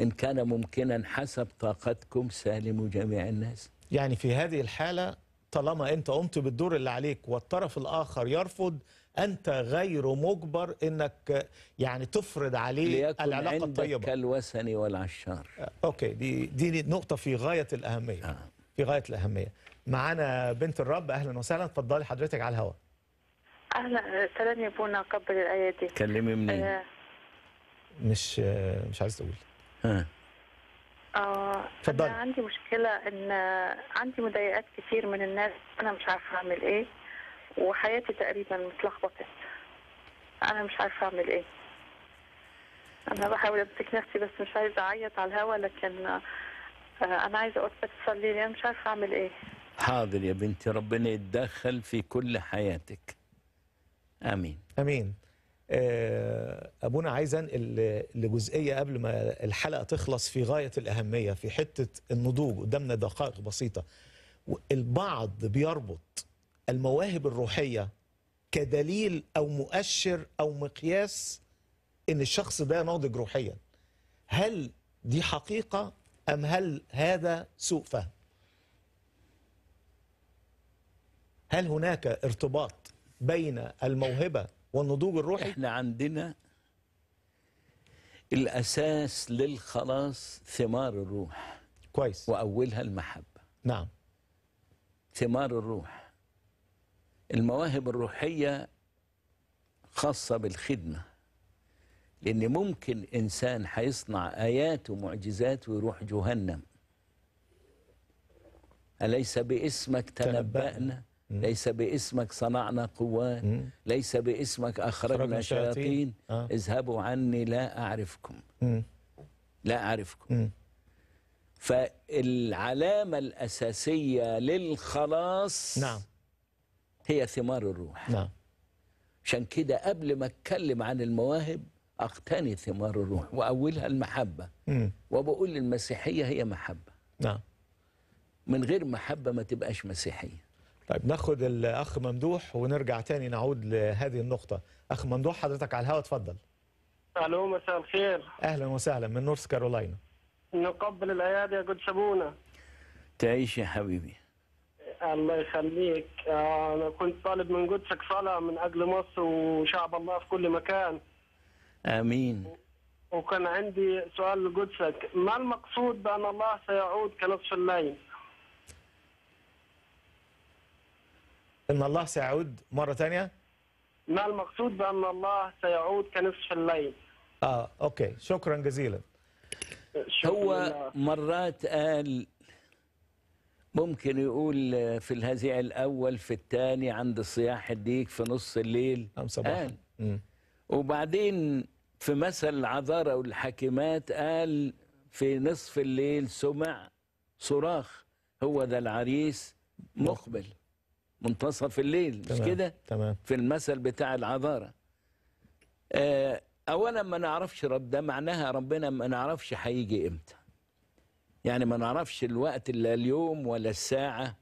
[SPEAKER 1] إن كان ممكنا حسب طاقتكم سالموا جميع الناس يعني في هذه الحالة طالما أنت قمت بالدور اللي عليك والطرف الآخر يرفض أنت غير مجبر أنك يعني تفرض عليه العلاقة الطيبة ليكن عندك
[SPEAKER 2] كالوثني
[SPEAKER 1] والعشار أوكي دي, دي نقطة في غاية الأهمية آه. في غايه الاهميه معانا بنت الرب اهلا وسهلا اتفضلي حضرتك على الهواء
[SPEAKER 6] اهلا آه،
[SPEAKER 4] سلام يا ابونا قبل الايادي
[SPEAKER 1] كلمي منين آه. مش آه، مش عايز تقول ها
[SPEAKER 4] اه اتفضلي انا عندي مشكله ان آه، عندي مضايقات كتير من الناس انا مش عارفه اعمل ايه وحياتي تقريبا متلخبطه انا مش عارفه اعمل ايه انا بحاول امسك نفسي بس مش عايزه اعيط على الهوا لكن آه، انا عايزه اقولك تصلي لي مش عارفه اعمل ايه
[SPEAKER 2] حاضر يا بنتي ربنا يتدخل في كل حياتك امين
[SPEAKER 1] امين آه، ابونا عايز انقل لجزئيه قبل ما الحلقه تخلص في غايه الاهميه في حته النضوج قدامنا دقائق بسيطه البعض بيربط المواهب الروحيه كدليل او مؤشر او مقياس ان الشخص ده ناضج روحيا هل دي حقيقه أم هل هذا سوء فهم هل هناك ارتباط بين الموهبة والنضوج الروحي احنا عندنا الأساس
[SPEAKER 2] للخلاص ثمار الروح كويس وأولها المحبة نعم ثمار الروح المواهب الروحية خاصة بالخدمة لأن ممكن إنسان حيصنع آيات ومعجزات ويروح جهنم أليس باسمك تنبأنا ليس باسمك صنعنا قوات ليس باسمك أخرجنا شياطين آه. اذهبوا عني لا أعرفكم لا أعرفكم فالعلامة الأساسية للخلاص نعم هي ثمار الروح نعم عشان كده قبل ما اتكلم عن المواهب اقتني ثمار الروح واولها المحبه
[SPEAKER 1] وبقول المسيحيه هي محبه نعم من غير محبه ما تبقاش مسيحيه طيب ناخد الاخ ممدوح ونرجع تاني نعود لهذه النقطه اخ ممدوح حضرتك على الهواء اتفضل
[SPEAKER 7] الو مساء الخير
[SPEAKER 1] اهلا وسهلا من نورث كارولاينا
[SPEAKER 7] نقبل الايادي يا قدس ابونا
[SPEAKER 2] تعيش يا حبيبي
[SPEAKER 7] الله يخليك آه، انا كنت طالب من قدسك صلاه من اجل مصر وشعب الله في كل مكان امين وكان عندي سؤال لقدسك ما المقصود بان الله سيعود كنصف الليل
[SPEAKER 1] ان الله سيعود مره ثانيه
[SPEAKER 7] ما المقصود بان الله سيعود كنصف الليل
[SPEAKER 1] اه اوكي شكرا جزيلا
[SPEAKER 2] شكرا هو الله. مرات قال ممكن يقول في الهزيع الاول في الثاني عند صياح الديك في نص الليل نعم، صباحا قال وبعدين في مثل العذارة والحاكمات قال في نصف الليل سمع صراخ هو ده العريس مقبل منتصف الليل تمام. مش كده في المثل بتاع العذارة آه، أولا ما نعرفش رب ده معناها ربنا ما نعرفش هيجي إمتى يعني ما نعرفش الوقت لا اليوم ولا الساعة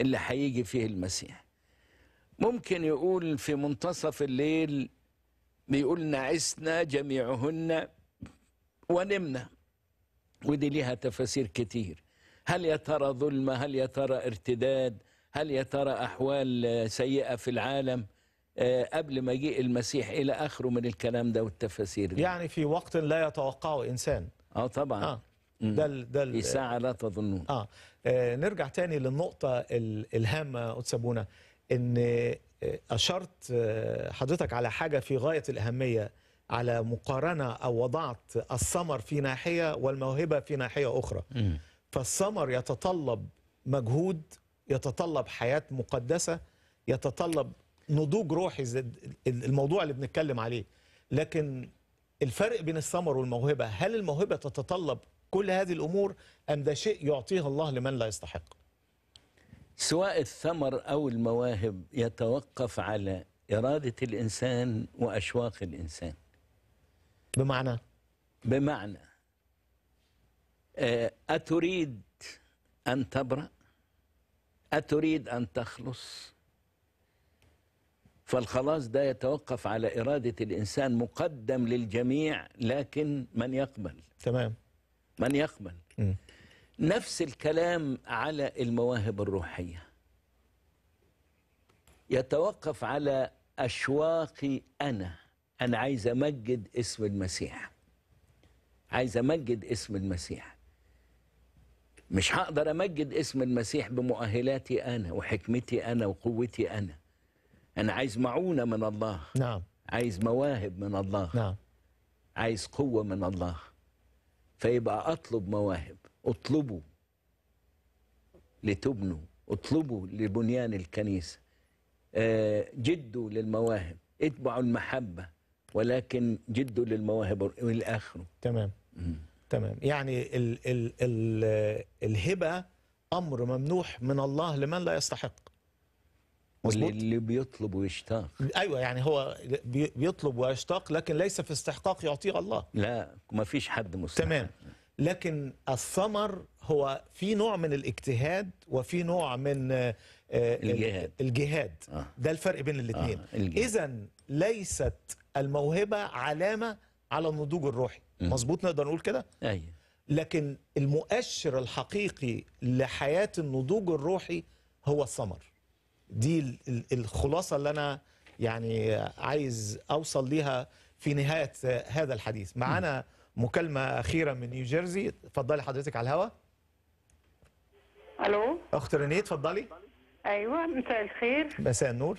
[SPEAKER 2] اللي هيجي فيه المسيح ممكن يقول في منتصف الليل بيقول نعسنا جميعهن ونمنا ودي ليها تفاسير كتير هل يا ترى ظلمة هل يا ترى ارتداد هل يا ترى أحوال سيئة في العالم آه، قبل مجيء المسيح إلى آخره من الكلام ده والتفاسير دي. يعني في وقت لا يتوقعه إنسان
[SPEAKER 1] آه طبعا آه. ده ال ده في ساعة لا تظنون آه. آه نرجع تاني للنقطة الهامة أتسابونا إن اشرت آه، حضرتك على حاجه في غايه الاهميه على مقارنه او وضعت الثمر في ناحيه والموهبه في ناحيه اخرى فالثمر يتطلب مجهود يتطلب حياه مقدسه يتطلب نضوج روحي زي الموضوع اللي بنتكلم عليه لكن الفرق بين الثمر والموهبه هل الموهبه تتطلب كل هذه الامور ام ده شيء يعطيه الله لمن لا يستحق
[SPEAKER 2] سواء الثمر أو المواهب يتوقف على إرادة الإنسان وأشواق الإنسان بمعنى؟ بمعنى آه، أتريد أن تبرأ؟ أتريد أن تخلص؟ فالخلاص ده يتوقف على إرادة الإنسان مقدم للجميع لكن من يقبل تمام من يقبل م. نفس الكلام على المواهب الروحية يتوقف على أشواقي أنا أنا عايز أمجد اسم المسيح عايز أمجد اسم المسيح مش هقدر أمجد اسم المسيح بمؤهلاتي أنا وحكمتي أنا وقوتي أنا أنا عايز معونة من الله نعم عايز مواهب من الله نعم عايز قوة من الله فيبقى أطلب مواهب اطلبوا لتبنوا اطلبوا لبنيان الكنيسة آه، جدوا للمواهب اتبعوا المحبة ولكن جدوا للمواهب والآخر آخره
[SPEAKER 1] تمام تمام يعني ال ال ال الهبة أمر ممنوح من الله لمن لا يستحق
[SPEAKER 2] واللي اللي بيطلب ويشتاق
[SPEAKER 1] ايوه يعني هو بيطلب ويشتاق لكن ليس في استحقاق يعطيه الله لا ما فيش حد مستحق تمام لكن الثمر هو في نوع من الاجتهاد وفي نوع من آه، آه، الجهاد الجهاد آه. ده الفرق بين الاثنين آه. اذا ليست الموهبه علامه على النضوج الروحي مظبوط نقدر نقول كده ايوه لكن المؤشر الحقيقي لحياه النضوج الروحي هو الثمر دي الخلاصه اللي انا يعني عايز اوصل ليها في نهايه هذا الحديث معانا مكالمة أخيرة من نيوجيرسي اتفضلي حضرتك على الهواء ألو أخت رينيه اتفضلي
[SPEAKER 4] أيوة مساء الخير
[SPEAKER 1] مساء النور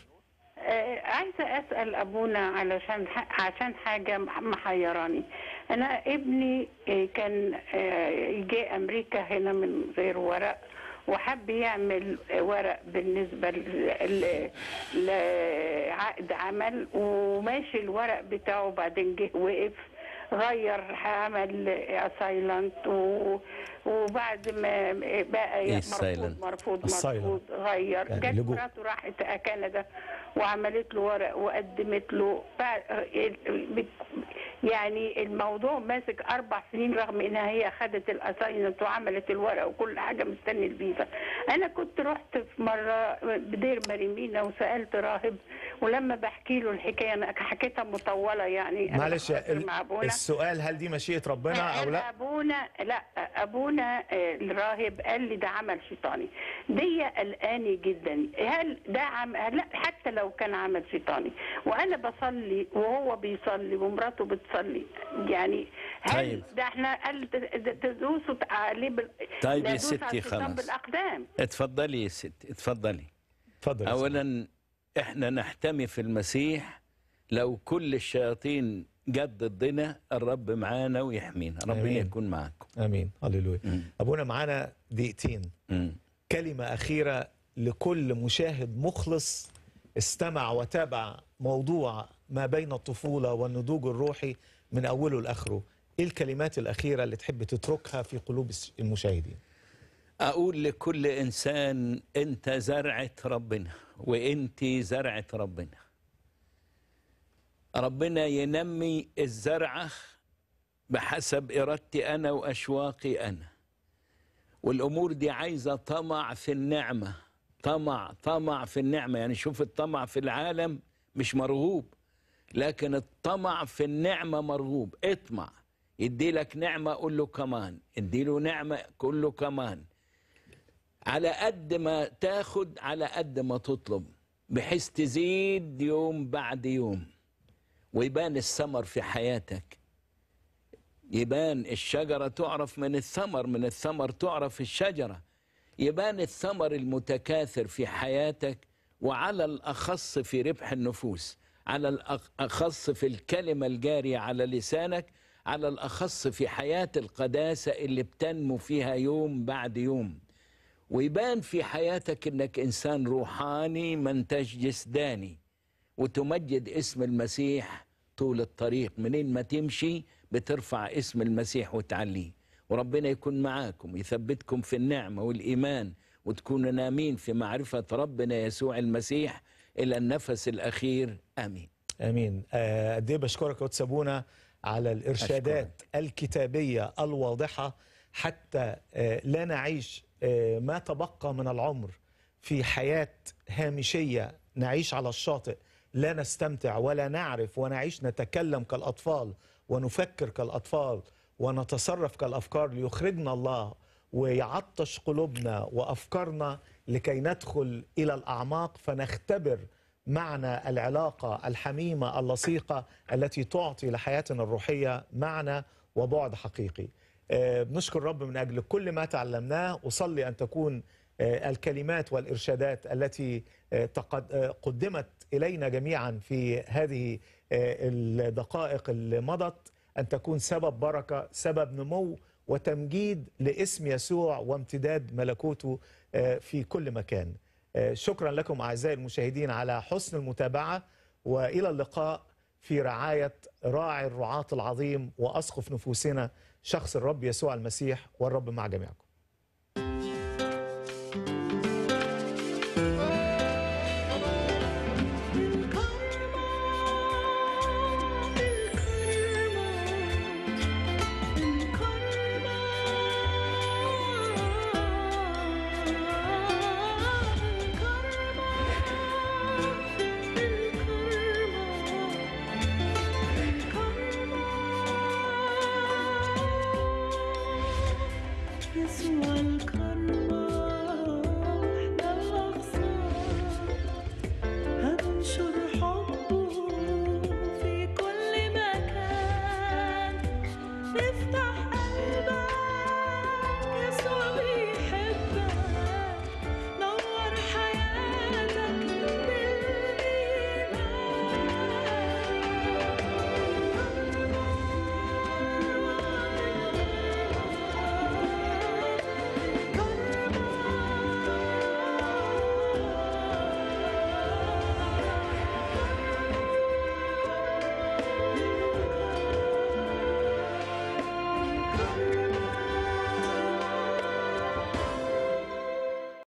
[SPEAKER 4] آه عايزة أسأل أبونا علشان عشان حاجة محيراني أنا ابني آه، كان آه، جه أمريكا هنا من غير ورق وحب يعمل ورق بالنسبة لعقد عمل وماشي الورق بتاعه بعدين جه وقف غير عمل سايلنت وبعد ما بقى إيه مرفوض مرفوض مرفوض غير جت يعني مراته راحت كندا وعملت له ورق وقدمت له يعني الموضوع ماسك اربع سنين رغم انها هي خدت الاساينت وعملت الورق وكل حاجه مستني الفيزا انا كنت رحت في مره بدير مريمينا وسالت راهب ولما بحكي له الحكايه انا حكيتها مطوله يعني معلش
[SPEAKER 1] السؤال هل دي مشيئه ربنا او لا
[SPEAKER 4] ابونا لا ابونا آه، الراهب قال لي ده عمل شيطاني دي قلقاني جدا هل ده عم لا حتى لو وكان عمل شيطاني وانا بصلي وهو بيصلي ومراته بتصلي يعني هل طيب. ده احنا قال تدوسوا عليه بال... طيب يا ستي خلاص بالاقدام
[SPEAKER 2] اتفضلي يا ستي اتفضلي اتفضلي اولا احنا نحتمي في المسيح لو كل الشياطين جد ضدنا الرب معانا ويحمينا ربنا يكون
[SPEAKER 1] معاكم امين هللويا ابونا معانا دقيقتين كلمه اخيره لكل مشاهد مخلص استمع وتابع موضوع ما بين الطفولة والنضوج الروحي من أوله لآخره إيه الكلمات الأخيرة اللي تحب تتركها في قلوب المشاهدين
[SPEAKER 2] أقول لكل إنسان أنت زرعة ربنا وأنت زرعة ربنا ربنا ينمي الزرعة بحسب إرادتي أنا وأشواقي أنا والأمور دي عايزة طمع في النعمة طمع طمع في النعمة يعني شوف الطمع في العالم مش مرغوب لكن الطمع في النعمة مرغوب اطمع يدي لك نعمة قول له كمان يدي له نعمة قول له كمان على قد ما تاخد على قد ما تطلب بحيث تزيد يوم بعد يوم ويبان الثمر في حياتك يبان الشجرة تعرف من الثمر من الثمر تعرف الشجرة يبان الثمر المتكاثر في حياتك وعلى الأخص في ربح النفوس على الأخص في الكلمة الجارية على لسانك على الأخص في حياة القداسة اللي بتنمو فيها يوم بعد يوم ويبان في حياتك انك انسان روحاني ما انتش جسداني وتمجد اسم المسيح طول الطريق منين ما تمشي بترفع اسم المسيح وتعليه وربنا يكون معاكم ويثبتكم في النعمة والإيمان وتكونوا نامين في معرفة ربنا يسوع المسيح إلى النفس الأخير آمين
[SPEAKER 1] آمين آه، قد آه بشكرك وتسابونا على الإرشادات أشكرك. الكتابية الواضحة حتى آه لا نعيش آه ما تبقى من العمر في حياة هامشية نعيش على الشاطئ لا نستمتع ولا نعرف ونعيش نتكلم كالأطفال ونفكر كالأطفال ونتصرف كالأفكار ليخرجنا الله ويعطش قلوبنا وأفكارنا لكي ندخل إلى الأعماق فنختبر معنى العلاقة الحميمة اللصيقة التي تعطي لحياتنا الروحية معنى وبعد حقيقي آه، بنشكر رب من أجل كل ما تعلمناه أصلي أن تكون آه، الكلمات والإرشادات التي آه، قدمت إلينا جميعا في هذه الدقائق اللي مضت أن تكون سبب بركة سبب نمو وتمجيد لاسم يسوع وامتداد ملكوته آه، في كل مكان آه، شكرا لكم أعزائي المشاهدين على حسن المتابعة وإلى اللقاء في رعاية راعي الرعاة العظيم وأسقف نفوسنا شخص الرب يسوع المسيح والرب مع جميعكم